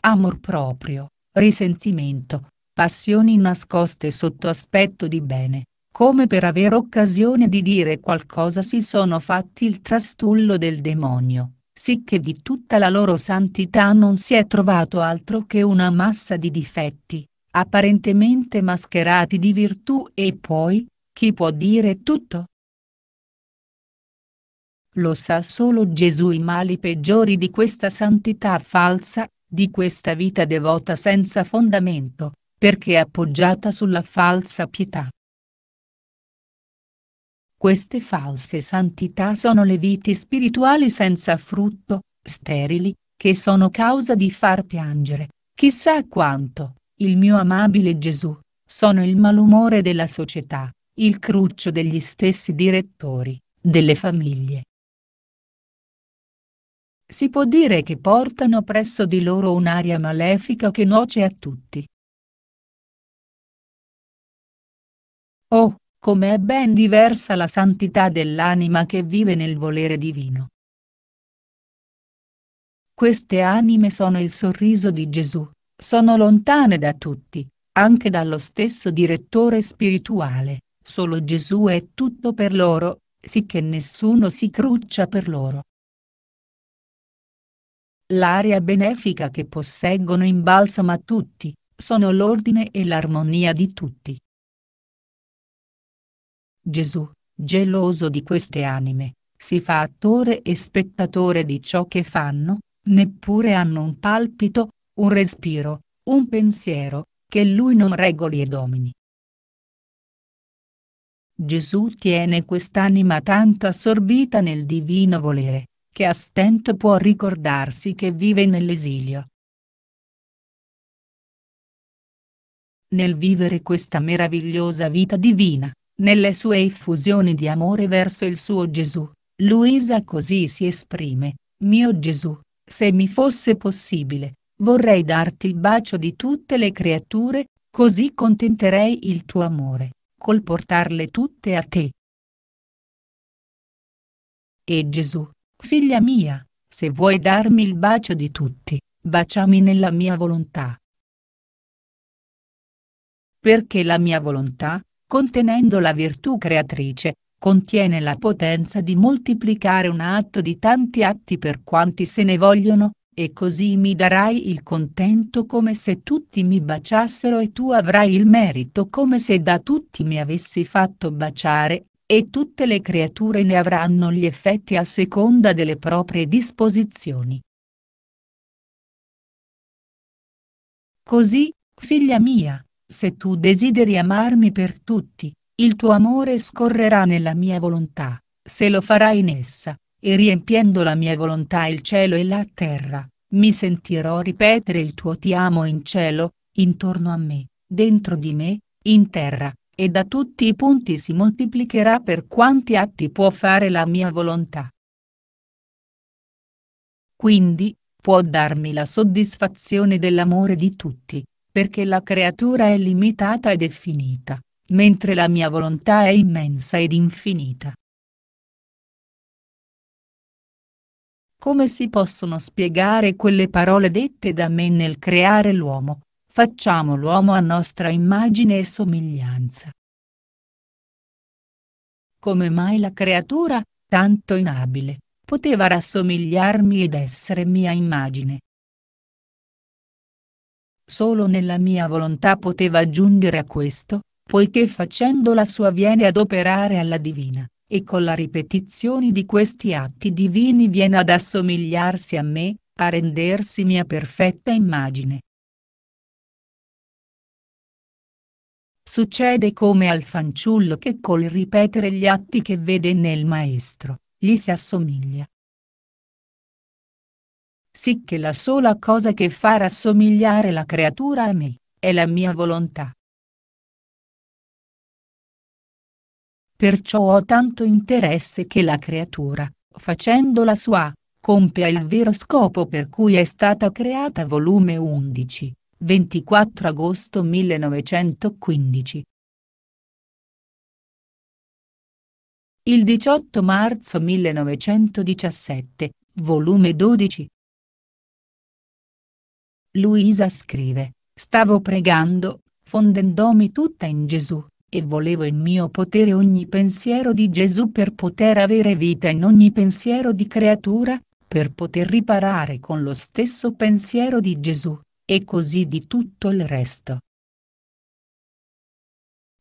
Amor proprio, risentimento, passioni nascoste sotto aspetto di bene, come per avere occasione di dire qualcosa si sono fatti il trastullo del demonio, sicché di tutta la loro santità non si è trovato altro che una massa di difetti, apparentemente mascherati di virtù e poi, chi può dire tutto? Lo sa solo Gesù i mali peggiori di questa santità falsa, di questa vita devota senza fondamento, perché è appoggiata sulla falsa pietà. Queste false santità sono le viti spirituali senza frutto, sterili, che sono causa di far piangere, chissà quanto, il mio amabile Gesù, sono il malumore della società, il cruccio degli stessi direttori, delle famiglie. Si può dire che portano presso di loro un'aria malefica che nuoce a tutti, Oh, com'è ben diversa la santità dell'anima che vive nel volere divino. Queste anime sono il sorriso di Gesù, sono lontane da tutti, anche dallo stesso direttore spirituale, solo Gesù è tutto per loro, sicché nessuno si cruccia per loro. L'area benefica che posseggono imbalsama tutti, sono l'ordine e l'armonia di tutti. Gesù, geloso di queste anime, si fa attore e spettatore di ciò che fanno, neppure hanno un palpito, un respiro, un pensiero, che lui non regoli e domini. Gesù tiene quest'anima tanto assorbita nel divino volere, che a stento può ricordarsi che vive nell'esilio. Nel vivere questa meravigliosa vita divina, nelle sue effusioni di amore verso il suo Gesù, Luisa così si esprime, mio Gesù, se mi fosse possibile, vorrei darti il bacio di tutte le creature, così contenterei il tuo amore, col portarle tutte a te. E Gesù, figlia mia, se vuoi darmi il bacio di tutti, baciami nella mia volontà. Perché la mia volontà, contenendo la virtù creatrice, contiene la potenza di moltiplicare un atto di tanti atti per quanti se ne vogliono, e così mi darai il contento come se tutti mi baciassero e tu avrai il merito come se da tutti mi avessi fatto baciare, e tutte le creature ne avranno gli effetti a seconda delle proprie disposizioni. Così, figlia mia, se tu desideri amarmi per tutti, il tuo amore scorrerà nella mia volontà, se lo farai in essa, e riempiendo la mia volontà il cielo e la terra, mi sentirò ripetere il tuo ti amo in cielo, intorno a me, dentro di me, in terra, e da tutti i punti si moltiplicherà per quanti atti può fare la mia volontà. Quindi, può darmi la soddisfazione dell'amore di tutti, perché la creatura è limitata ed è finita, mentre la mia volontà è immensa ed infinita. Come si possono spiegare quelle parole dette da me nel creare l'uomo? Facciamo l'uomo a nostra immagine e somiglianza. Come mai la creatura, tanto inabile, poteva rassomigliarmi ed essere mia immagine? Solo nella mia volontà poteva aggiungere a questo, poiché facendo la sua viene ad operare alla divina, e con la ripetizione di questi atti divini viene ad assomigliarsi a me, a rendersi mia perfetta immagine. Succede come al fanciullo che col ripetere gli atti che vede nel maestro, gli si assomiglia, sì che la sola cosa che fa rassomigliare la creatura a me, è la mia volontà. Perciò ho tanto interesse che la creatura, facendo la sua, compia il vero scopo per cui è stata creata volume 11, 24 agosto 1915. Il 18 marzo 1917, volume 12, Luisa scrive, stavo pregando, fondendomi tutta in Gesù, e volevo in mio potere ogni pensiero di Gesù per poter avere vita in ogni pensiero di creatura, per poter riparare con lo stesso pensiero di Gesù, e così di tutto il resto.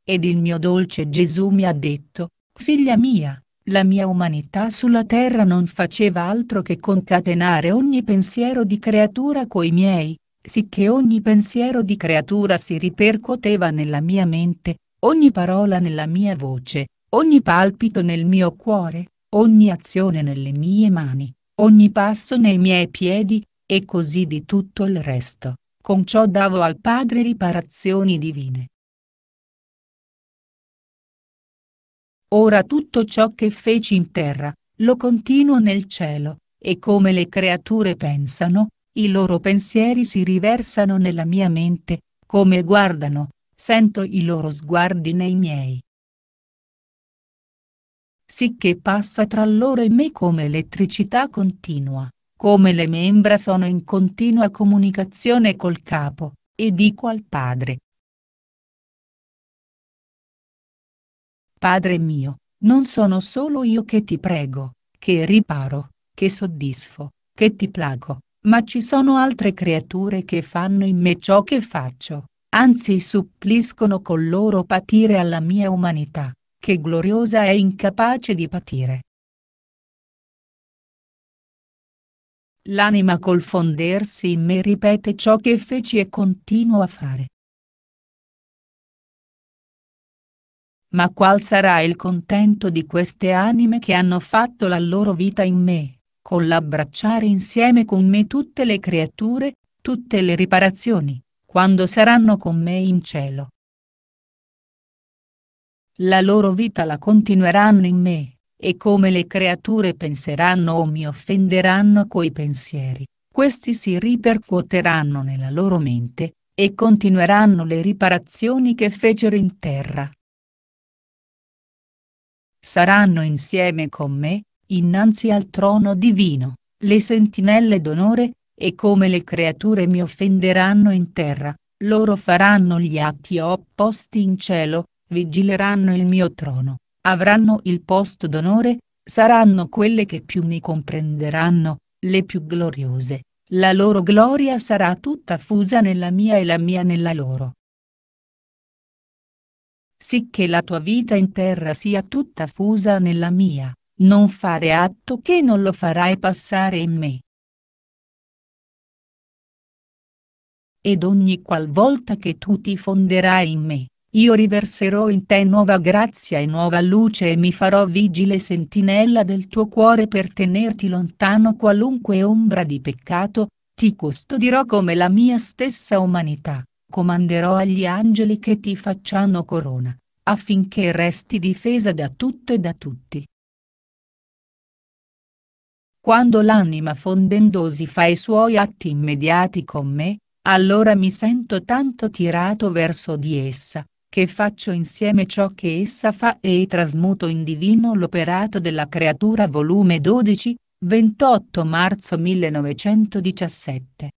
Ed il mio dolce Gesù mi ha detto, figlia mia, la mia umanità sulla terra non faceva altro che concatenare ogni pensiero di creatura coi miei, sicché ogni pensiero di creatura si ripercuoteva nella mia mente, ogni parola nella mia voce, ogni palpito nel mio cuore, ogni azione nelle mie mani, ogni passo nei miei piedi, e così di tutto il resto. Con ciò davo al Padre riparazioni divine. Ora tutto ciò che feci in terra, lo continuo nel cielo, e come le creature pensano, i loro pensieri si riversano nella mia mente, come guardano, sento i loro sguardi nei miei. Sicché passa tra loro e me come elettricità continua, come le membra sono in continua comunicazione col capo, e dico al Padre, Padre mio, non sono solo io che ti prego, che riparo, che soddisfo, che ti plago, ma ci sono altre creature che fanno in me ciò che faccio, anzi suppliscono col loro patire alla mia umanità, che gloriosa è incapace di patire. L'anima col fondersi in me ripete ciò che feci e continuo a fare. Ma qual sarà il contento di queste anime che hanno fatto la loro vita in me, con l'abbracciare insieme con me tutte le creature, tutte le riparazioni, quando saranno con me in cielo. La loro vita la continueranno in me, e come le creature penseranno o mi offenderanno coi pensieri, questi si ripercuoteranno nella loro mente, e continueranno le riparazioni che fecero in terra. Saranno insieme con me, innanzi al trono divino, le sentinelle d'onore, e come le creature mi offenderanno in terra, loro faranno gli atti opposti in cielo, vigileranno il mio trono, avranno il posto d'onore, saranno quelle che più mi comprenderanno, le più gloriose, la loro gloria sarà tutta fusa nella mia e la mia nella loro sicché la tua vita in terra sia tutta fusa nella mia, non fare atto che non lo farai passare in me. Ed ogni qualvolta che tu ti fonderai in me, io riverserò in te nuova grazia e nuova luce e mi farò vigile sentinella del tuo cuore per tenerti lontano qualunque ombra di peccato, ti custodirò come la mia stessa umanità, comanderò agli angeli che ti facciano corona, affinché resti difesa da tutto e da tutti. Quando l'anima fondendosi fa i suoi atti immediati con me, allora mi sento tanto tirato verso di essa, che faccio insieme ciò che essa fa e trasmuto in divino l'operato della creatura volume 12, 28 marzo 1917.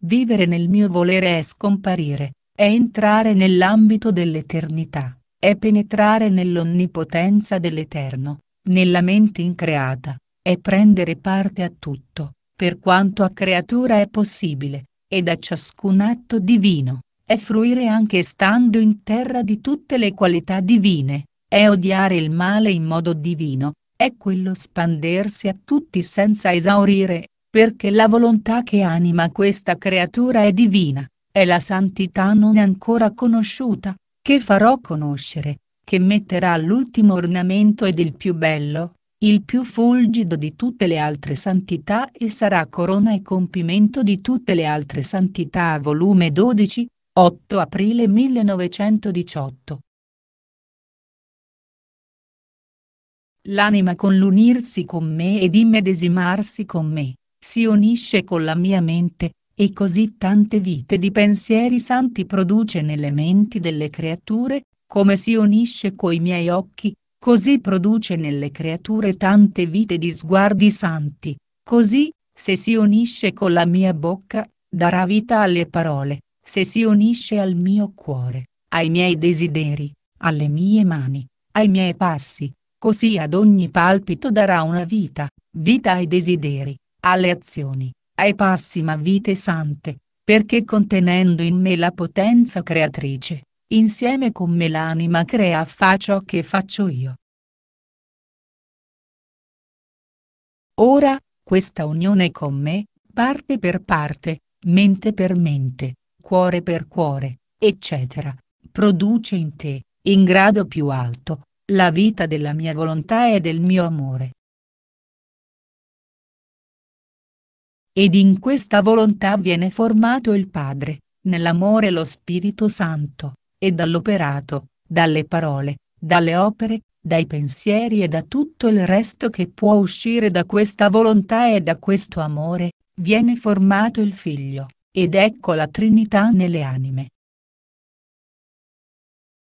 Vivere nel mio volere è scomparire, è entrare nell'ambito dell'eternità, è penetrare nell'onnipotenza dell'Eterno, nella mente increata, è prendere parte a tutto, per quanto a creatura è possibile, e da ciascun atto divino, è fruire anche stando in terra di tutte le qualità divine, è odiare il male in modo divino, è quello spandersi a tutti senza esaurire, perché la volontà che anima questa creatura è divina, è la santità non ancora conosciuta, che farò conoscere, che metterà l'ultimo ornamento ed il più bello, il più fulgido di tutte le altre santità e sarà corona e compimento di tutte le altre santità volume 12, 8 aprile 1918. L'anima con l'unirsi con me ed immedesimarsi con me, si unisce con la mia mente, e così tante vite di pensieri santi produce nelle menti delle creature, come si unisce coi miei occhi, così produce nelle creature tante vite di sguardi santi, così, se si unisce con la mia bocca, darà vita alle parole, se si unisce al mio cuore, ai miei desideri, alle mie mani, ai miei passi, così ad ogni palpito darà una vita, vita ai desideri, alle azioni, ai passi ma vite sante, perché contenendo in me la potenza creatrice, insieme con me l'anima crea fa ciò che faccio io. Ora, questa unione con me, parte per parte, mente per mente, cuore per cuore, eccetera, produce in te, in grado più alto, la vita della mia volontà e del mio amore. Ed in questa volontà viene formato il Padre, nell'amore lo Spirito Santo, e dall'operato, dalle parole, dalle opere, dai pensieri e da tutto il resto che può uscire da questa volontà e da questo amore, viene formato il Figlio, ed ecco la Trinità nelle anime.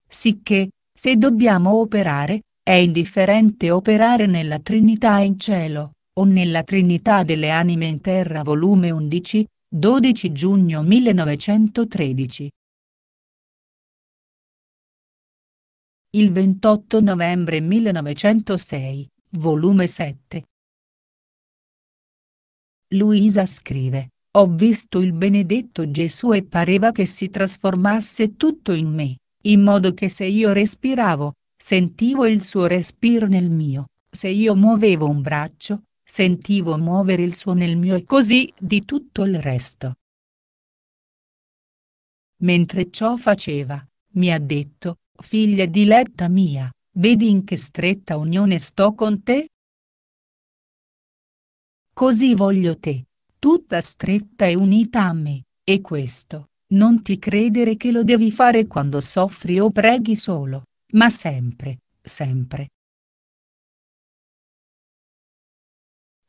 Sicché, se dobbiamo operare, è indifferente operare nella Trinità in cielo, o nella Trinità delle anime in terra volume 11, 12 giugno 1913. Il 28 novembre 1906, volume 7. Luisa scrive, ho visto il benedetto Gesù e pareva che si trasformasse tutto in me, in modo che se io respiravo, sentivo il suo respiro nel mio, se io muovevo un braccio, sentivo muovere il suo nel mio e così di tutto il resto. Mentre ciò faceva, mi ha detto, figlia diletta mia, vedi in che stretta unione sto con te? Così voglio te, tutta stretta e unita a me, e questo, non ti credere che lo devi fare quando soffri o preghi solo, ma sempre, sempre,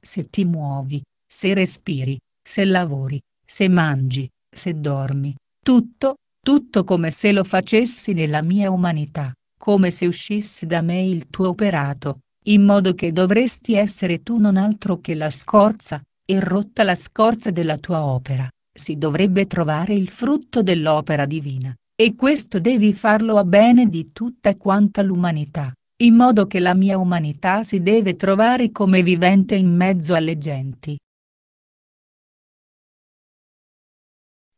se ti muovi, se respiri, se lavori, se mangi, se dormi, tutto, tutto come se lo facessi nella mia umanità, come se uscissi da me il tuo operato, in modo che dovresti essere tu non altro che la scorza, e rotta la scorza della tua opera, si dovrebbe trovare il frutto dell'opera divina, e questo devi farlo a bene di tutta quanta l'umanità in modo che la mia umanità si deve trovare come vivente in mezzo alle genti.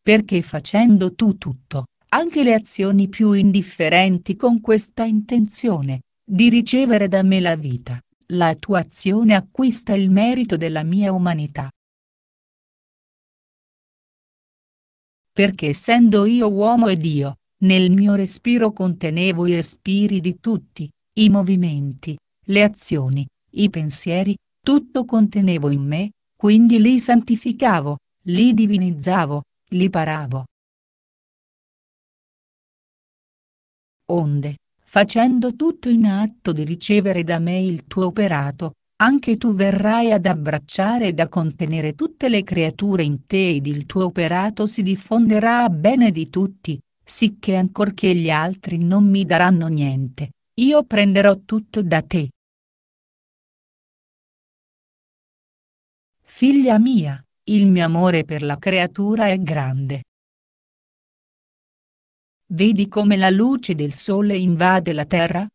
Perché facendo tu tutto, anche le azioni più indifferenti con questa intenzione, di ricevere da me la vita, la tua azione acquista il merito della mia umanità. Perché essendo io uomo e Dio, nel mio respiro contenevo i respiri di tutti, i movimenti, le azioni, i pensieri, tutto contenevo in me, quindi li santificavo, li divinizzavo, li paravo. Onde, facendo tutto in atto di ricevere da me il tuo operato, anche tu verrai ad abbracciare ed a contenere tutte le creature in te ed il tuo operato si diffonderà a bene di tutti, sicché ancorché gli altri non mi daranno niente, io prenderò tutto da te. Figlia mia, il mio amore per la creatura è grande. Vedi come la luce del sole invade la terra?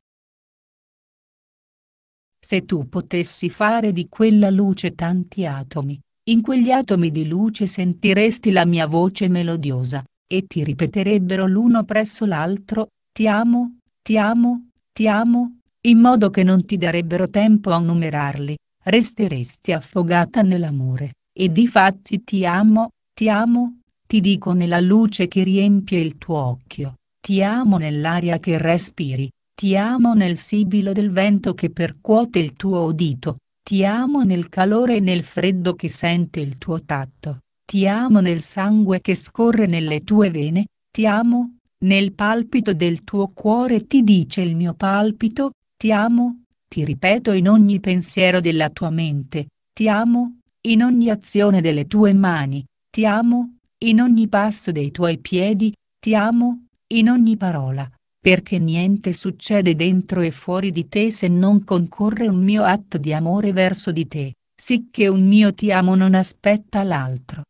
Se tu potessi fare di quella luce tanti atomi, in quegli atomi di luce sentiresti la mia voce melodiosa, e ti ripeterebbero l'uno presso l'altro, ti amo, ti amo, ti amo, in modo che non ti darebbero tempo a numerarli, resteresti affogata nell'amore, e di fatti ti amo, ti amo, ti dico nella luce che riempie il tuo occhio, ti amo nell'aria che respiri, ti amo nel sibilo del vento che percuote il tuo udito, ti amo nel calore e nel freddo che sente il tuo tatto, ti amo nel sangue che scorre nelle tue vene, ti amo, nel palpito del tuo cuore ti dice il mio palpito, ti amo, ti ripeto in ogni pensiero della tua mente, ti amo, in ogni azione delle tue mani, ti amo, in ogni passo dei tuoi piedi, ti amo, in ogni parola, perché niente succede dentro e fuori di te se non concorre un mio atto di amore verso di te, sicché un mio ti amo non aspetta l'altro.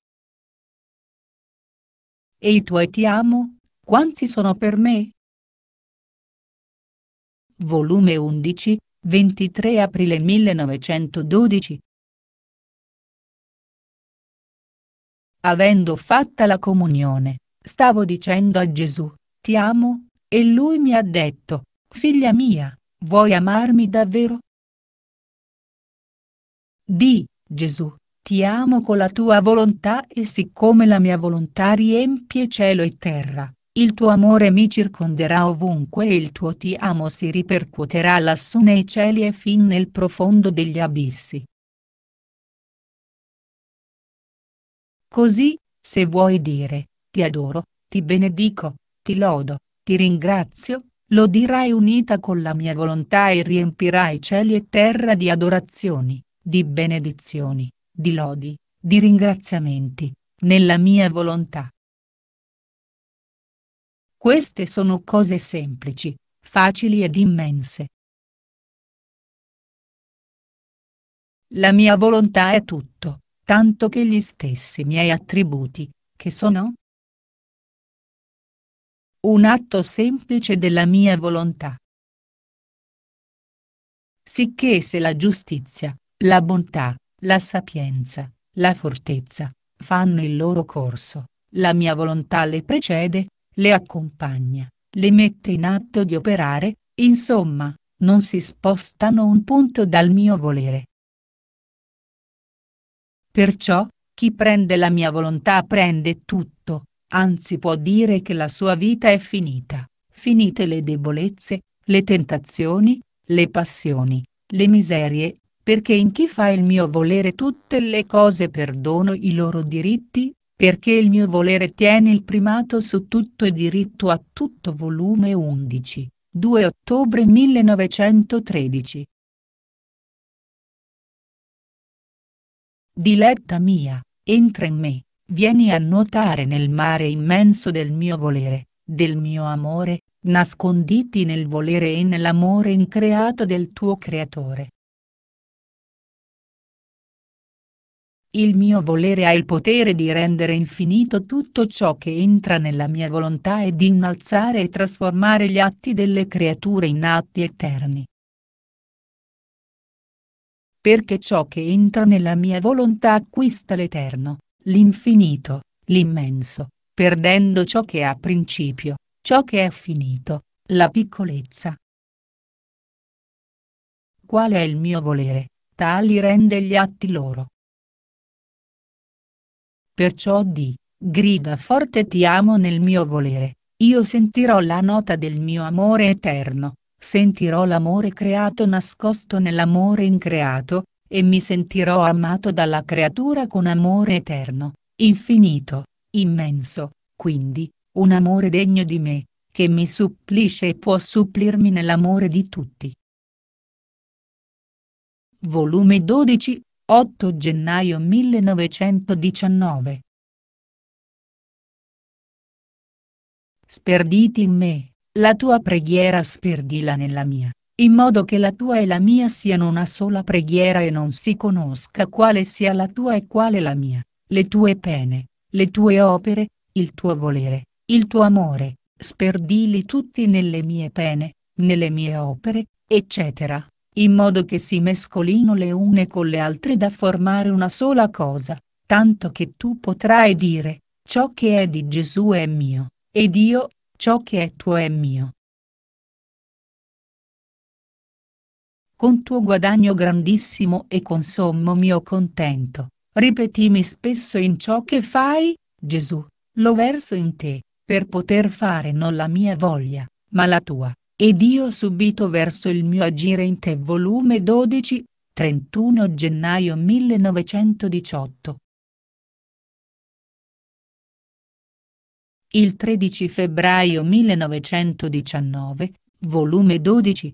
E i tuoi ti amo, quanti sono per me? Volume 11, 23 aprile 1912 Avendo fatta la comunione, stavo dicendo a Gesù, ti amo, e lui mi ha detto, figlia mia, vuoi amarmi davvero? Di, Gesù, ti amo con la tua volontà e siccome la mia volontà riempie cielo e terra, il tuo amore mi circonderà ovunque e il tuo ti amo si ripercuoterà lassù nei cieli e fin nel profondo degli abissi. Così, se vuoi dire, ti adoro, ti benedico, ti lodo, ti ringrazio, lo dirai unita con la mia volontà e riempirai cieli e terra di adorazioni, di benedizioni, di lodi, di ringraziamenti, nella mia volontà. Queste sono cose semplici, facili ed immense. La mia volontà è tutto, tanto che gli stessi miei attributi, che sono un atto semplice della mia volontà. Sicché se la giustizia, la bontà, la sapienza, la fortezza, fanno il loro corso, la mia volontà le precede, le accompagna, le mette in atto di operare, insomma, non si spostano un punto dal mio volere. Perciò, chi prende la mia volontà prende tutto, anzi può dire che la sua vita è finita, finite le debolezze, le tentazioni, le passioni, le miserie, perché in chi fa il mio volere tutte le cose perdono i loro diritti, perché il mio volere tiene il primato su tutto e diritto a tutto volume 11, 2 ottobre 1913. Diletta mia, entra in me, vieni a nuotare nel mare immenso del mio volere, del mio amore, nasconditi nel volere e nell'amore increato del tuo creatore. Il mio volere ha il potere di rendere infinito tutto ciò che entra nella mia volontà e di innalzare e trasformare gli atti delle creature in atti eterni. Perché ciò che entra nella mia volontà acquista l'eterno, l'infinito, l'immenso, perdendo ciò che ha principio, ciò che è finito, la piccolezza. Qual è il mio volere, tali rende gli atti loro Perciò di, grida forte ti amo nel mio volere, io sentirò la nota del mio amore eterno, sentirò l'amore creato nascosto nell'amore increato, e mi sentirò amato dalla creatura con amore eterno, infinito, immenso, quindi, un amore degno di me, che mi supplisce e può supplirmi nell'amore di tutti. Volume 12, 8 gennaio 1919. Sperditi in me, la tua preghiera sperdila nella mia, in modo che la tua e la mia siano una sola preghiera e non si conosca quale sia la tua e quale la mia, le tue pene, le tue opere, il tuo volere, il tuo amore, sperdili tutti nelle mie pene, nelle mie opere, eccetera in modo che si mescolino le une con le altre da formare una sola cosa, tanto che tu potrai dire, ciò che è di Gesù è mio, ed io, ciò che è tuo è mio. Con tuo guadagno grandissimo e con sommo mio contento, ripetimi spesso in ciò che fai, Gesù, lo verso in te, per poter fare non la mia voglia, ma la tua. Ed io subito verso il mio agire in te volume 12, 31 gennaio 1918. Il 13 febbraio 1919, volume 12.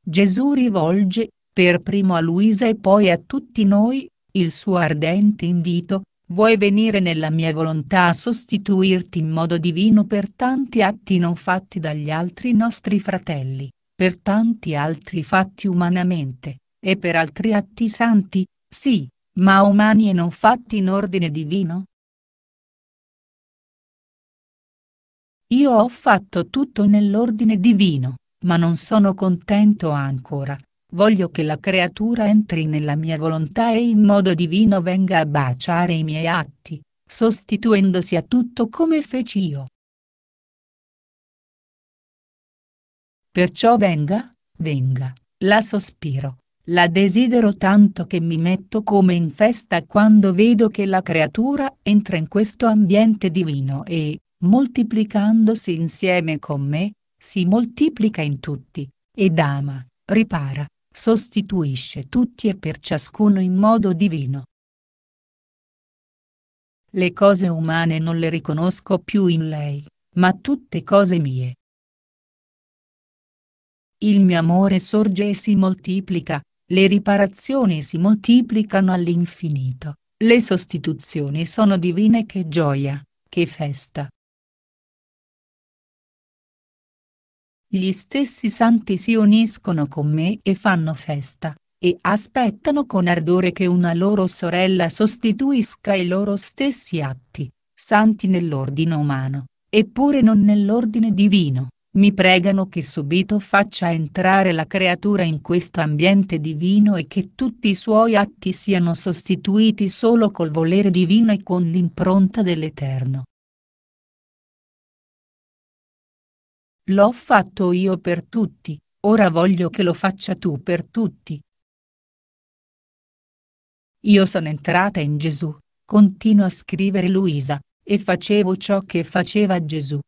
Gesù rivolge, per primo a Luisa e poi a tutti noi, il suo ardente invito, Vuoi venire nella mia volontà a sostituirti in modo divino per tanti atti non fatti dagli altri nostri fratelli, per tanti altri fatti umanamente, e per altri atti santi, sì, ma umani e non fatti in ordine divino? Io ho fatto tutto nell'ordine divino, ma non sono contento ancora, voglio che la creatura entri nella mia volontà e in modo divino venga a baciare i miei atti, sostituendosi a tutto come feci io. Perciò venga, venga, la sospiro, la desidero tanto che mi metto come in festa quando vedo che la creatura entra in questo ambiente divino e, moltiplicandosi insieme con me, si moltiplica in tutti, ed ama, ripara, sostituisce tutti e per ciascuno in modo divino. Le cose umane non le riconosco più in lei, ma tutte cose mie. Il mio amore sorge e si moltiplica, le riparazioni si moltiplicano all'infinito, le sostituzioni sono divine che gioia, che festa. gli stessi santi si uniscono con me e fanno festa, e aspettano con ardore che una loro sorella sostituisca i loro stessi atti, santi nell'ordine umano, eppure non nell'ordine divino, mi pregano che subito faccia entrare la creatura in questo ambiente divino e che tutti i suoi atti siano sostituiti solo col volere divino e con l'impronta dell'Eterno. L'ho fatto io per tutti, ora voglio che lo faccia tu per tutti. Io sono entrata in Gesù, continua a scrivere Luisa, e facevo ciò che faceva Gesù.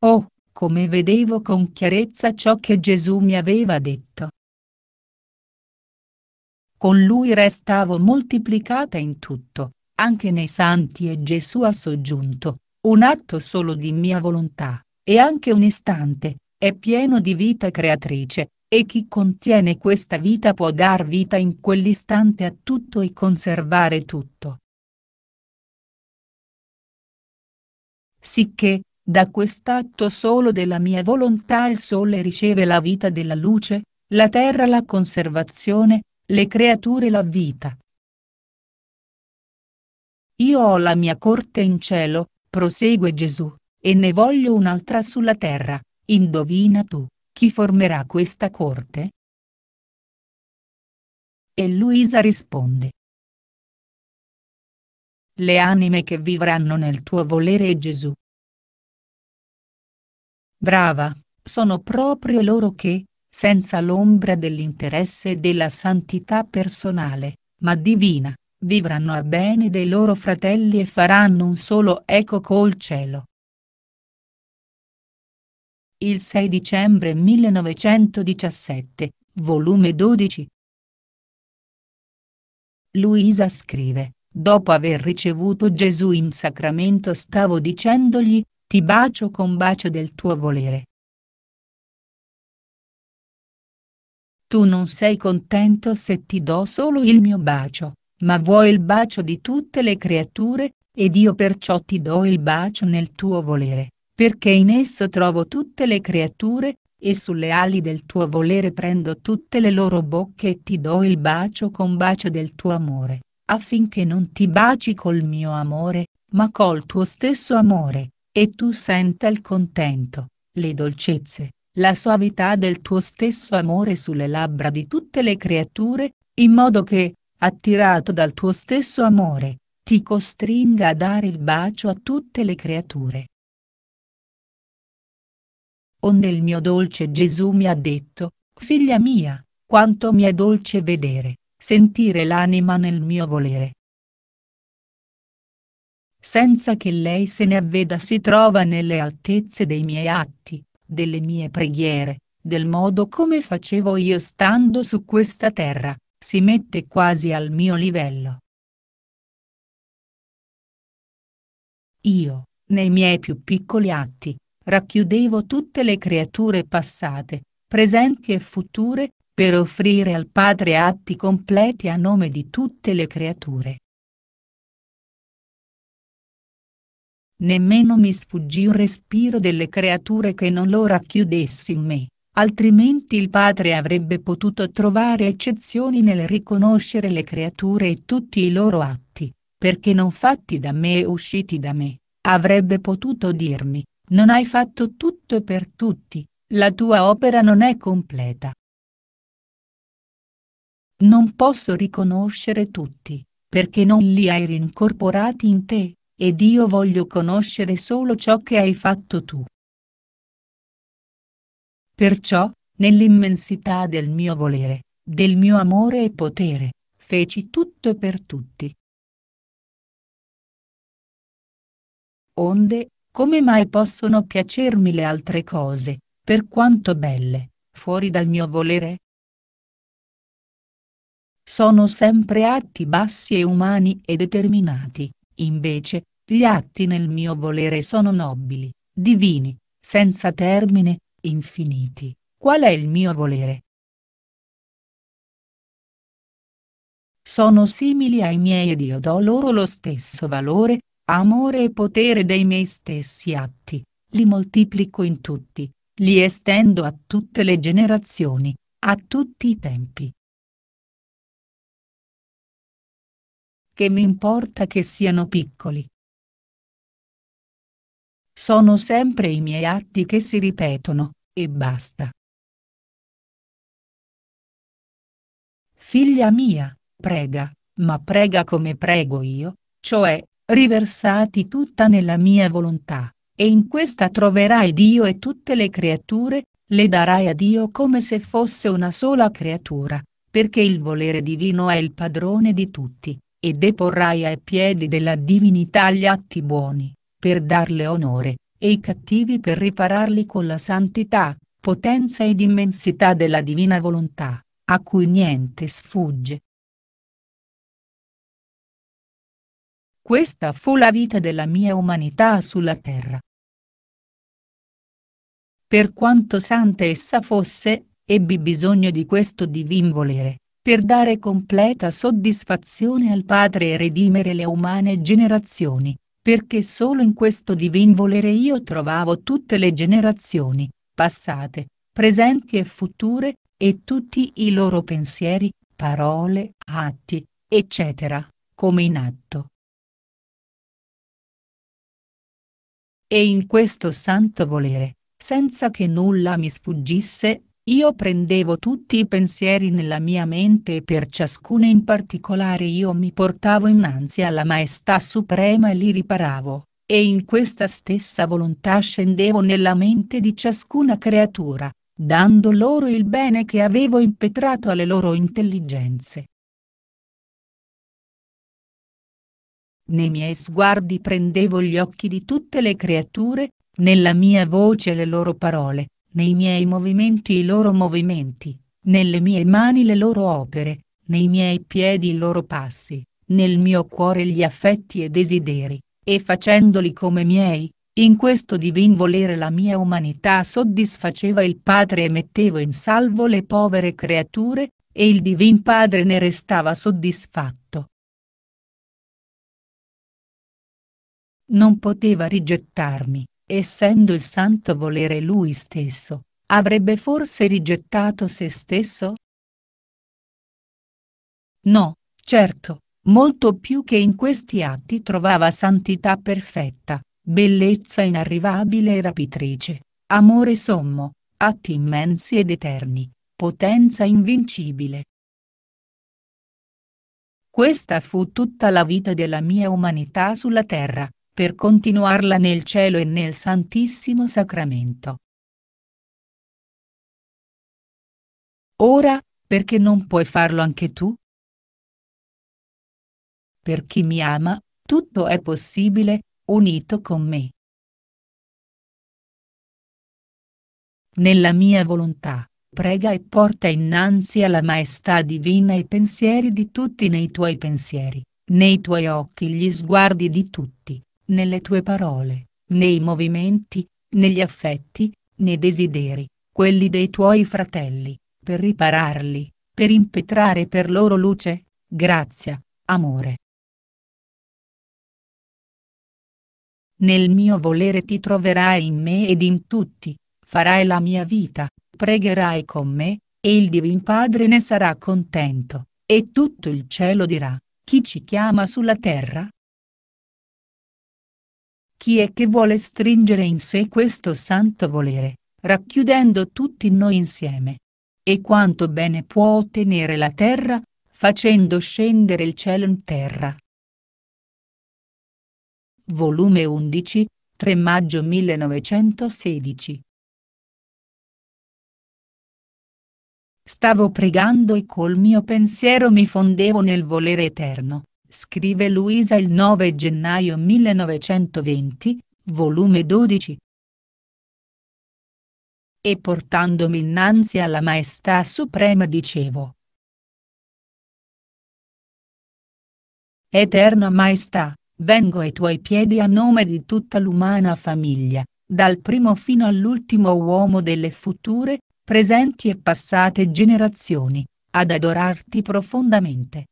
Oh, come vedevo con chiarezza ciò che Gesù mi aveva detto. Con lui restavo moltiplicata in tutto, anche nei santi e Gesù ha soggiunto, un atto solo di mia volontà, e anche un istante, è pieno di vita creatrice, e chi contiene questa vita può dar vita in quell'istante a tutto e conservare tutto. Sicché, da quest'atto solo della mia volontà il sole riceve la vita della luce, la terra la conservazione, le creature la vita. Io ho la mia corte in cielo, prosegue Gesù, e ne voglio un'altra sulla terra, indovina tu, chi formerà questa corte? E Luisa risponde. Le anime che vivranno nel tuo volere Gesù. Brava, sono proprio loro che, senza l'ombra dell'interesse e della santità personale, ma divina, vivranno a bene dei loro fratelli e faranno un solo eco col cielo. Il 6 dicembre 1917, volume 12. Luisa scrive, dopo aver ricevuto Gesù in sacramento stavo dicendogli, ti bacio con bacio del tuo volere. Tu non sei contento se ti do solo il mio bacio, ma vuoi il bacio di tutte le creature, ed io perciò ti do il bacio nel tuo volere, perché in esso trovo tutte le creature, e sulle ali del tuo volere prendo tutte le loro bocche e ti do il bacio con bacio del tuo amore, affinché non ti baci col mio amore, ma col tuo stesso amore, e tu senta il contento, le dolcezze, la suavità del tuo stesso amore sulle labbra di tutte le creature, in modo che, attirato dal tuo stesso amore, ti costringa a dare il bacio a tutte le creature. Onde il mio dolce Gesù mi ha detto, figlia mia, quanto mi è dolce vedere, sentire l'anima nel mio volere. Senza che lei se ne avveda si trova nelle altezze dei miei atti, delle mie preghiere, del modo come facevo io stando su questa terra si mette quasi al mio livello. Io, nei miei più piccoli atti, racchiudevo tutte le creature passate, presenti e future, per offrire al Padre atti completi a nome di tutte le creature. Nemmeno mi sfuggì un respiro delle creature che non lo racchiudessi in me altrimenti il padre avrebbe potuto trovare eccezioni nel riconoscere le creature e tutti i loro atti, perché non fatti da me e usciti da me, avrebbe potuto dirmi, non hai fatto tutto e per tutti, la tua opera non è completa. Non posso riconoscere tutti, perché non li hai rincorporati in te, ed io voglio conoscere solo ciò che hai fatto tu. Perciò, nell'immensità del mio volere, del mio amore e potere, feci tutto per tutti. Onde, come mai possono piacermi le altre cose, per quanto belle, fuori dal mio volere? Sono sempre atti bassi e umani e determinati, invece, gli atti nel mio volere sono nobili, divini, senza termine, infiniti, qual è il mio volere? Sono simili ai miei ed io do loro lo stesso valore, amore e potere dei miei stessi atti, li moltiplico in tutti, li estendo a tutte le generazioni, a tutti i tempi. Che mi importa che siano piccoli, sono sempre i miei atti che si ripetono, e basta. Figlia mia, prega, ma prega come prego io, cioè, riversati tutta nella mia volontà, e in questa troverai Dio e tutte le creature, le darai a Dio come se fosse una sola creatura, perché il volere divino è il padrone di tutti, e deporrai ai piedi della divinità gli atti buoni, per darle onore, e i cattivi per ripararli con la santità, potenza ed immensità della divina volontà, a cui niente sfugge. Questa fu la vita della mia umanità sulla terra. Per quanto santa essa fosse, ebbi bisogno di questo divin volere, per dare completa soddisfazione al Padre e redimere le umane generazioni perché solo in questo divin volere io trovavo tutte le generazioni, passate, presenti e future, e tutti i loro pensieri, parole, atti, eccetera, come in atto. E in questo santo volere, senza che nulla mi sfuggisse, io prendevo tutti i pensieri nella mia mente e per ciascuna in particolare io mi portavo innanzi alla Maestà Suprema e li riparavo, e in questa stessa volontà scendevo nella mente di ciascuna creatura, dando loro il bene che avevo impetrato alle loro intelligenze. Nei miei sguardi prendevo gli occhi di tutte le creature, nella mia voce le loro parole, nei miei movimenti i loro movimenti, nelle mie mani le loro opere, nei miei piedi i loro passi, nel mio cuore gli affetti e desideri, e facendoli come miei, in questo divin volere la mia umanità soddisfaceva il Padre e mettevo in salvo le povere creature, e il divin Padre ne restava soddisfatto. Non poteva rigettarmi essendo il santo volere lui stesso, avrebbe forse rigettato se stesso? No, certo, molto più che in questi atti trovava santità perfetta, bellezza inarrivabile e rapitrice, amore sommo, atti immensi ed eterni, potenza invincibile. Questa fu tutta la vita della mia umanità sulla terra, per continuarla nel cielo e nel Santissimo Sacramento. Ora, perché non puoi farlo anche tu? Per chi mi ama, tutto è possibile, unito con me. Nella mia volontà, prega e porta innanzi alla Maestà Divina i pensieri di tutti nei tuoi pensieri, nei tuoi occhi gli sguardi di tutti, nelle tue parole, nei movimenti, negli affetti, nei desideri, quelli dei tuoi fratelli, per ripararli, per impetrare per loro luce, grazia, amore. Nel mio volere ti troverai in me ed in tutti, farai la mia vita, pregherai con me, e il Divin Padre ne sarà contento, e tutto il cielo dirà, chi ci chiama sulla terra? Chi è che vuole stringere in sé questo santo volere, racchiudendo tutti noi insieme? E quanto bene può ottenere la terra, facendo scendere il cielo in terra. Volume 11, 3 maggio 1916 Stavo pregando e col mio pensiero mi fondevo nel volere eterno, scrive Luisa il 9 gennaio 1920, volume 12. E portandomi innanzi alla Maestà Suprema dicevo. Eterna Maestà, vengo ai tuoi piedi a nome di tutta l'umana famiglia, dal primo fino all'ultimo uomo delle future, presenti e passate generazioni, ad adorarti profondamente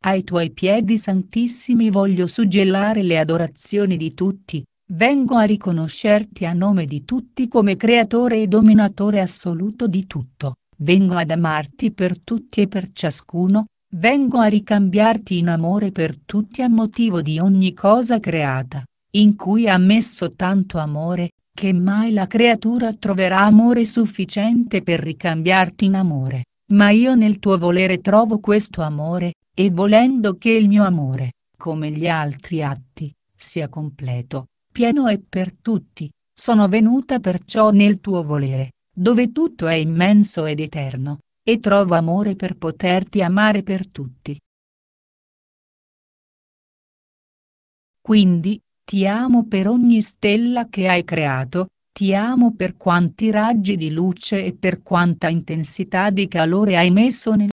Ai tuoi piedi santissimi voglio suggellare le adorazioni di tutti, vengo a riconoscerti a nome di tutti come creatore e dominatore assoluto di tutto, vengo ad amarti per tutti e per ciascuno, vengo a ricambiarti in amore per tutti a motivo di ogni cosa creata, in cui ha messo tanto amore, che mai la creatura troverà amore sufficiente per ricambiarti in amore, ma io nel tuo volere trovo questo amore, e volendo che il mio amore, come gli altri atti, sia completo, pieno e per tutti, sono venuta perciò nel tuo volere, dove tutto è immenso ed eterno, e trovo amore per poterti amare per tutti. Quindi, ti amo per ogni stella che hai creato, ti amo per quanti raggi di luce e per quanta intensità di calore hai messo nel